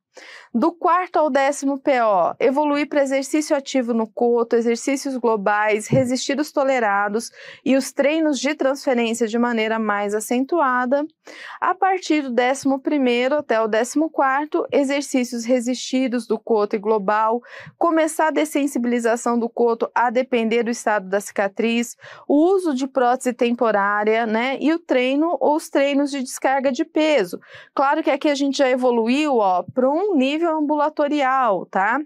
D: Do quarto ao décimo PO, evoluir para exercício ativo no coto, exercícios globais, resistidos tolerados e os treinos de transferência de maneira mais acentuada. A partir do décimo primeiro até o décimo quarto, exercícios resistidos do coto e global, começar a dessensibilização do coto a depender do estado da cicatriz, o uso de prótese temporária, né, e o treino ou os treinos de descarga de peso. Claro que aqui a gente já evoluiu, ó, para um um nível ambulatorial, tá?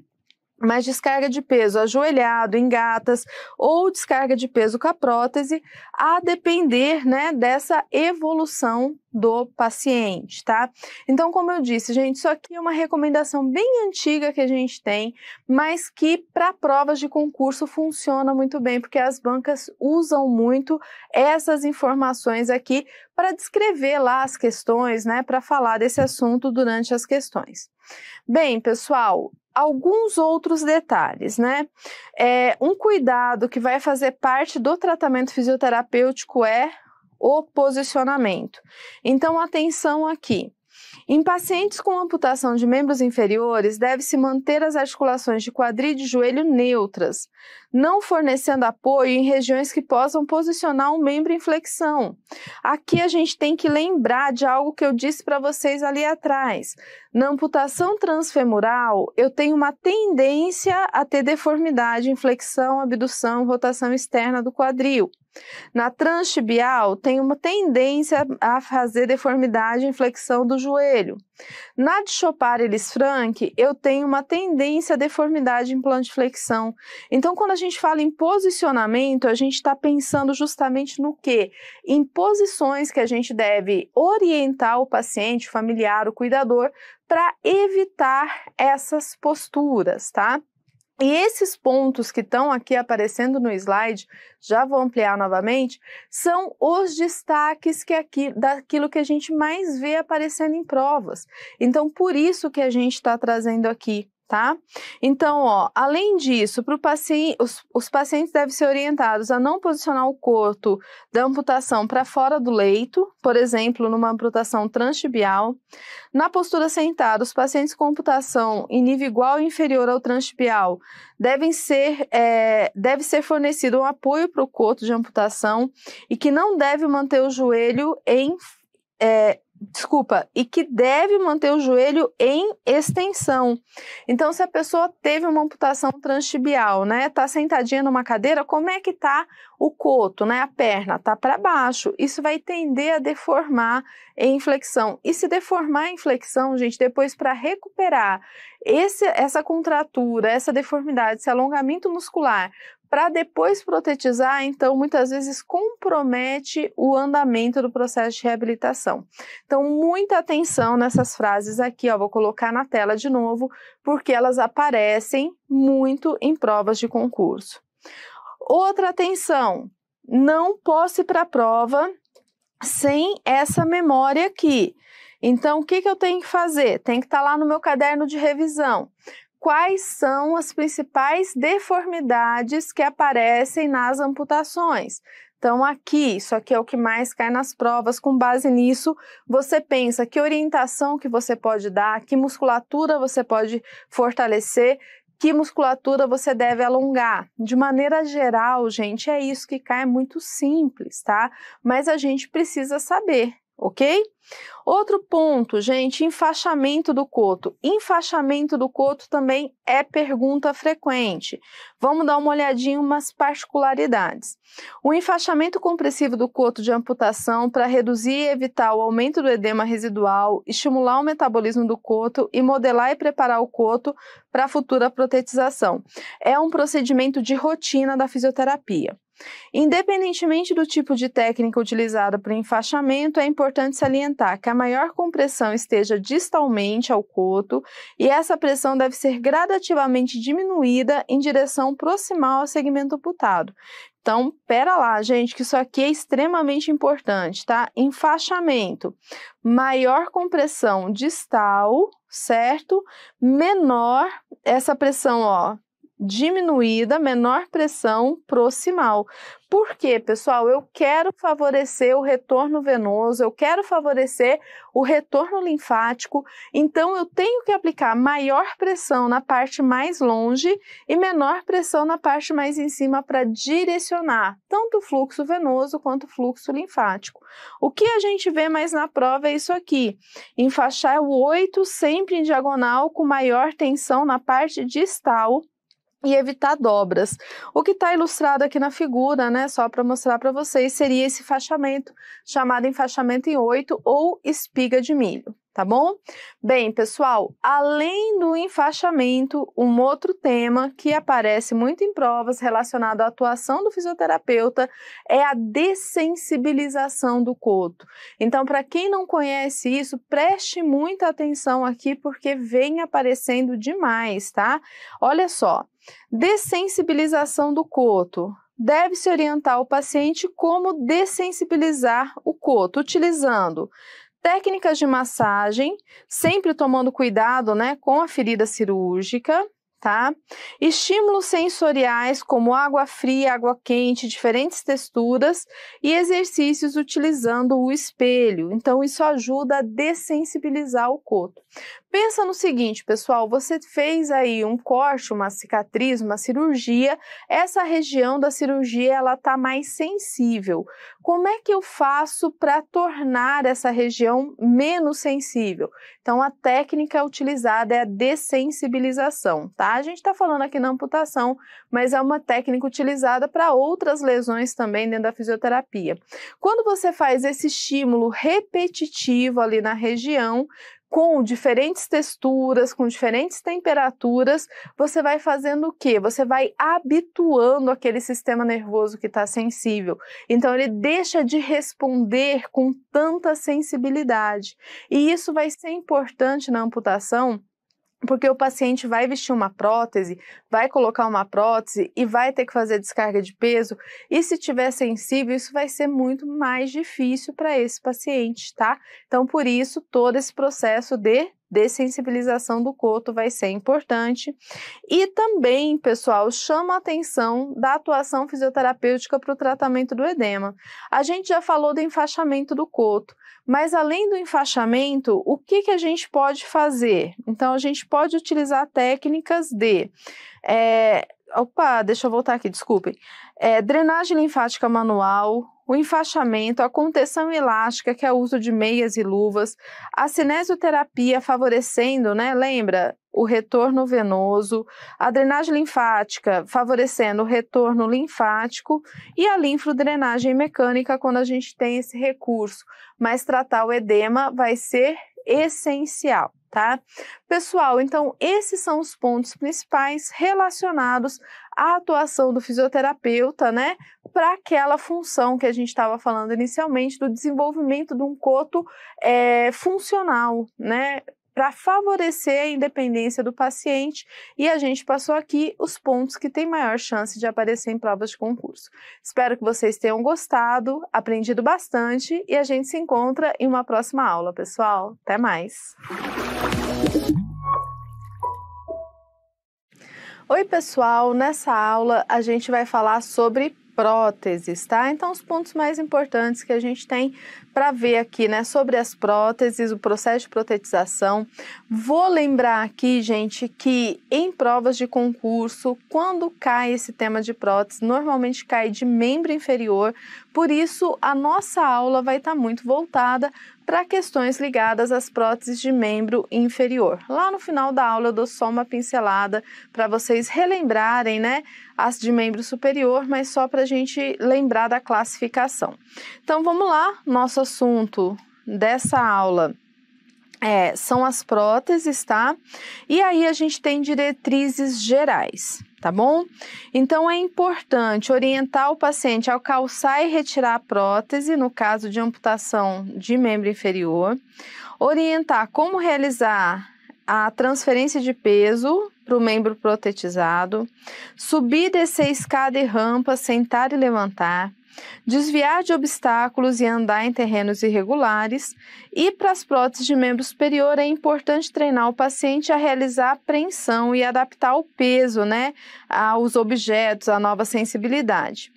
D: mas descarga de peso ajoelhado, em gatas, ou descarga de peso com a prótese, a depender né, dessa evolução do paciente, tá? Então, como eu disse, gente, isso aqui é uma recomendação bem antiga que a gente tem, mas que para provas de concurso funciona muito bem, porque as bancas usam muito essas informações aqui para descrever lá as questões, né, para falar desse assunto durante as questões. Bem, pessoal, alguns outros detalhes, né? É, um cuidado que vai fazer parte do tratamento fisioterapêutico é o posicionamento. Então, atenção aqui. Em pacientes com amputação de membros inferiores, deve-se manter as articulações de quadril e de joelho neutras, não fornecendo apoio em regiões que possam posicionar um membro em flexão. Aqui a gente tem que lembrar de algo que eu disse para vocês ali atrás. Na amputação transfemoral, eu tenho uma tendência a ter deformidade em flexão, abdução, rotação externa do quadril. Na transtibial, tem uma tendência a fazer deformidade em flexão do joelho. Na de chopar e frank eu tenho uma tendência a deformidade em flexão. Então, quando a gente fala em posicionamento, a gente está pensando justamente no quê? Em posições que a gente deve orientar o paciente, o familiar, o cuidador, para evitar essas posturas, tá? E esses pontos que estão aqui aparecendo no slide, já vou ampliar novamente, são os destaques que aqui, daquilo que a gente mais vê aparecendo em provas. Então, por isso que a gente está trazendo aqui tá? Então, ó, além disso, para paci os, os pacientes devem ser orientados a não posicionar o corpo da amputação para fora do leito, por exemplo, numa amputação transtibial. Na postura sentada, os pacientes com amputação em nível igual ou inferior ao transtibial devem ser, é, deve ser fornecido um apoio para o corpo de amputação e que não deve manter o joelho em é, desculpa, e que deve manter o joelho em extensão. Então, se a pessoa teve uma amputação transtibial, né, tá sentadinha numa cadeira, como é que tá o coto, né, a perna tá para baixo? Isso vai tender a deformar em flexão. E se deformar em flexão, gente, depois para recuperar esse, essa contratura, essa deformidade, esse alongamento muscular para depois protetizar, então muitas vezes compromete o andamento do processo de reabilitação. Então, muita atenção nessas frases aqui, ó, vou colocar na tela de novo, porque elas aparecem muito em provas de concurso. Outra atenção, não posso ir para a prova sem essa memória aqui. Então, o que, que eu tenho que fazer? Tem que estar tá lá no meu caderno de revisão quais são as principais deformidades que aparecem nas amputações. Então, aqui, isso aqui é o que mais cai nas provas. Com base nisso, você pensa que orientação que você pode dar, que musculatura você pode fortalecer, que musculatura você deve alongar. De maneira geral, gente, é isso que cai é muito simples, tá? Mas a gente precisa saber, ok? Outro ponto, gente, enfaixamento do coto. Enfaixamento do coto também é pergunta frequente. Vamos dar uma olhadinha umas particularidades. O enfaixamento compressivo do coto de amputação para reduzir e evitar o aumento do edema residual, estimular o metabolismo do coto e modelar e preparar o coto para futura protetização. É um procedimento de rotina da fisioterapia. Independentemente do tipo de técnica utilizada para o enfaixamento, é importante salientar orientar que a maior compressão esteja distalmente ao coto e essa pressão deve ser gradativamente diminuída em direção proximal ao segmento putado. Então, pera lá, gente, que isso aqui é extremamente importante, tá? Enfaixamento. Maior compressão distal, certo? Menor essa pressão, ó, diminuída, menor pressão proximal. Por quê, pessoal? Eu quero favorecer o retorno venoso, eu quero favorecer o retorno linfático, então eu tenho que aplicar maior pressão na parte mais longe e menor pressão na parte mais em cima para direcionar tanto o fluxo venoso quanto o fluxo linfático. O que a gente vê mais na prova é isso aqui: enfaixar o 8 sempre em diagonal com maior tensão na parte distal e evitar dobras. O que está ilustrado aqui na figura, né, só para mostrar para vocês, seria esse fechamento, chamado enfaixamento em oito ou espiga de milho. Tá bom? Bem, pessoal, além do enfaixamento, um outro tema que aparece muito em provas relacionado à atuação do fisioterapeuta é a dessensibilização do coto. Então, para quem não conhece isso, preste muita atenção aqui porque vem aparecendo demais, tá? Olha só, Dessensibilização do coto. Deve-se orientar o paciente como dessensibilizar o coto, utilizando técnicas de massagem, sempre tomando cuidado né, com a ferida cirúrgica, tá? Estímulos sensoriais como água fria, água quente, diferentes texturas e exercícios utilizando o espelho. Então isso ajuda a dessensibilizar o coto. Pensa no seguinte, pessoal, você fez aí um corte, uma cicatriz, uma cirurgia, essa região da cirurgia ela tá mais sensível. Como é que eu faço para tornar essa região menos sensível? Então a técnica utilizada é a dessensibilização, tá? A gente está falando aqui na amputação, mas é uma técnica utilizada para outras lesões também dentro da fisioterapia. Quando você faz esse estímulo repetitivo ali na região, com diferentes texturas, com diferentes temperaturas, você vai fazendo o quê? Você vai habituando aquele sistema nervoso que está sensível. Então, ele deixa de responder com tanta sensibilidade. E isso vai ser importante na amputação porque o paciente vai vestir uma prótese, vai colocar uma prótese e vai ter que fazer descarga de peso, e se tiver sensível, isso vai ser muito mais difícil para esse paciente, tá? Então, por isso, todo esse processo de dessensibilização do coto vai ser importante. E também, pessoal, chama a atenção da atuação fisioterapêutica para o tratamento do edema. A gente já falou do enfaixamento do coto, mas além do enfaixamento, o que, que a gente pode fazer? Então, a gente pode utilizar técnicas de. É, opa, deixa eu voltar aqui, desculpem. É, drenagem linfática manual, o enfaixamento, a contenção elástica, que é o uso de meias e luvas, a cinesioterapia favorecendo, né, lembra, o retorno venoso, a drenagem linfática favorecendo o retorno linfático e a linfodrenagem mecânica quando a gente tem esse recurso. Mas tratar o edema vai ser essencial, tá? Pessoal, então esses são os pontos principais relacionados a atuação do fisioterapeuta, né, para aquela função que a gente estava falando inicialmente do desenvolvimento de um coto é, funcional, né, para favorecer a independência do paciente e a gente passou aqui os pontos que têm maior chance de aparecer em provas de concurso. Espero que vocês tenham gostado, aprendido bastante e a gente se encontra em uma próxima aula, pessoal. Até mais! Oi, pessoal! Nessa aula a gente vai falar sobre próteses, tá? Então, os pontos mais importantes que a gente tem para ver aqui, né, sobre as próteses, o processo de protetização. Vou lembrar aqui, gente, que em provas de concurso, quando cai esse tema de prótese, normalmente cai de membro inferior, por isso a nossa aula vai estar tá muito voltada para questões ligadas às próteses de membro inferior. Lá no final da aula eu dou só uma pincelada para vocês relembrarem, né, as de membro superior, mas só para a gente lembrar da classificação. Então vamos lá, nossa assunto dessa aula é, são as próteses, tá? E aí a gente tem diretrizes gerais, tá bom? Então é importante orientar o paciente ao calçar e retirar a prótese, no caso de amputação de membro inferior, orientar como realizar a transferência de peso para o membro protetizado, subir, descer escada e rampa, sentar e levantar desviar de obstáculos e andar em terrenos irregulares. E para as próteses de membro superior é importante treinar o paciente a realizar apreensão e adaptar o peso, né, aos objetos, à nova sensibilidade.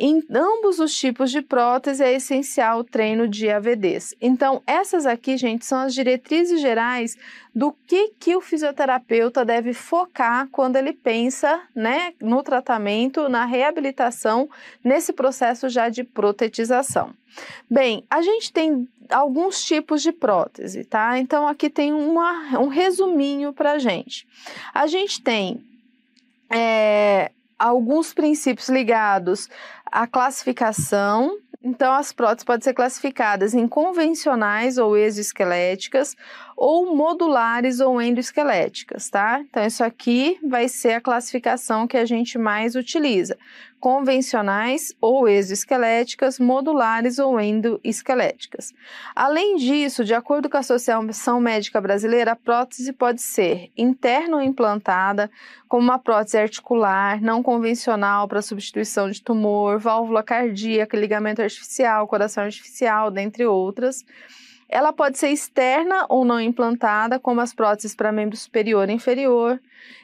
D: Em ambos os tipos de prótese é essencial o treino de AVDs. Então, essas aqui, gente, são as diretrizes gerais do que, que o fisioterapeuta deve focar quando ele pensa né, no tratamento, na reabilitação, nesse processo já de protetização. Bem, a gente tem alguns tipos de prótese, tá? Então, aqui tem uma, um resuminho para gente. A gente tem é, alguns princípios ligados à classificação. Então, as próteses podem ser classificadas em convencionais ou exoesqueléticas ou modulares ou endoesqueléticas, tá? Então, isso aqui vai ser a classificação que a gente mais utiliza: convencionais ou exoesqueléticas, modulares ou endoesqueléticas. Além disso, de acordo com a Associação Médica Brasileira, a prótese pode ser interna ou implantada, como uma prótese articular, não convencional para substituição de tumor, válvula cardíaca, ligamento artificial, coração artificial, dentre outras ela pode ser externa ou não implantada, como as próteses para membro superior e inferior,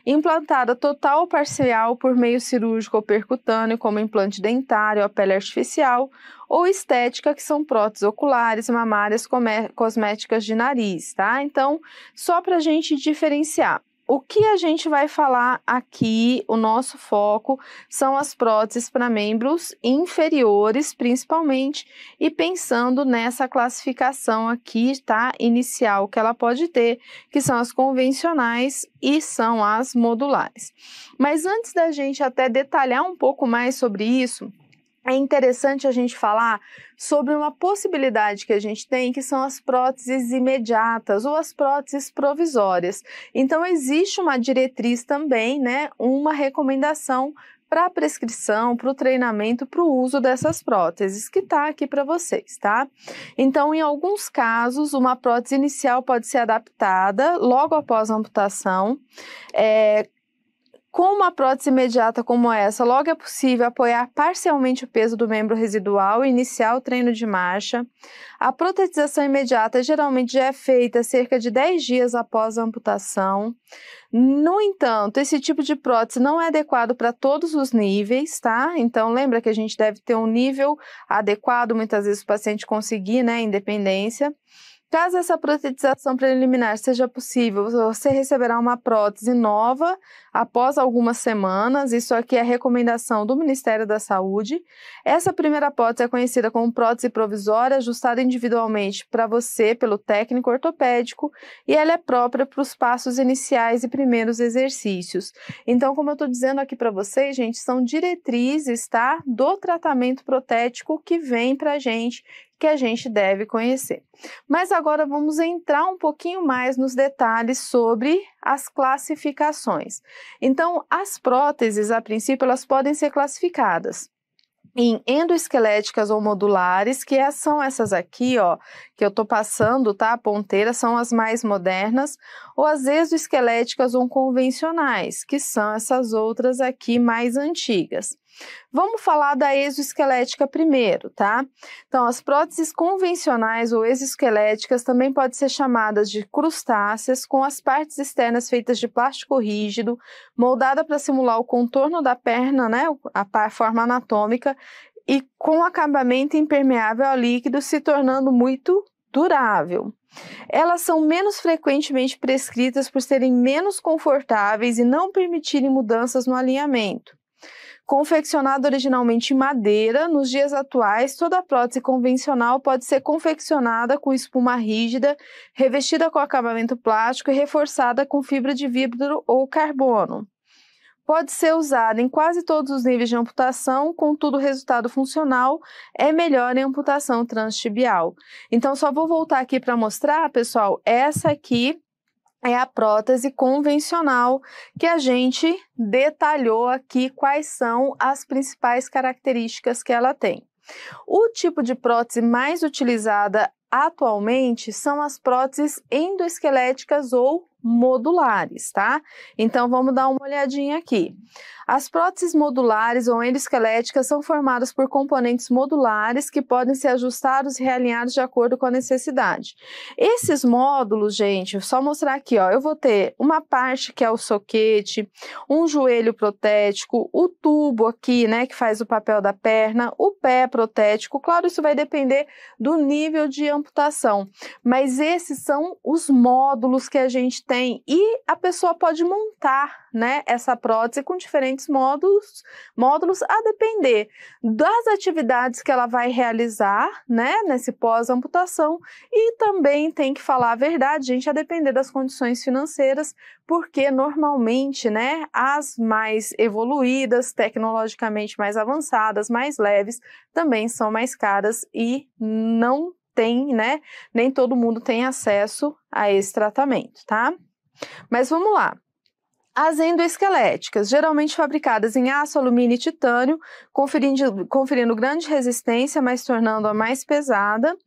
D: implantada total ou parcial por meio cirúrgico ou percutâneo, como implante dentário, a pele artificial, ou estética, que são próteses oculares, mamárias, cosméticas de nariz, tá? Então, só para a gente diferenciar. O que a gente vai falar aqui, o nosso foco são as próteses para membros inferiores, principalmente, e pensando nessa classificação aqui, tá? Inicial que ela pode ter, que são as convencionais e são as modulares. Mas antes da gente até detalhar um pouco mais sobre isso, é interessante a gente falar sobre uma possibilidade que a gente tem, que são as próteses imediatas ou as próteses provisórias. Então, existe uma diretriz também, né, uma recomendação para a prescrição, para o treinamento, para o uso dessas próteses, que está aqui para vocês, tá? Então, em alguns casos, uma prótese inicial pode ser adaptada logo após a amputação, é, com uma prótese imediata como essa, logo é possível apoiar parcialmente o peso do membro residual e iniciar o treino de marcha. A protetização imediata geralmente já é feita cerca de 10 dias após a amputação. No entanto, esse tipo de prótese não é adequado para todos os níveis, tá? Então, lembra que a gente deve ter um nível adequado, muitas vezes o paciente conseguir, né, independência. Caso essa protetização preliminar seja possível, você receberá uma prótese nova após algumas semanas. Isso aqui é recomendação do Ministério da Saúde. Essa primeira prótese é conhecida como prótese provisória, ajustada individualmente para você pelo técnico ortopédico e ela é própria para os passos iniciais e primeiros exercícios. Então, como eu estou dizendo aqui para vocês, gente, são diretrizes, tá? Do tratamento protético que vem para gente, que a gente deve conhecer. Mas agora vamos entrar um pouquinho mais nos detalhes sobre as classificações. Então, as próteses, a princípio, elas podem ser classificadas em endoesqueléticas ou modulares, que é, são essas aqui, ó, que eu tô passando, tá? A ponteira são as mais modernas, ou as exoesqueléticas ou convencionais, que são essas outras aqui mais antigas. Vamos falar da exoesquelética primeiro, tá? Então, as próteses convencionais ou exoesqueléticas também podem ser chamadas de crustáceas, com as partes externas feitas de plástico rígido, moldada para simular o contorno da perna, né, a forma anatômica, e com acabamento impermeável a líquido, se tornando muito durável. Elas são menos frequentemente prescritas por serem menos confortáveis e não permitirem mudanças no alinhamento. Confeccionado originalmente em madeira, nos dias atuais, toda prótese convencional pode ser confeccionada com espuma rígida, revestida com acabamento plástico e reforçada com fibra de vidro ou carbono. Pode ser usada em quase todos os níveis de amputação, contudo, o resultado funcional é melhor em amputação transtibial. Então, só vou voltar aqui para mostrar, pessoal, essa aqui é a prótese convencional, que a gente detalhou aqui quais são as principais características que ela tem. O tipo de prótese mais utilizada atualmente são as próteses endoesqueléticas ou modulares, tá? Então vamos dar uma olhadinha aqui. As próteses modulares ou endoesqueléticas são formadas por componentes modulares que podem ser ajustados e realinhados de acordo com a necessidade. Esses módulos, gente, só mostrar aqui, ó, eu vou ter uma parte que é o soquete, um joelho protético, o tubo aqui, né, que faz o papel da perna, o pé protético. Claro, isso vai depender do nível de amputação, mas esses são os módulos que a gente tem tem. E a pessoa pode montar né, essa prótese com diferentes módulos, módulos a depender das atividades que ela vai realizar né, nesse pós-amputação. E também tem que falar a verdade, gente, a depender das condições financeiras, porque normalmente né, as mais evoluídas, tecnologicamente mais avançadas, mais leves, também são mais caras e não tem, né? Nem todo mundo tem acesso a esse tratamento, tá? Mas vamos lá. As endoesqueléticas, geralmente fabricadas em aço, alumínio e titânio, conferindo, conferindo grande resistência, mas tornando-a mais pesada,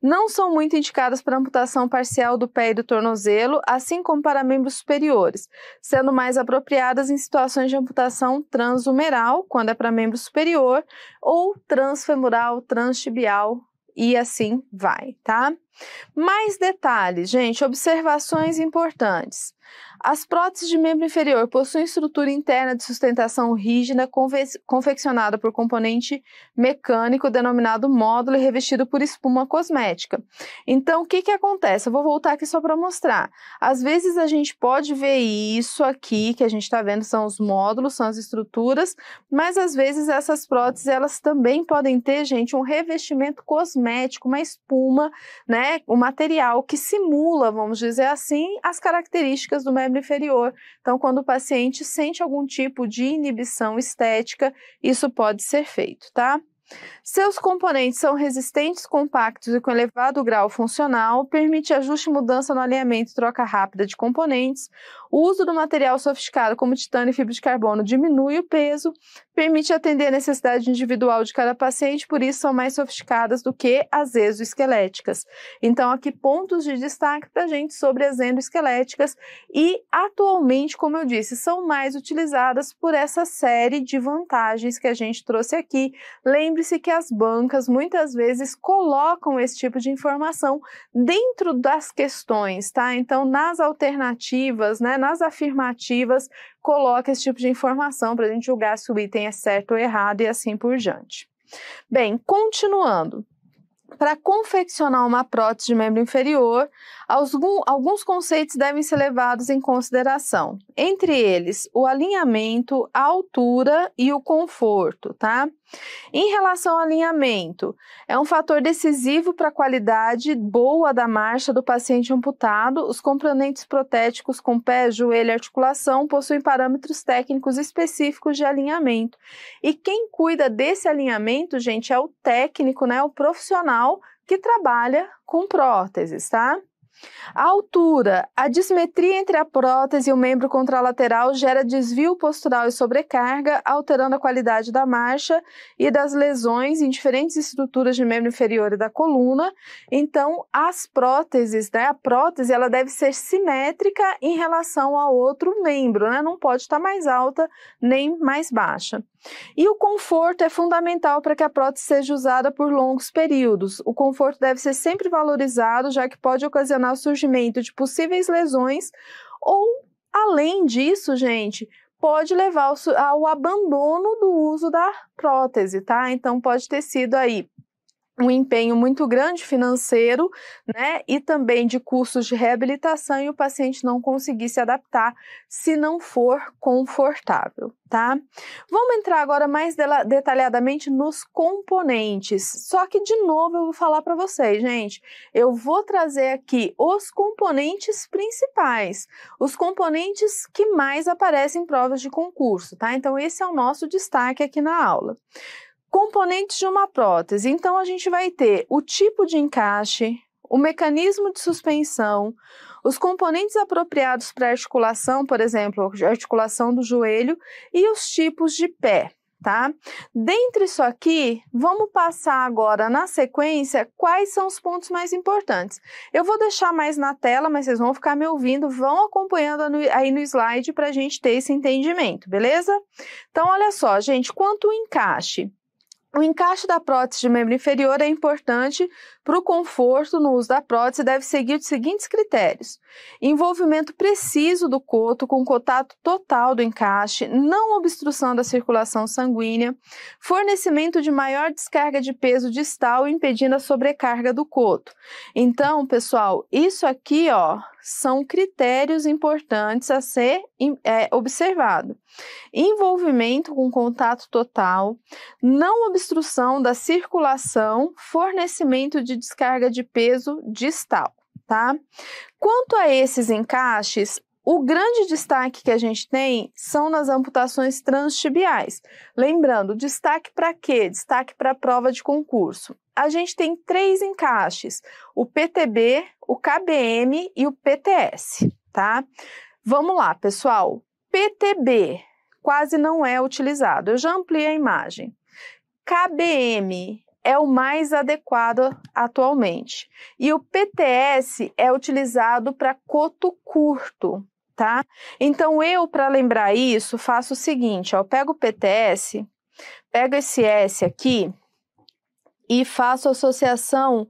D: não são muito indicadas para amputação parcial do pé e do tornozelo, assim como para membros superiores, sendo mais apropriadas em situações de amputação transhumeral, quando é para membro superior, ou transfemoral, transtibial, e assim vai, tá? Mais detalhes, gente, observações importantes. As próteses de membro inferior possuem estrutura interna de sustentação rígida confe confeccionada por componente mecânico denominado módulo e revestido por espuma cosmética. Então, o que, que acontece? Eu vou voltar aqui só para mostrar. Às vezes a gente pode ver isso aqui que a gente está vendo são os módulos, são as estruturas, mas às vezes essas próteses elas também podem ter, gente, um revestimento cosmético, uma espuma, né, o um material que simula, vamos dizer assim, as características do membro inferior. Então, quando o paciente sente algum tipo de inibição estética, isso pode ser feito, tá? Seus componentes são resistentes, compactos e com elevado grau funcional, permite ajuste e mudança no alinhamento e troca rápida de componentes. O uso do material sofisticado como titânio e fibra de carbono diminui o peso, permite atender a necessidade individual de cada paciente, por isso são mais sofisticadas do que as exoesqueléticas. Então, aqui pontos de destaque para a gente sobre as endoesqueléticas e, atualmente, como eu disse, são mais utilizadas por essa série de vantagens que a gente trouxe aqui. Lembre lembre-se que as bancas muitas vezes colocam esse tipo de informação dentro das questões, tá? Então, nas alternativas, né, nas afirmativas, coloca esse tipo de informação para a gente julgar se o item é certo ou errado e assim por diante. Bem, continuando. Para confeccionar uma prótese de membro inferior, alguns conceitos devem ser levados em consideração, entre eles o alinhamento, a altura e o conforto, tá? Em relação ao alinhamento, é um fator decisivo para a qualidade boa da marcha do paciente amputado. Os componentes protéticos com pé, joelho e articulação possuem parâmetros técnicos específicos de alinhamento. E quem cuida desse alinhamento, gente, é o técnico, né, o profissional que trabalha com próteses, tá? A altura, a dismetria entre a prótese e o membro contralateral gera desvio postural e sobrecarga, alterando a qualidade da marcha e das lesões em diferentes estruturas de membro inferior e da coluna. Então, as próteses, né, a prótese, ela deve ser simétrica em relação ao outro membro, né? Não pode estar mais alta nem mais baixa. E o conforto é fundamental para que a prótese seja usada por longos períodos. O conforto deve ser sempre valorizado, já que pode ocasionar ocasionar o surgimento de possíveis lesões ou, além disso, gente, pode levar ao, ao abandono do uso da prótese, tá? Então pode ter sido aí um empenho muito grande financeiro, né, e também de cursos de reabilitação e o paciente não conseguir se adaptar se não for confortável, tá? Vamos entrar agora mais detalhadamente nos componentes. Só que de novo eu vou falar para vocês, gente, eu vou trazer aqui os componentes principais, os componentes que mais aparecem em provas de concurso, tá? Então esse é o nosso destaque aqui na aula componentes de uma prótese. Então, a gente vai ter o tipo de encaixe, o mecanismo de suspensão, os componentes apropriados para articulação, por exemplo, articulação do joelho, e os tipos de pé. Tá? Dentre isso aqui, vamos passar agora na sequência quais são os pontos mais importantes. Eu vou deixar mais na tela, mas vocês vão ficar me ouvindo, vão acompanhando aí no slide para a gente ter esse entendimento, beleza? Então, olha só, gente, quanto o encaixe. O encaixe da prótese de membro inferior é importante para o conforto no uso da prótese e deve seguir os seguintes critérios: Envolvimento preciso do coto com contato total do encaixe, não obstrução da circulação sanguínea, fornecimento de maior descarga de peso distal impedindo a sobrecarga do coto. Então, pessoal, isso aqui, ó, são critérios importantes a ser é, observado. Envolvimento com contato total, não obstrução da circulação, fornecimento de descarga de peso distal tá? Quanto a esses encaixes, o grande destaque que a gente tem são nas amputações transtibiais. Lembrando, destaque para quê? Destaque para prova de concurso. A gente tem três encaixes: o PTB, o KBM e o PTS, tá? Vamos lá, pessoal. PTB quase não é utilizado. Eu já ampliei a imagem. KBM é o mais adequado atualmente. E o PTS é utilizado para coto curto, tá? Então eu, para lembrar isso, faço o seguinte: ó, eu pego o PTS, pego esse S aqui e faço associação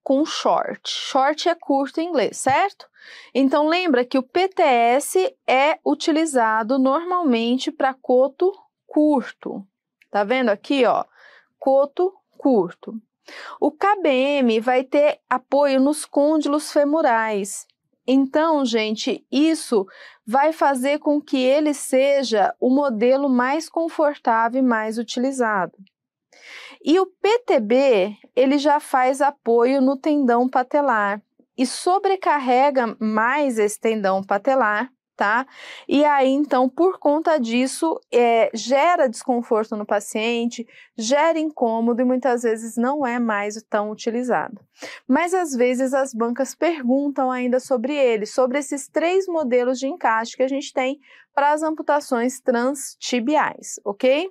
D: com short. Short é curto em inglês, certo? Então lembra que o PTS é utilizado normalmente para coto curto. Tá vendo aqui, ó? Coto curto. O KBM vai ter apoio nos côndilos femorais. Então, gente, isso vai fazer com que ele seja o modelo mais confortável e mais utilizado. E o PTB, ele já faz apoio no tendão patelar e sobrecarrega mais esse tendão patelar, tá? E aí, então, por conta disso, é, gera desconforto no paciente, gera incômodo e muitas vezes não é mais tão utilizado. Mas às vezes as bancas perguntam ainda sobre ele, sobre esses três modelos de encaixe que a gente tem para as amputações transtibiais, ok?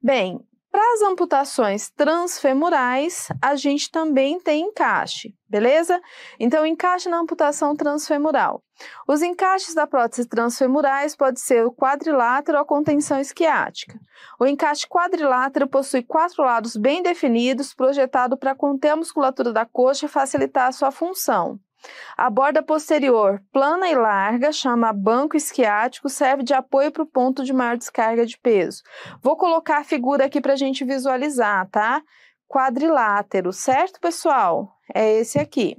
D: Bem, para as amputações transfemorais, a gente também tem encaixe, beleza? Então, encaixe na amputação transfemoral. Os encaixes da prótese transfemorais pode ser o quadrilátero ou a contenção esquiática. O encaixe quadrilátero possui quatro lados bem definidos, projetado para conter a musculatura da coxa e facilitar a sua função. A borda posterior, plana e larga, chama banco esquiático, serve de apoio para o ponto de maior descarga de peso. Vou colocar a figura aqui para a gente visualizar, tá? Quadrilátero, certo, pessoal? É esse aqui.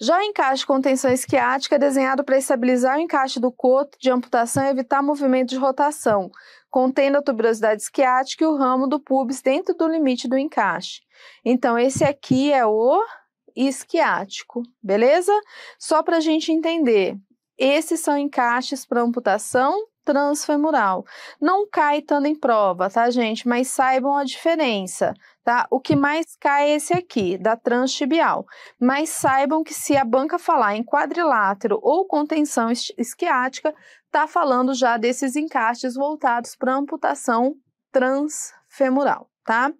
D: Já o encaixe com tensão esquiática é desenhado para estabilizar o encaixe do coto de amputação e evitar movimento de rotação, contendo a tuberosidade esquiática e o ramo do pubis dentro do limite do encaixe. Então, esse aqui é o isquiático, beleza? Só para a gente entender, esses são encaixes para amputação transfemoral. Não cai tanto em prova, tá, gente? Mas saibam a diferença, tá? O que mais cai é esse aqui, da transtibial. Mas saibam que se a banca falar em quadrilátero ou contenção isquiática, tá falando já desses encaixes voltados para amputação transfemoral tá?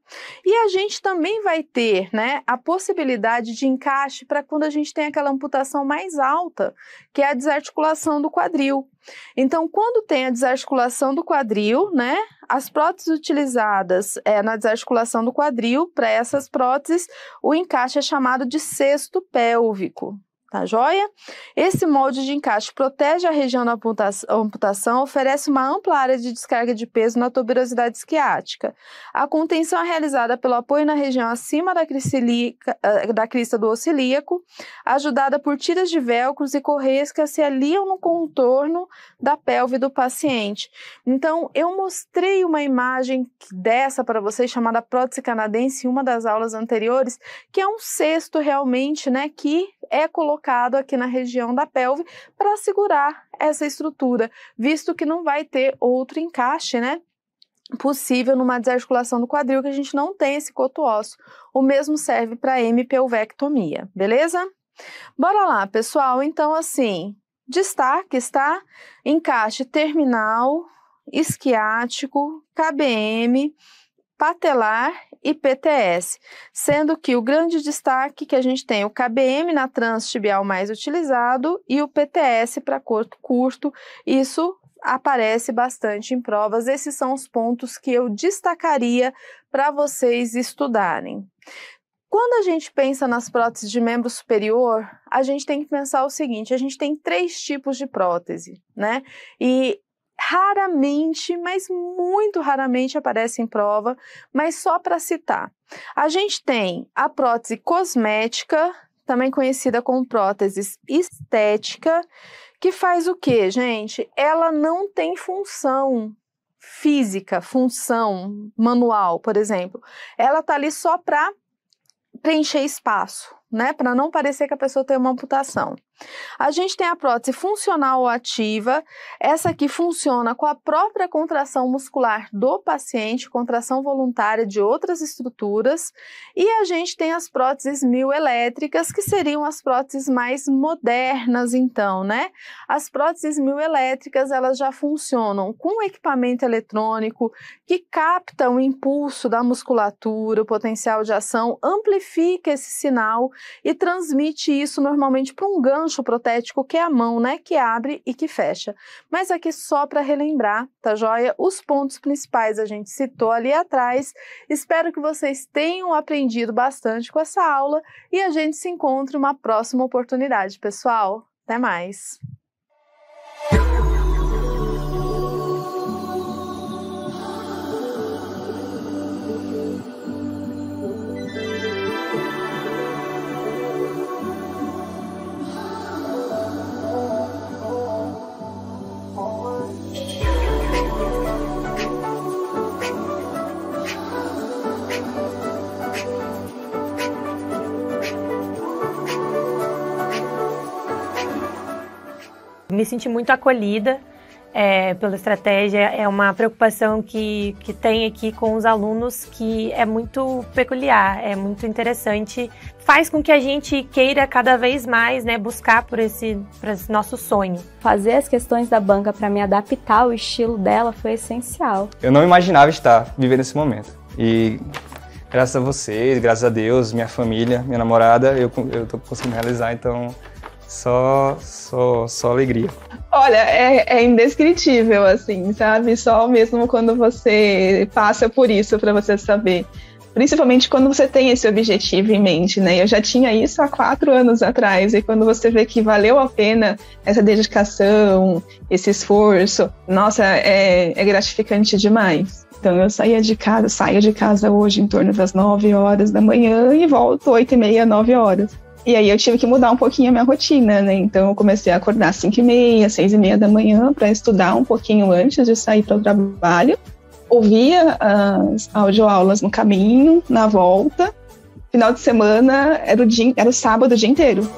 D: E a gente também vai ter, né, a possibilidade de encaixe para quando a gente tem aquela amputação mais alta, que é a desarticulação do quadril. Então, quando tem a desarticulação do quadril, né, as próteses utilizadas é, na desarticulação do quadril, para essas próteses, o encaixe é chamado de cesto pélvico, Tá joia? Esse molde de encaixe protege a região da amputação, oferece uma ampla área de descarga de peso na tuberosidade esquiática. A contenção é realizada pelo apoio na região acima da, eh, da crista do ocilíaco, ajudada por tiras de velcros e correias que se aliam no contorno da pelve do paciente. Então, eu mostrei uma imagem dessa para vocês, chamada prótese canadense, em uma das aulas anteriores, que é um cesto realmente, né, que é colocado colocado aqui na região da pelve para segurar essa estrutura, visto que não vai ter outro encaixe, né? possível numa desarticulação do quadril que a gente não tem esse coto ósseo. O mesmo serve para MPUvectomia, beleza? Bora lá, pessoal. Então, assim, destaque está encaixe terminal, esquiático, KBM, patelar e PTS, sendo que o grande destaque que a gente tem é o KBM na transtibial mais utilizado e o PTS para corpo curto, isso aparece bastante em provas. Esses são os pontos que eu destacaria para vocês estudarem. Quando a gente pensa nas próteses de membro superior, a gente tem que pensar o seguinte: a gente tem três tipos de prótese, né? E raramente, mas muito raramente aparece em prova, mas só para citar. A gente tem a prótese cosmética, também conhecida como prótese estética, que faz o que, gente? Ela não tem função física, função manual, por exemplo. Ela tá ali só para preencher espaço, né? Para não parecer que a pessoa tem uma amputação. A gente tem a prótese funcional ou ativa, essa aqui funciona com a própria contração muscular do paciente, contração voluntária de outras estruturas, e a gente tem as próteses mioelétricas, que seriam as próteses mais modernas, então, né? As próteses mioelétricas, elas já funcionam com equipamento eletrônico que capta o impulso da musculatura, o potencial de ação, amplifica esse sinal e transmite isso normalmente para um gancho gancho protético, que é a mão, né, que abre e que fecha. Mas aqui só para relembrar, tá joia? Os pontos principais a gente citou ali atrás. Espero que vocês tenham aprendido bastante com essa aula e a gente se encontra uma próxima oportunidade, pessoal. Até mais.
A: Me senti muito acolhida é, pela estratégia. É uma preocupação que, que tem aqui com os alunos que é muito peculiar, é muito interessante. Faz com que a gente queira cada vez mais né, buscar por esse, por esse nosso sonho. Fazer as questões da banca para me adaptar ao estilo dela foi essencial.
B: Eu não imaginava estar vivendo esse momento. E graças a vocês, graças a Deus, minha família, minha namorada, eu, eu tô conseguindo realizar, então só, só, só alegria.
C: Olha, é, é, indescritível, assim, sabe? Só mesmo quando você passa por isso para você saber. Principalmente quando você tem esse objetivo em mente, né? Eu já tinha isso há quatro anos atrás, e quando você vê que valeu a pena essa dedicação, esse esforço, nossa, é, é gratificante demais. Então eu saía de casa, saio de casa hoje em torno das 9 horas da manhã e volto 8 e meia, 9 horas. E aí eu tive que mudar um pouquinho a minha rotina, né? Então eu comecei a acordar às 5 e meia, 6 e meia da manhã para estudar um pouquinho antes de sair para o trabalho. Ouvia as audioaulas no caminho, na volta. Final de semana era o, dia, era o sábado o dia inteiro.